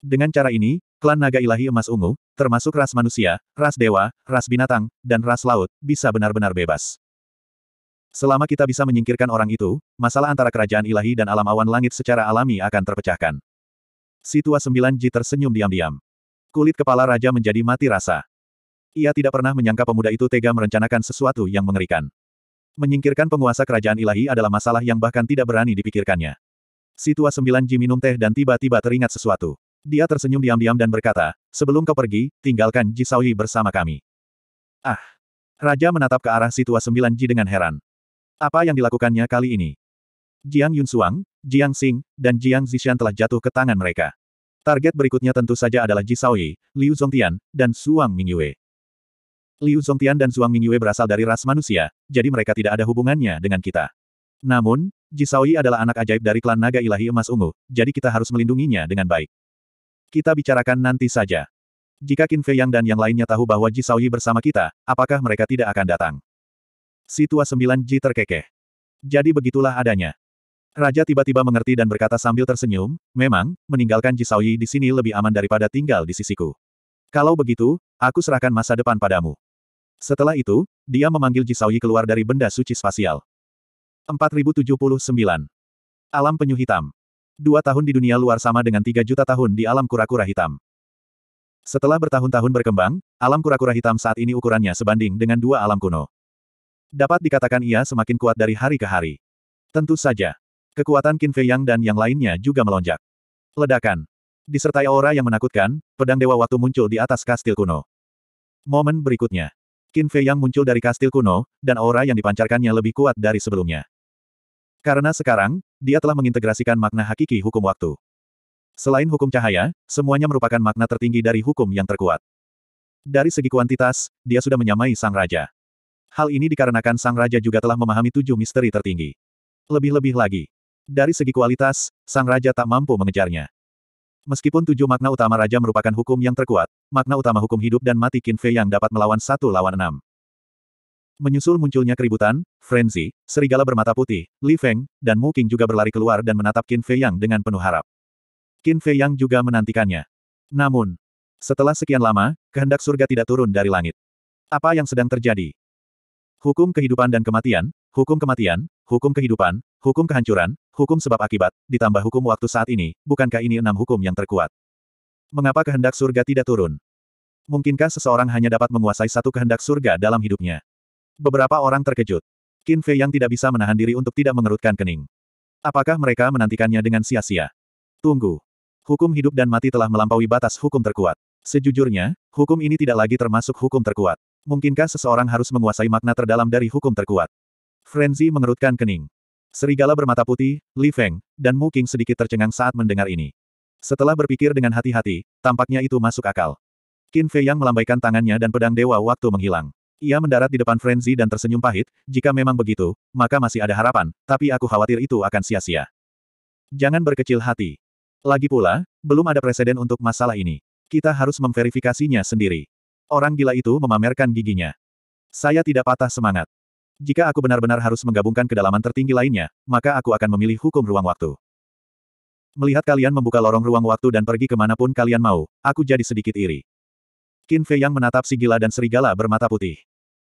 Dengan cara ini, klan naga ilahi emas ungu, termasuk ras manusia, ras dewa, ras binatang, dan ras laut, bisa benar-benar bebas. Selama kita bisa menyingkirkan orang itu, masalah antara kerajaan ilahi dan alam awan langit secara alami akan terpecahkan. Situa 9 ji tersenyum diam-diam. Kulit kepala raja menjadi mati rasa. Ia tidak pernah menyangka pemuda itu tega merencanakan sesuatu yang mengerikan. Menyingkirkan penguasa kerajaan ilahi adalah masalah yang bahkan tidak berani dipikirkannya. Situa sembilan Ji minum teh dan tiba-tiba teringat sesuatu. Dia tersenyum diam-diam dan berkata, sebelum kau pergi, tinggalkan Ji Sawi bersama kami. Ah! Raja menatap ke arah Situa sembilan Ji dengan heran. Apa yang dilakukannya kali ini? Jiang Yun Yunsuang, Jiang Xing, dan Jiang Zishan telah jatuh ke tangan mereka. Target berikutnya tentu saja adalah Ji Saoyi, Liu Zongtian, dan Suang Mingyue. Liu Zongtian dan Zhuang Mingyue berasal dari ras manusia, jadi mereka tidak ada hubungannya dengan kita. Namun, Ji Jisaoi adalah anak ajaib dari klan naga ilahi emas ungu, jadi kita harus melindunginya dengan baik. Kita bicarakan nanti saja. Jika Qin Fei Yang dan yang lainnya tahu bahwa Ji Jisaoi bersama kita, apakah mereka tidak akan datang? Situa 9 sembilan Ji terkekeh. Jadi begitulah adanya. Raja tiba-tiba mengerti dan berkata sambil tersenyum, memang, meninggalkan Ji Jisaoi di sini lebih aman daripada tinggal di sisiku. Kalau begitu, aku serahkan masa depan padamu. Setelah itu, dia memanggil Jisauyi keluar dari benda suci spasial. 4079. Alam penyu hitam. Dua tahun di dunia luar sama dengan tiga juta tahun di alam kura-kura hitam. Setelah bertahun-tahun berkembang, alam kura-kura hitam saat ini ukurannya sebanding dengan dua alam kuno. Dapat dikatakan ia semakin kuat dari hari ke hari. Tentu saja. Kekuatan Qin Fei Yang dan yang lainnya juga melonjak. Ledakan. Disertai aura yang menakutkan, pedang Dewa waktu muncul di atas kastil kuno. Momen berikutnya. Qin Fei yang muncul dari kastil kuno, dan aura yang dipancarkannya lebih kuat dari sebelumnya. Karena sekarang, dia telah mengintegrasikan makna hakiki hukum waktu. Selain hukum cahaya, semuanya merupakan makna tertinggi dari hukum yang terkuat. Dari segi kuantitas, dia sudah menyamai sang raja. Hal ini dikarenakan sang raja juga telah memahami tujuh misteri tertinggi. Lebih-lebih lagi, dari segi kualitas, sang raja tak mampu mengejarnya. Meskipun tujuh makna utama raja merupakan hukum yang terkuat, makna utama hukum hidup dan mati Qin Fei yang dapat melawan satu lawan enam. Menyusul munculnya keributan, frenzy, serigala bermata putih, Li Feng, dan Mu King juga berlari keluar dan menatap Qin Fei Yang dengan penuh harap. Qin Fei Yang juga menantikannya. Namun, setelah sekian lama, kehendak surga tidak turun dari langit. Apa yang sedang terjadi? Hukum kehidupan dan kematian, Hukum kematian, hukum kehidupan, hukum kehancuran, hukum sebab akibat, ditambah hukum waktu saat ini, bukankah ini enam hukum yang terkuat? Mengapa kehendak surga tidak turun? Mungkinkah seseorang hanya dapat menguasai satu kehendak surga dalam hidupnya? Beberapa orang terkejut. Qin Fei yang tidak bisa menahan diri untuk tidak mengerutkan kening. Apakah mereka menantikannya dengan sia-sia? Tunggu. Hukum hidup dan mati telah melampaui batas hukum terkuat. Sejujurnya, hukum ini tidak lagi termasuk hukum terkuat. Mungkinkah seseorang harus menguasai makna terdalam dari hukum terkuat? Frenzy mengerutkan kening. Serigala bermata putih, Li Feng, dan Mu Qing sedikit tercengang saat mendengar ini. Setelah berpikir dengan hati-hati, tampaknya itu masuk akal. Qin Fei yang melambaikan tangannya dan pedang dewa waktu menghilang. Ia mendarat di depan Frenzy dan tersenyum pahit, jika memang begitu, maka masih ada harapan, tapi aku khawatir itu akan sia-sia. Jangan berkecil hati. Lagi pula, belum ada presiden untuk masalah ini. Kita harus memverifikasinya sendiri. Orang gila itu memamerkan giginya. Saya tidak patah semangat. Jika aku benar-benar harus menggabungkan kedalaman tertinggi lainnya, maka aku akan memilih hukum ruang waktu. Melihat kalian membuka lorong ruang waktu dan pergi kemanapun kalian mau, aku jadi sedikit iri. Qin Fei yang menatap si gila dan serigala bermata putih.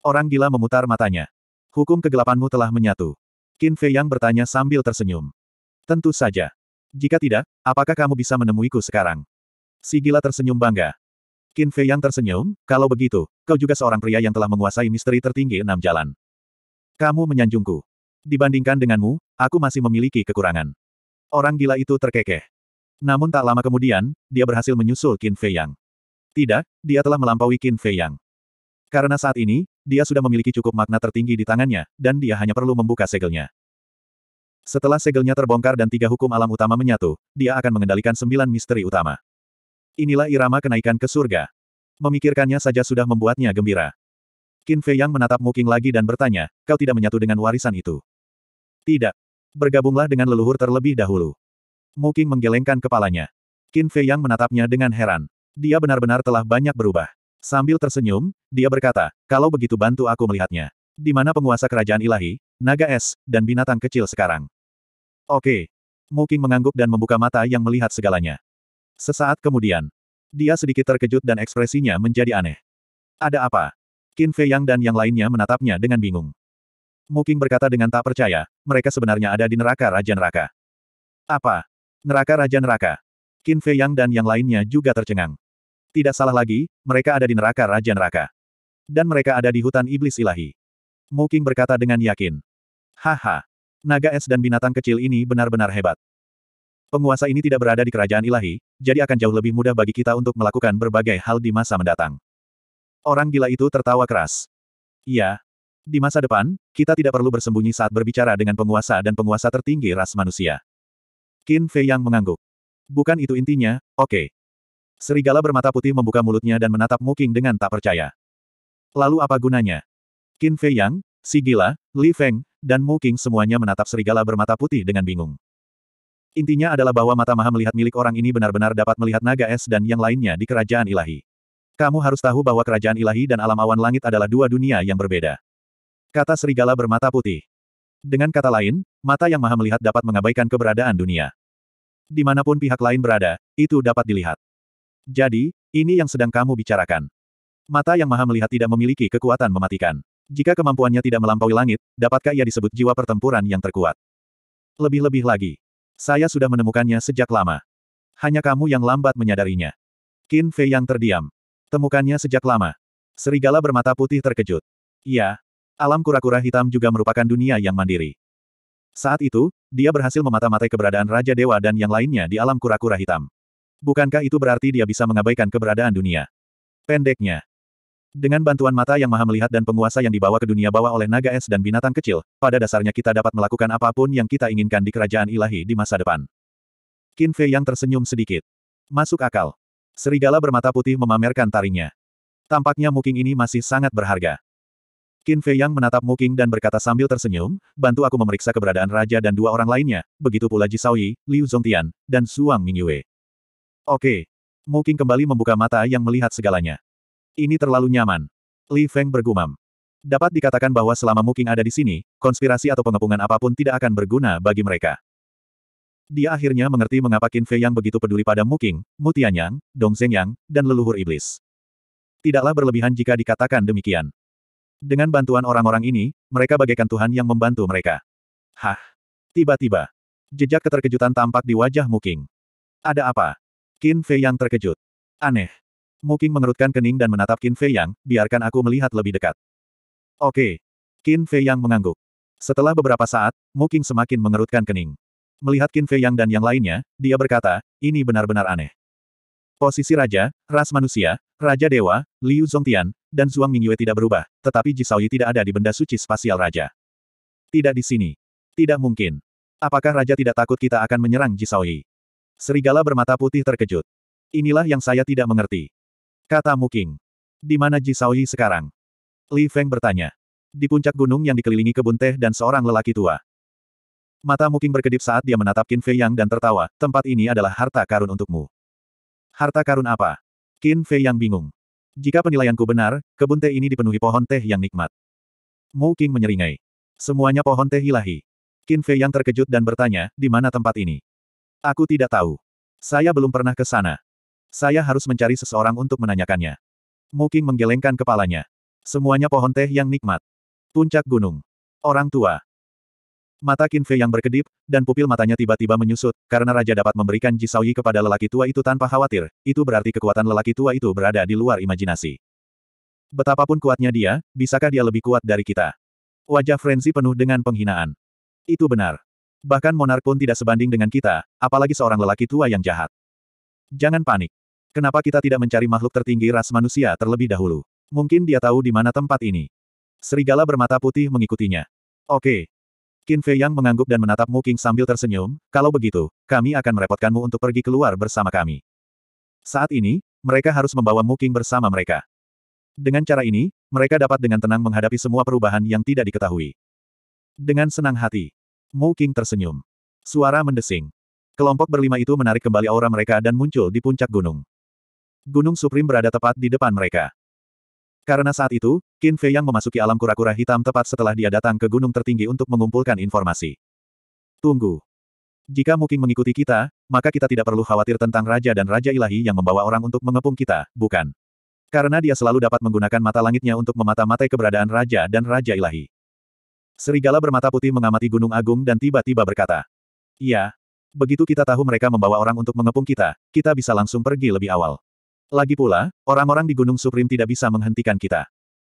Orang gila memutar matanya. Hukum kegelapanmu telah menyatu. Qin Fei yang bertanya sambil tersenyum. Tentu saja. Jika tidak, apakah kamu bisa menemuiku sekarang? Si gila tersenyum bangga. Qin Fei yang tersenyum, kalau begitu, kau juga seorang pria yang telah menguasai misteri tertinggi enam jalan. Kamu menyanjungku. Dibandingkan denganmu, aku masih memiliki kekurangan. Orang gila itu terkekeh. Namun tak lama kemudian, dia berhasil menyusul Qin Fei Yang. Tidak, dia telah melampaui Qin Fei Yang. Karena saat ini, dia sudah memiliki cukup makna tertinggi di tangannya, dan dia hanya perlu membuka segelnya. Setelah segelnya terbongkar dan tiga hukum alam utama menyatu, dia akan mengendalikan sembilan misteri utama. Inilah irama kenaikan ke surga. Memikirkannya saja sudah membuatnya gembira. Qin Fei Yang menatap Muking lagi dan bertanya, kau tidak menyatu dengan warisan itu? Tidak. Bergabunglah dengan leluhur terlebih dahulu. Muking menggelengkan kepalanya. Qin Fei Yang menatapnya dengan heran. Dia benar-benar telah banyak berubah. Sambil tersenyum, dia berkata, kalau begitu bantu aku melihatnya. Di mana penguasa kerajaan ilahi, naga es, dan binatang kecil sekarang? Oke. Muking mengangguk dan membuka mata yang melihat segalanya. Sesaat kemudian, dia sedikit terkejut dan ekspresinya menjadi aneh. Ada apa? Qin Fei Yang dan yang lainnya menatapnya dengan bingung. Muking berkata dengan tak percaya, mereka sebenarnya ada di neraka Raja Neraka. Apa? Neraka Raja Neraka? Qin Fei Yang dan yang lainnya juga tercengang. Tidak salah lagi, mereka ada di neraka Raja Neraka. Dan mereka ada di hutan iblis ilahi. Muking berkata dengan yakin. Haha. Naga es dan binatang kecil ini benar-benar hebat. Penguasa ini tidak berada di kerajaan ilahi, jadi akan jauh lebih mudah bagi kita untuk melakukan berbagai hal di masa mendatang. Orang gila itu tertawa keras. Ya. Di masa depan, kita tidak perlu bersembunyi saat berbicara dengan penguasa dan penguasa tertinggi ras manusia. Qin Fei yang mengangguk. Bukan itu intinya, oke. Okay. Serigala bermata putih membuka mulutnya dan menatap Muking dengan tak percaya. Lalu apa gunanya? Qin Fei Yang, si gila, Li Feng, dan Muking semuanya menatap serigala bermata putih dengan bingung. Intinya adalah bahwa mata maha melihat milik orang ini benar-benar dapat melihat naga es dan yang lainnya di kerajaan ilahi. Kamu harus tahu bahwa kerajaan ilahi dan alam awan langit adalah dua dunia yang berbeda. Kata serigala bermata putih. Dengan kata lain, mata yang maha melihat dapat mengabaikan keberadaan dunia. Dimanapun pihak lain berada, itu dapat dilihat. Jadi, ini yang sedang kamu bicarakan. Mata yang maha melihat tidak memiliki kekuatan mematikan. Jika kemampuannya tidak melampaui langit, dapatkah ia disebut jiwa pertempuran yang terkuat? Lebih-lebih lagi. Saya sudah menemukannya sejak lama. Hanya kamu yang lambat menyadarinya. Qin Fei yang terdiam. Temukannya sejak lama. Serigala bermata putih terkejut. Iya, alam kura-kura hitam juga merupakan dunia yang mandiri. Saat itu, dia berhasil memata-matai keberadaan Raja Dewa dan yang lainnya di alam kura-kura hitam. Bukankah itu berarti dia bisa mengabaikan keberadaan dunia? Pendeknya. Dengan bantuan mata yang maha melihat dan penguasa yang dibawa ke dunia bawah oleh naga es dan binatang kecil, pada dasarnya kita dapat melakukan apapun yang kita inginkan di kerajaan ilahi di masa depan. Kinfe yang tersenyum sedikit. Masuk akal. Serigala bermata putih memamerkan taringnya. Tampaknya Muking ini masih sangat berharga. Qin Fei Yang menatap Muking dan berkata sambil tersenyum, bantu aku memeriksa keberadaan raja dan dua orang lainnya, begitu pula Ji Shaoyi, Liu Zongtian, dan Suang Mingyue. Oke. Muking kembali membuka mata yang melihat segalanya. Ini terlalu nyaman. Li Feng bergumam. Dapat dikatakan bahwa selama Muking ada di sini, konspirasi atau pengepungan apapun tidak akan berguna bagi mereka. Dia akhirnya mengerti mengapa Qin Fei yang begitu peduli pada Muking, Mutianyang, Dong Zhengyang, dan leluhur iblis. Tidaklah berlebihan jika dikatakan demikian. Dengan bantuan orang-orang ini, mereka bagaikan Tuhan yang membantu mereka. Hah? Tiba-tiba, jejak keterkejutan tampak di wajah Muking. Ada apa? Qin Fei yang terkejut. Aneh. Muking mengerutkan kening dan menatap Qin Fei yang, biarkan aku melihat lebih dekat. Oke. Qin Fei yang mengangguk. Setelah beberapa saat, Muking semakin mengerutkan kening. Melihat Qin Fei Yang dan yang lainnya, dia berkata, ini benar-benar aneh. Posisi raja, ras manusia, raja dewa, Liu Zhongtian, dan Zhuang Mingyue tidak berubah, tetapi Ji Shaoyi tidak ada di benda suci spasial raja. Tidak di sini. Tidak mungkin. Apakah raja tidak takut kita akan menyerang Ji Shaoyi? Serigala bermata putih terkejut. Inilah yang saya tidak mengerti. Kata Muking. Di mana Ji Shaoyi sekarang? Li Feng bertanya. Di puncak gunung yang dikelilingi kebun teh dan seorang lelaki tua. Mata Muking berkedip saat dia menatap Qin Fei Yang dan tertawa, tempat ini adalah harta karun untukmu. Harta karun apa? Qin Fei Yang bingung. Jika penilaianku benar, kebun teh ini dipenuhi pohon teh yang nikmat. Mu menyeringai. Semuanya pohon teh ilahi. Qin Fei Yang terkejut dan bertanya, di mana tempat ini? Aku tidak tahu. Saya belum pernah ke sana. Saya harus mencari seseorang untuk menanyakannya. Mu menggelengkan kepalanya. Semuanya pohon teh yang nikmat. Puncak gunung. Orang tua. Mata Qin Fei yang berkedip, dan pupil matanya tiba-tiba menyusut, karena Raja dapat memberikan Ji Xiaoyi kepada lelaki tua itu tanpa khawatir, itu berarti kekuatan lelaki tua itu berada di luar imajinasi. Betapapun kuatnya dia, bisakah dia lebih kuat dari kita? Wajah Frenzy penuh dengan penghinaan. Itu benar. Bahkan Monar pun tidak sebanding dengan kita, apalagi seorang lelaki tua yang jahat. Jangan panik. Kenapa kita tidak mencari makhluk tertinggi ras manusia terlebih dahulu? Mungkin dia tahu di mana tempat ini. Serigala bermata putih mengikutinya. Oke, Qin Fei Yang mengangguk dan Mu Qing sambil tersenyum, kalau begitu, kami akan merepotkanmu untuk pergi keluar bersama kami. Saat ini, mereka harus membawa Mu Qing bersama mereka. Dengan cara ini, mereka dapat dengan tenang menghadapi semua perubahan yang tidak diketahui. Dengan senang hati, Mu Qing tersenyum. Suara mendesing. Kelompok berlima itu menarik kembali aura mereka dan muncul di puncak gunung. Gunung Supreme berada tepat di depan mereka. Karena saat itu, Qin Fei yang memasuki alam kura-kura hitam tepat setelah dia datang ke gunung tertinggi untuk mengumpulkan informasi. Tunggu. Jika Muking mengikuti kita, maka kita tidak perlu khawatir tentang Raja dan Raja Ilahi yang membawa orang untuk mengepung kita, bukan? Karena dia selalu dapat menggunakan mata langitnya untuk memata-matai keberadaan Raja dan Raja Ilahi. Serigala bermata putih mengamati Gunung Agung dan tiba-tiba berkata, Iya. Begitu kita tahu mereka membawa orang untuk mengepung kita, kita bisa langsung pergi lebih awal. Lagi pula, orang-orang di Gunung Supreme tidak bisa menghentikan kita.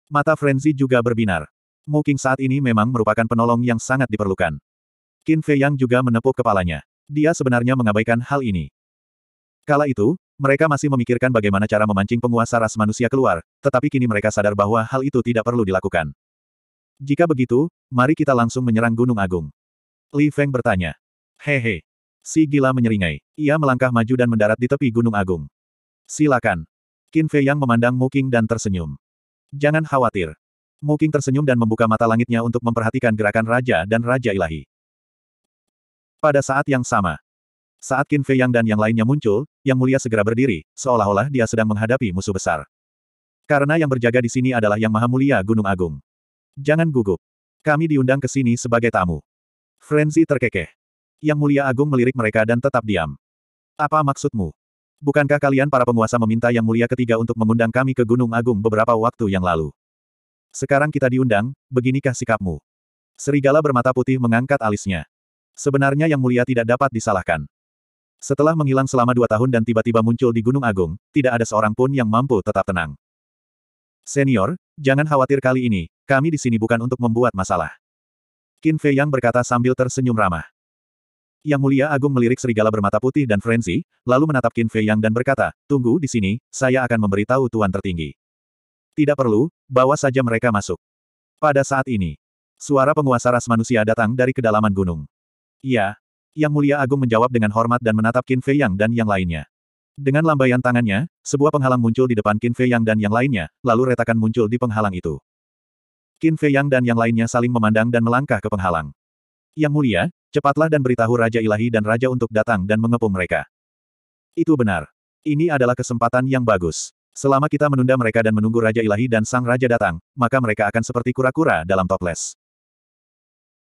Mata Frenzy juga berbinar. Moking saat ini memang merupakan penolong yang sangat diperlukan. Qin Fei Yang juga menepuk kepalanya. Dia sebenarnya mengabaikan hal ini. Kala itu, mereka masih memikirkan bagaimana cara memancing penguasa ras manusia keluar, tetapi kini mereka sadar bahwa hal itu tidak perlu dilakukan. Jika begitu, mari kita langsung menyerang Gunung Agung. Li Feng bertanya. Hehe. Si gila menyeringai. Ia melangkah maju dan mendarat di tepi Gunung Agung. Silakan. Qin Fei Yang memandang Muking dan tersenyum. Jangan khawatir. Muking tersenyum dan membuka mata langitnya untuk memperhatikan gerakan Raja dan Raja Ilahi. Pada saat yang sama, saat Qin Fei Yang dan yang lainnya muncul, Yang Mulia segera berdiri, seolah-olah dia sedang menghadapi musuh besar. Karena yang berjaga di sini adalah Yang Maha Mulia Gunung Agung. Jangan gugup. Kami diundang ke sini sebagai tamu. Frenzy terkekeh. Yang Mulia Agung melirik mereka dan tetap diam. Apa maksudmu? Bukankah kalian para penguasa meminta Yang Mulia Ketiga untuk mengundang kami ke Gunung Agung beberapa waktu yang lalu? Sekarang kita diundang, beginikah sikapmu? Serigala bermata putih mengangkat alisnya. Sebenarnya Yang Mulia tidak dapat disalahkan. Setelah menghilang selama dua tahun dan tiba-tiba muncul di Gunung Agung, tidak ada seorang pun yang mampu tetap tenang. Senior, jangan khawatir kali ini, kami di sini bukan untuk membuat masalah. Qin Fei Yang berkata sambil tersenyum ramah. Yang Mulia Agung melirik serigala bermata putih dan frenzy, lalu menatap Qin Fei Yang dan berkata, tunggu di sini, saya akan memberitahu Tuan tertinggi. Tidak perlu, bawa saja mereka masuk. Pada saat ini, suara penguasa ras manusia datang dari kedalaman gunung. Iya. Yang Mulia Agung menjawab dengan hormat dan menatap Qin Fei Yang dan yang lainnya. Dengan lambaian tangannya, sebuah penghalang muncul di depan Qin Fei Yang dan yang lainnya, lalu retakan muncul di penghalang itu. Qin Fei Yang dan yang lainnya saling memandang dan melangkah ke penghalang. Yang mulia, Cepatlah dan beritahu Raja Ilahi dan Raja untuk datang dan mengepung mereka. Itu benar. Ini adalah kesempatan yang bagus. Selama kita menunda mereka dan menunggu Raja Ilahi dan Sang Raja datang, maka mereka akan seperti kura-kura dalam toples.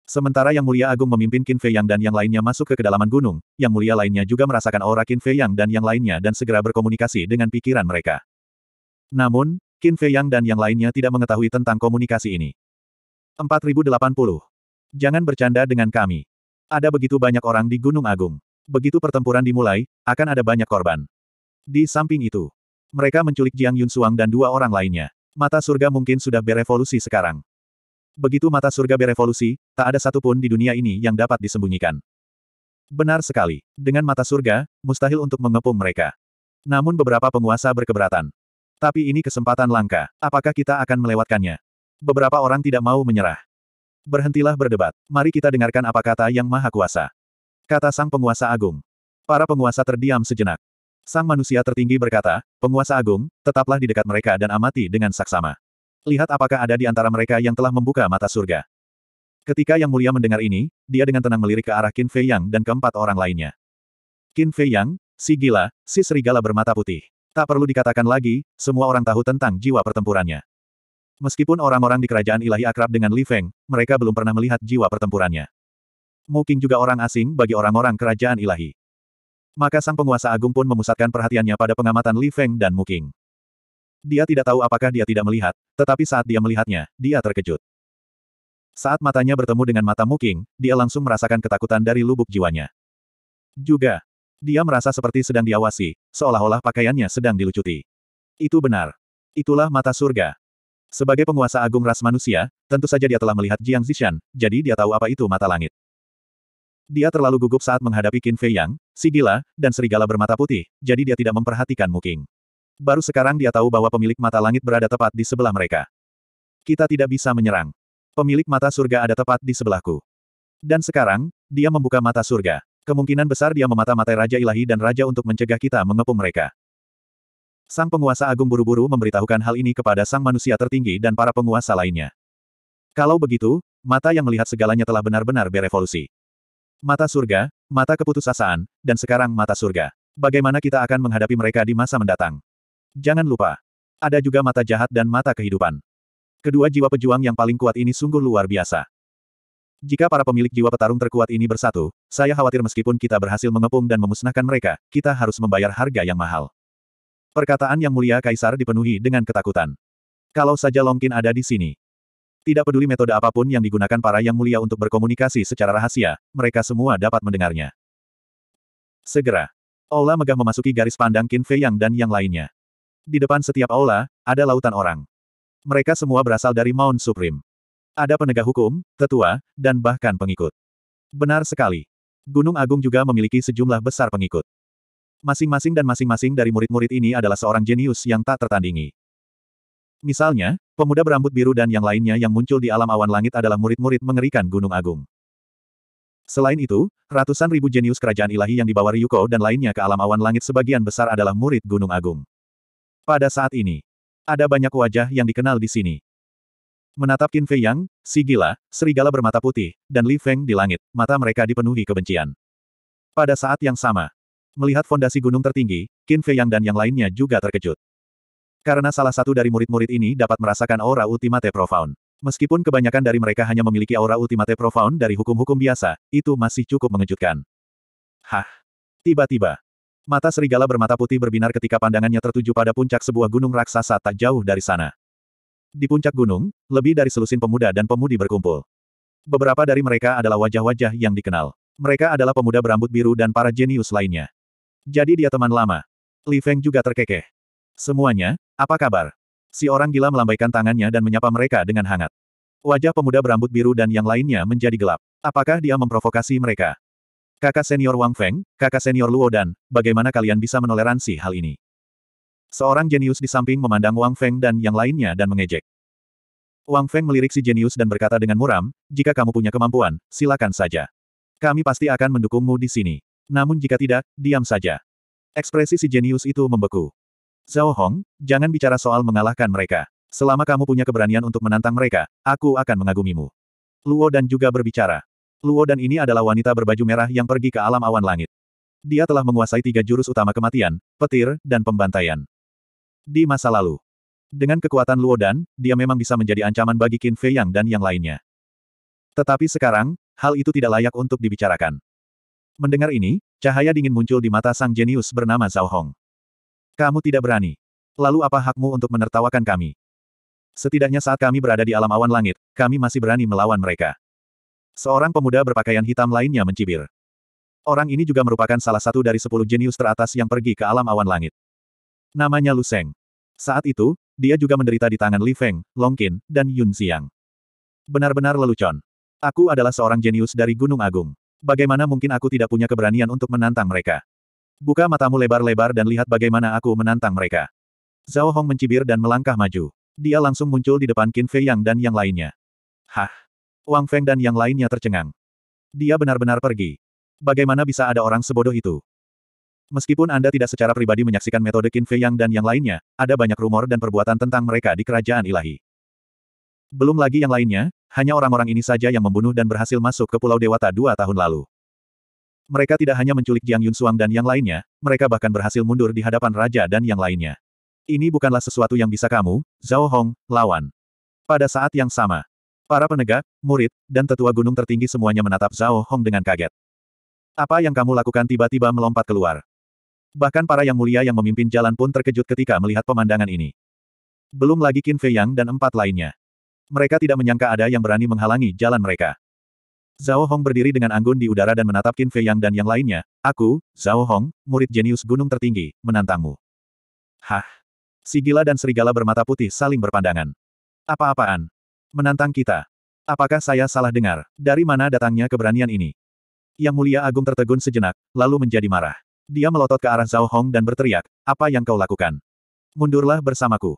Sementara Yang Mulia Agung memimpin Qin Fei Yang dan yang lainnya masuk ke kedalaman gunung, Yang Mulia lainnya juga merasakan aura Qin Fei Yang dan yang lainnya dan segera berkomunikasi dengan pikiran mereka. Namun, Qin Fei Yang dan yang lainnya tidak mengetahui tentang komunikasi ini. 4080. Jangan bercanda dengan kami. Ada begitu banyak orang di Gunung Agung. Begitu pertempuran dimulai, akan ada banyak korban. Di samping itu, mereka menculik Jiang Yun Suang dan dua orang lainnya. Mata surga mungkin sudah berevolusi sekarang. Begitu mata surga berevolusi, tak ada satupun di dunia ini yang dapat disembunyikan. Benar sekali. Dengan mata surga, mustahil untuk mengepung mereka. Namun beberapa penguasa berkeberatan. Tapi ini kesempatan langka. Apakah kita akan melewatkannya? Beberapa orang tidak mau menyerah berhentilah berdebat. Mari kita dengarkan apa kata Yang Maha Kuasa. Kata Sang Penguasa Agung. Para penguasa terdiam sejenak. Sang manusia tertinggi berkata, Penguasa Agung, tetaplah di dekat mereka dan amati dengan saksama. Lihat apakah ada di antara mereka yang telah membuka mata surga. Ketika Yang Mulia mendengar ini, dia dengan tenang melirik ke arah Qin Fei Yang dan keempat orang lainnya. Qin Fei Yang, si gila, si serigala bermata putih. Tak perlu dikatakan lagi, semua orang tahu tentang jiwa pertempurannya. Meskipun orang-orang di kerajaan ilahi akrab dengan Li Feng, mereka belum pernah melihat jiwa pertempurannya. Mungkin juga orang asing bagi orang-orang kerajaan ilahi. Maka sang penguasa agung pun memusatkan perhatiannya pada pengamatan Li Feng dan Muking. Dia tidak tahu apakah dia tidak melihat, tetapi saat dia melihatnya, dia terkejut. Saat matanya bertemu dengan mata Muking, dia langsung merasakan ketakutan dari lubuk jiwanya. Juga, dia merasa seperti sedang diawasi, seolah-olah pakaiannya sedang dilucuti. Itu benar. Itulah mata surga, sebagai penguasa agung ras manusia, tentu saja dia telah melihat Jiang Zishan, jadi dia tahu apa itu mata langit. Dia terlalu gugup saat menghadapi Qin Fei Yang, si gila, dan serigala bermata putih, jadi dia tidak memperhatikan Muking. Baru sekarang dia tahu bahwa pemilik mata langit berada tepat di sebelah mereka. Kita tidak bisa menyerang. Pemilik mata surga ada tepat di sebelahku. Dan sekarang, dia membuka mata surga. Kemungkinan besar dia memata-matai Raja Ilahi dan Raja untuk mencegah kita mengepung mereka. Sang penguasa agung buru-buru memberitahukan hal ini kepada sang manusia tertinggi dan para penguasa lainnya. Kalau begitu, mata yang melihat segalanya telah benar-benar berevolusi. Mata surga, mata keputusasaan, dan sekarang mata surga. Bagaimana kita akan menghadapi mereka di masa mendatang? Jangan lupa, ada juga mata jahat dan mata kehidupan. Kedua jiwa pejuang yang paling kuat ini sungguh luar biasa. Jika para pemilik jiwa petarung terkuat ini bersatu, saya khawatir meskipun kita berhasil mengepung dan memusnahkan mereka, kita harus membayar harga yang mahal. Perkataan yang mulia Kaisar dipenuhi dengan ketakutan. Kalau saja Longkin ada di sini. Tidak peduli metode apapun yang digunakan para yang mulia untuk berkomunikasi secara rahasia, mereka semua dapat mendengarnya. Segera, aula megah memasuki garis pandang Qin Fei Yang dan yang lainnya. Di depan setiap aula, ada lautan orang. Mereka semua berasal dari Mount Supreme. Ada penegak hukum, tetua, dan bahkan pengikut. Benar sekali. Gunung Agung juga memiliki sejumlah besar pengikut. Masing-masing dan masing-masing dari murid-murid ini adalah seorang jenius yang tak tertandingi. Misalnya, pemuda berambut biru dan yang lainnya yang muncul di alam awan langit adalah murid-murid mengerikan Gunung Agung. Selain itu, ratusan ribu jenius kerajaan ilahi yang dibawa Ryuko dan lainnya ke alam awan langit sebagian besar adalah murid Gunung Agung. Pada saat ini, ada banyak wajah yang dikenal di sini. Menatap Qin Fei Yang, Sigila, gila, serigala bermata putih, dan Li Feng di langit, mata mereka dipenuhi kebencian. Pada saat yang sama, Melihat fondasi gunung tertinggi, Qin Fei Yang dan yang lainnya juga terkejut. Karena salah satu dari murid-murid ini dapat merasakan aura ultimate profound. Meskipun kebanyakan dari mereka hanya memiliki aura ultimate profound dari hukum-hukum biasa, itu masih cukup mengejutkan. Hah? Tiba-tiba. Mata serigala bermata putih berbinar ketika pandangannya tertuju pada puncak sebuah gunung raksasa tak jauh dari sana. Di puncak gunung, lebih dari selusin pemuda dan pemudi berkumpul. Beberapa dari mereka adalah wajah-wajah yang dikenal. Mereka adalah pemuda berambut biru dan para jenius lainnya. Jadi dia teman lama. Li Feng juga terkekeh. Semuanya, apa kabar? Si orang gila melambaikan tangannya dan menyapa mereka dengan hangat. Wajah pemuda berambut biru dan yang lainnya menjadi gelap. Apakah dia memprovokasi mereka? Kakak senior Wang Feng, kakak senior Luo Dan, bagaimana kalian bisa menoleransi hal ini? Seorang jenius di samping memandang Wang Feng dan yang lainnya dan mengejek. Wang Feng melirik si jenius dan berkata dengan muram, jika kamu punya kemampuan, silakan saja. Kami pasti akan mendukungmu di sini namun jika tidak, diam saja. Ekspresi si jenius itu membeku. Zhao Hong, jangan bicara soal mengalahkan mereka. Selama kamu punya keberanian untuk menantang mereka, aku akan mengagumimu. Luo dan juga berbicara. Luo dan ini adalah wanita berbaju merah yang pergi ke alam awan langit. Dia telah menguasai tiga jurus utama kematian, petir, dan pembantaian. Di masa lalu, dengan kekuatan Luo Dan, dia memang bisa menjadi ancaman bagi Qin Fei Yang dan yang lainnya. Tetapi sekarang, hal itu tidak layak untuk dibicarakan. Mendengar ini, cahaya dingin muncul di mata sang jenius bernama Zhao Hong. Kamu tidak berani. Lalu apa hakmu untuk menertawakan kami? Setidaknya saat kami berada di alam awan langit, kami masih berani melawan mereka. Seorang pemuda berpakaian hitam lainnya mencibir. Orang ini juga merupakan salah satu dari sepuluh jenius teratas yang pergi ke alam awan langit. Namanya Lu Seng. Saat itu, dia juga menderita di tangan Li Feng, Long Qin, dan Yun Xiang. Benar-benar lelucon. Aku adalah seorang jenius dari Gunung Agung. Bagaimana mungkin aku tidak punya keberanian untuk menantang mereka? Buka matamu lebar-lebar dan lihat bagaimana aku menantang mereka. Zhao Hong mencibir dan melangkah maju. Dia langsung muncul di depan Qin Fei Yang dan yang lainnya. Hah! Wang Feng dan yang lainnya tercengang. Dia benar-benar pergi. Bagaimana bisa ada orang sebodoh itu? Meskipun Anda tidak secara pribadi menyaksikan metode Qin Fei Yang dan yang lainnya, ada banyak rumor dan perbuatan tentang mereka di kerajaan ilahi. Belum lagi yang lainnya, hanya orang-orang ini saja yang membunuh dan berhasil masuk ke Pulau Dewata dua tahun lalu. Mereka tidak hanya menculik Jiang Yunsuang dan yang lainnya, mereka bahkan berhasil mundur di hadapan raja dan yang lainnya. Ini bukanlah sesuatu yang bisa kamu, Zhao Hong, lawan. Pada saat yang sama, para penegak, murid, dan tetua gunung tertinggi semuanya menatap Zhao Hong dengan kaget. Apa yang kamu lakukan tiba-tiba melompat keluar? Bahkan para yang mulia yang memimpin jalan pun terkejut ketika melihat pemandangan ini. Belum lagi Qin Fei Yang dan empat lainnya. Mereka tidak menyangka ada yang berani menghalangi jalan mereka. Zhao Hong berdiri dengan anggun di udara dan menatap Qin Fei Yang dan yang lainnya. Aku, Zhao Hong, murid jenius gunung tertinggi, menantangmu. Hah? Si gila dan serigala bermata putih saling berpandangan. Apa-apaan? Menantang kita. Apakah saya salah dengar? Dari mana datangnya keberanian ini? Yang Mulia Agung tertegun sejenak, lalu menjadi marah. Dia melotot ke arah Zhao Hong dan berteriak, apa yang kau lakukan? Mundurlah bersamaku.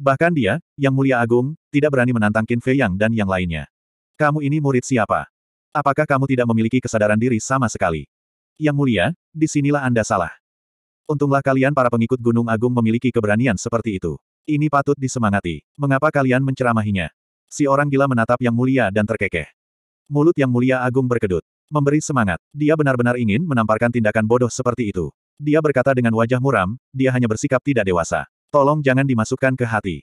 Bahkan dia, Yang Mulia Agung, tidak berani menantang Qin Fei Yang dan yang lainnya. Kamu ini murid siapa? Apakah kamu tidak memiliki kesadaran diri sama sekali? Yang Mulia, disinilah Anda salah. Untunglah kalian para pengikut Gunung Agung memiliki keberanian seperti itu. Ini patut disemangati. Mengapa kalian menceramahinya? Si orang gila menatap Yang Mulia dan terkekeh. Mulut Yang Mulia Agung berkedut. Memberi semangat. Dia benar-benar ingin menamparkan tindakan bodoh seperti itu. Dia berkata dengan wajah muram, dia hanya bersikap tidak dewasa. Tolong jangan dimasukkan ke hati.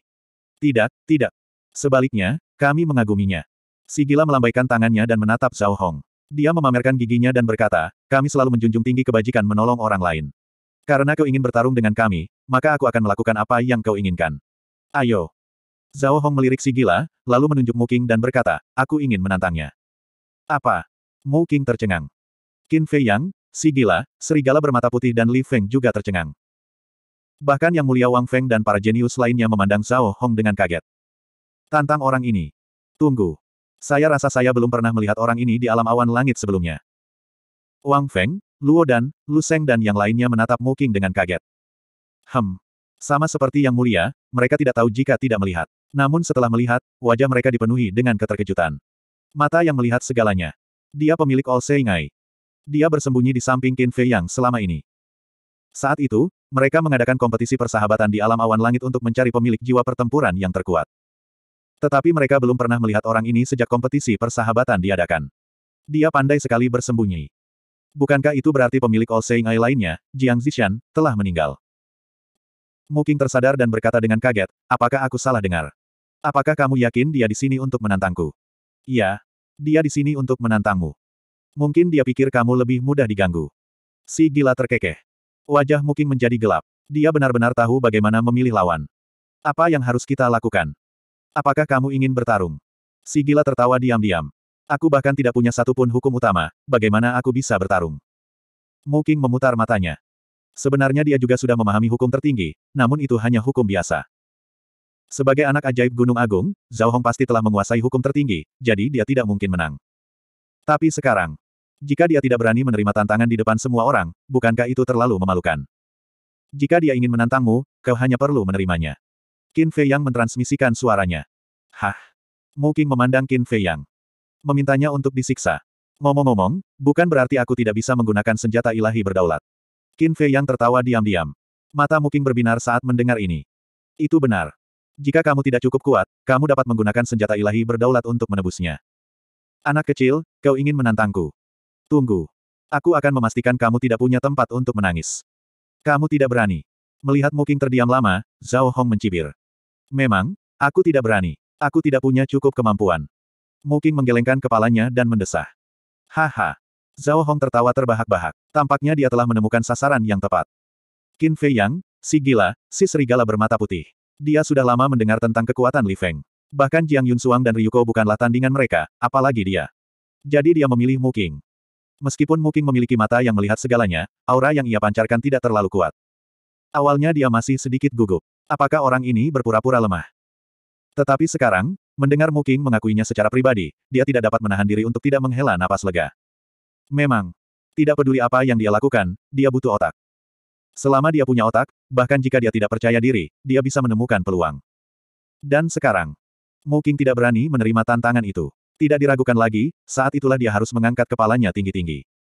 Tidak, tidak. Sebaliknya, kami mengaguminya. Sigila melambaikan tangannya dan menatap Zhao Hong. Dia memamerkan giginya dan berkata, kami selalu menjunjung tinggi kebajikan menolong orang lain. Karena kau ingin bertarung dengan kami, maka aku akan melakukan apa yang kau inginkan. Ayo. Zhao Hong melirik Sigila, lalu menunjuk Muking dan berkata, aku ingin menantangnya. Apa? Muking tercengang. Qin Fei Yang, Sigila, Serigala bermata putih dan Li Feng juga tercengang. Bahkan Yang Mulia Wang Feng dan para jenius lainnya memandang Zhao Hong dengan kaget. Tantang orang ini. Tunggu. Saya rasa saya belum pernah melihat orang ini di alam awan langit sebelumnya. Wang Feng, Luo dan, Lu Seng dan yang lainnya menatap Mu Qing dengan kaget. Hem. Sama seperti Yang Mulia, mereka tidak tahu jika tidak melihat. Namun setelah melihat, wajah mereka dipenuhi dengan keterkejutan. Mata yang melihat segalanya. Dia pemilik All Seingai. Dia bersembunyi di samping Qin Fei Yang selama ini. Saat itu, mereka mengadakan kompetisi persahabatan di alam awan langit untuk mencari pemilik jiwa pertempuran yang terkuat. Tetapi mereka belum pernah melihat orang ini sejak kompetisi persahabatan diadakan. Dia pandai sekali bersembunyi. Bukankah itu berarti pemilik All Saying Eye lainnya, Jiang Zishan, telah meninggal? Muking tersadar dan berkata dengan kaget, apakah aku salah dengar? Apakah kamu yakin dia di sini untuk menantangku? Iya, dia di sini untuk menantangmu. Mungkin dia pikir kamu lebih mudah diganggu. Si gila terkekeh. Wajah Muking menjadi gelap. Dia benar-benar tahu bagaimana memilih lawan. Apa yang harus kita lakukan? Apakah kamu ingin bertarung? Si gila tertawa diam-diam. Aku bahkan tidak punya satupun hukum utama, bagaimana aku bisa bertarung? Muking memutar matanya. Sebenarnya dia juga sudah memahami hukum tertinggi, namun itu hanya hukum biasa. Sebagai anak ajaib Gunung Agung, Zhao Hong pasti telah menguasai hukum tertinggi, jadi dia tidak mungkin menang. Tapi sekarang, jika dia tidak berani menerima tantangan di depan semua orang, bukankah itu terlalu memalukan? Jika dia ingin menantangmu, kau hanya perlu menerimanya. Qin Fei Yang mentransmisikan suaranya. Hah? Mu Qing memandang Qin Fei Yang. Memintanya untuk disiksa. Ngomong-ngomong, bukan berarti aku tidak bisa menggunakan senjata ilahi berdaulat. Qin Fei Yang tertawa diam-diam. Mata Mu Qing berbinar saat mendengar ini. Itu benar. Jika kamu tidak cukup kuat, kamu dapat menggunakan senjata ilahi berdaulat untuk menebusnya. Anak kecil, kau ingin menantangku. Tunggu. Aku akan memastikan kamu tidak punya tempat untuk menangis. Kamu tidak berani. Melihat Muking terdiam lama, Zhao Hong mencibir. Memang, aku tidak berani. Aku tidak punya cukup kemampuan. Muking menggelengkan kepalanya dan mendesah. Haha. Zhao Hong tertawa terbahak-bahak. Tampaknya dia telah menemukan sasaran yang tepat. Qin Fei Yang, si gila, si serigala bermata putih. Dia sudah lama mendengar tentang kekuatan Li Feng. Bahkan Jiang Yun Suang dan Ryuko bukanlah tandingan mereka, apalagi dia. Jadi dia memilih Muking. Meskipun Muking memiliki mata yang melihat segalanya, aura yang ia pancarkan tidak terlalu kuat. Awalnya dia masih sedikit gugup. Apakah orang ini berpura-pura lemah? Tetapi sekarang, mendengar Muking mengakuinya secara pribadi, dia tidak dapat menahan diri untuk tidak menghela napas lega. Memang. Tidak peduli apa yang dia lakukan, dia butuh otak. Selama dia punya otak, bahkan jika dia tidak percaya diri, dia bisa menemukan peluang. Dan sekarang, Muking tidak berani menerima tantangan itu. Tidak diragukan lagi, saat itulah dia harus mengangkat kepalanya tinggi-tinggi.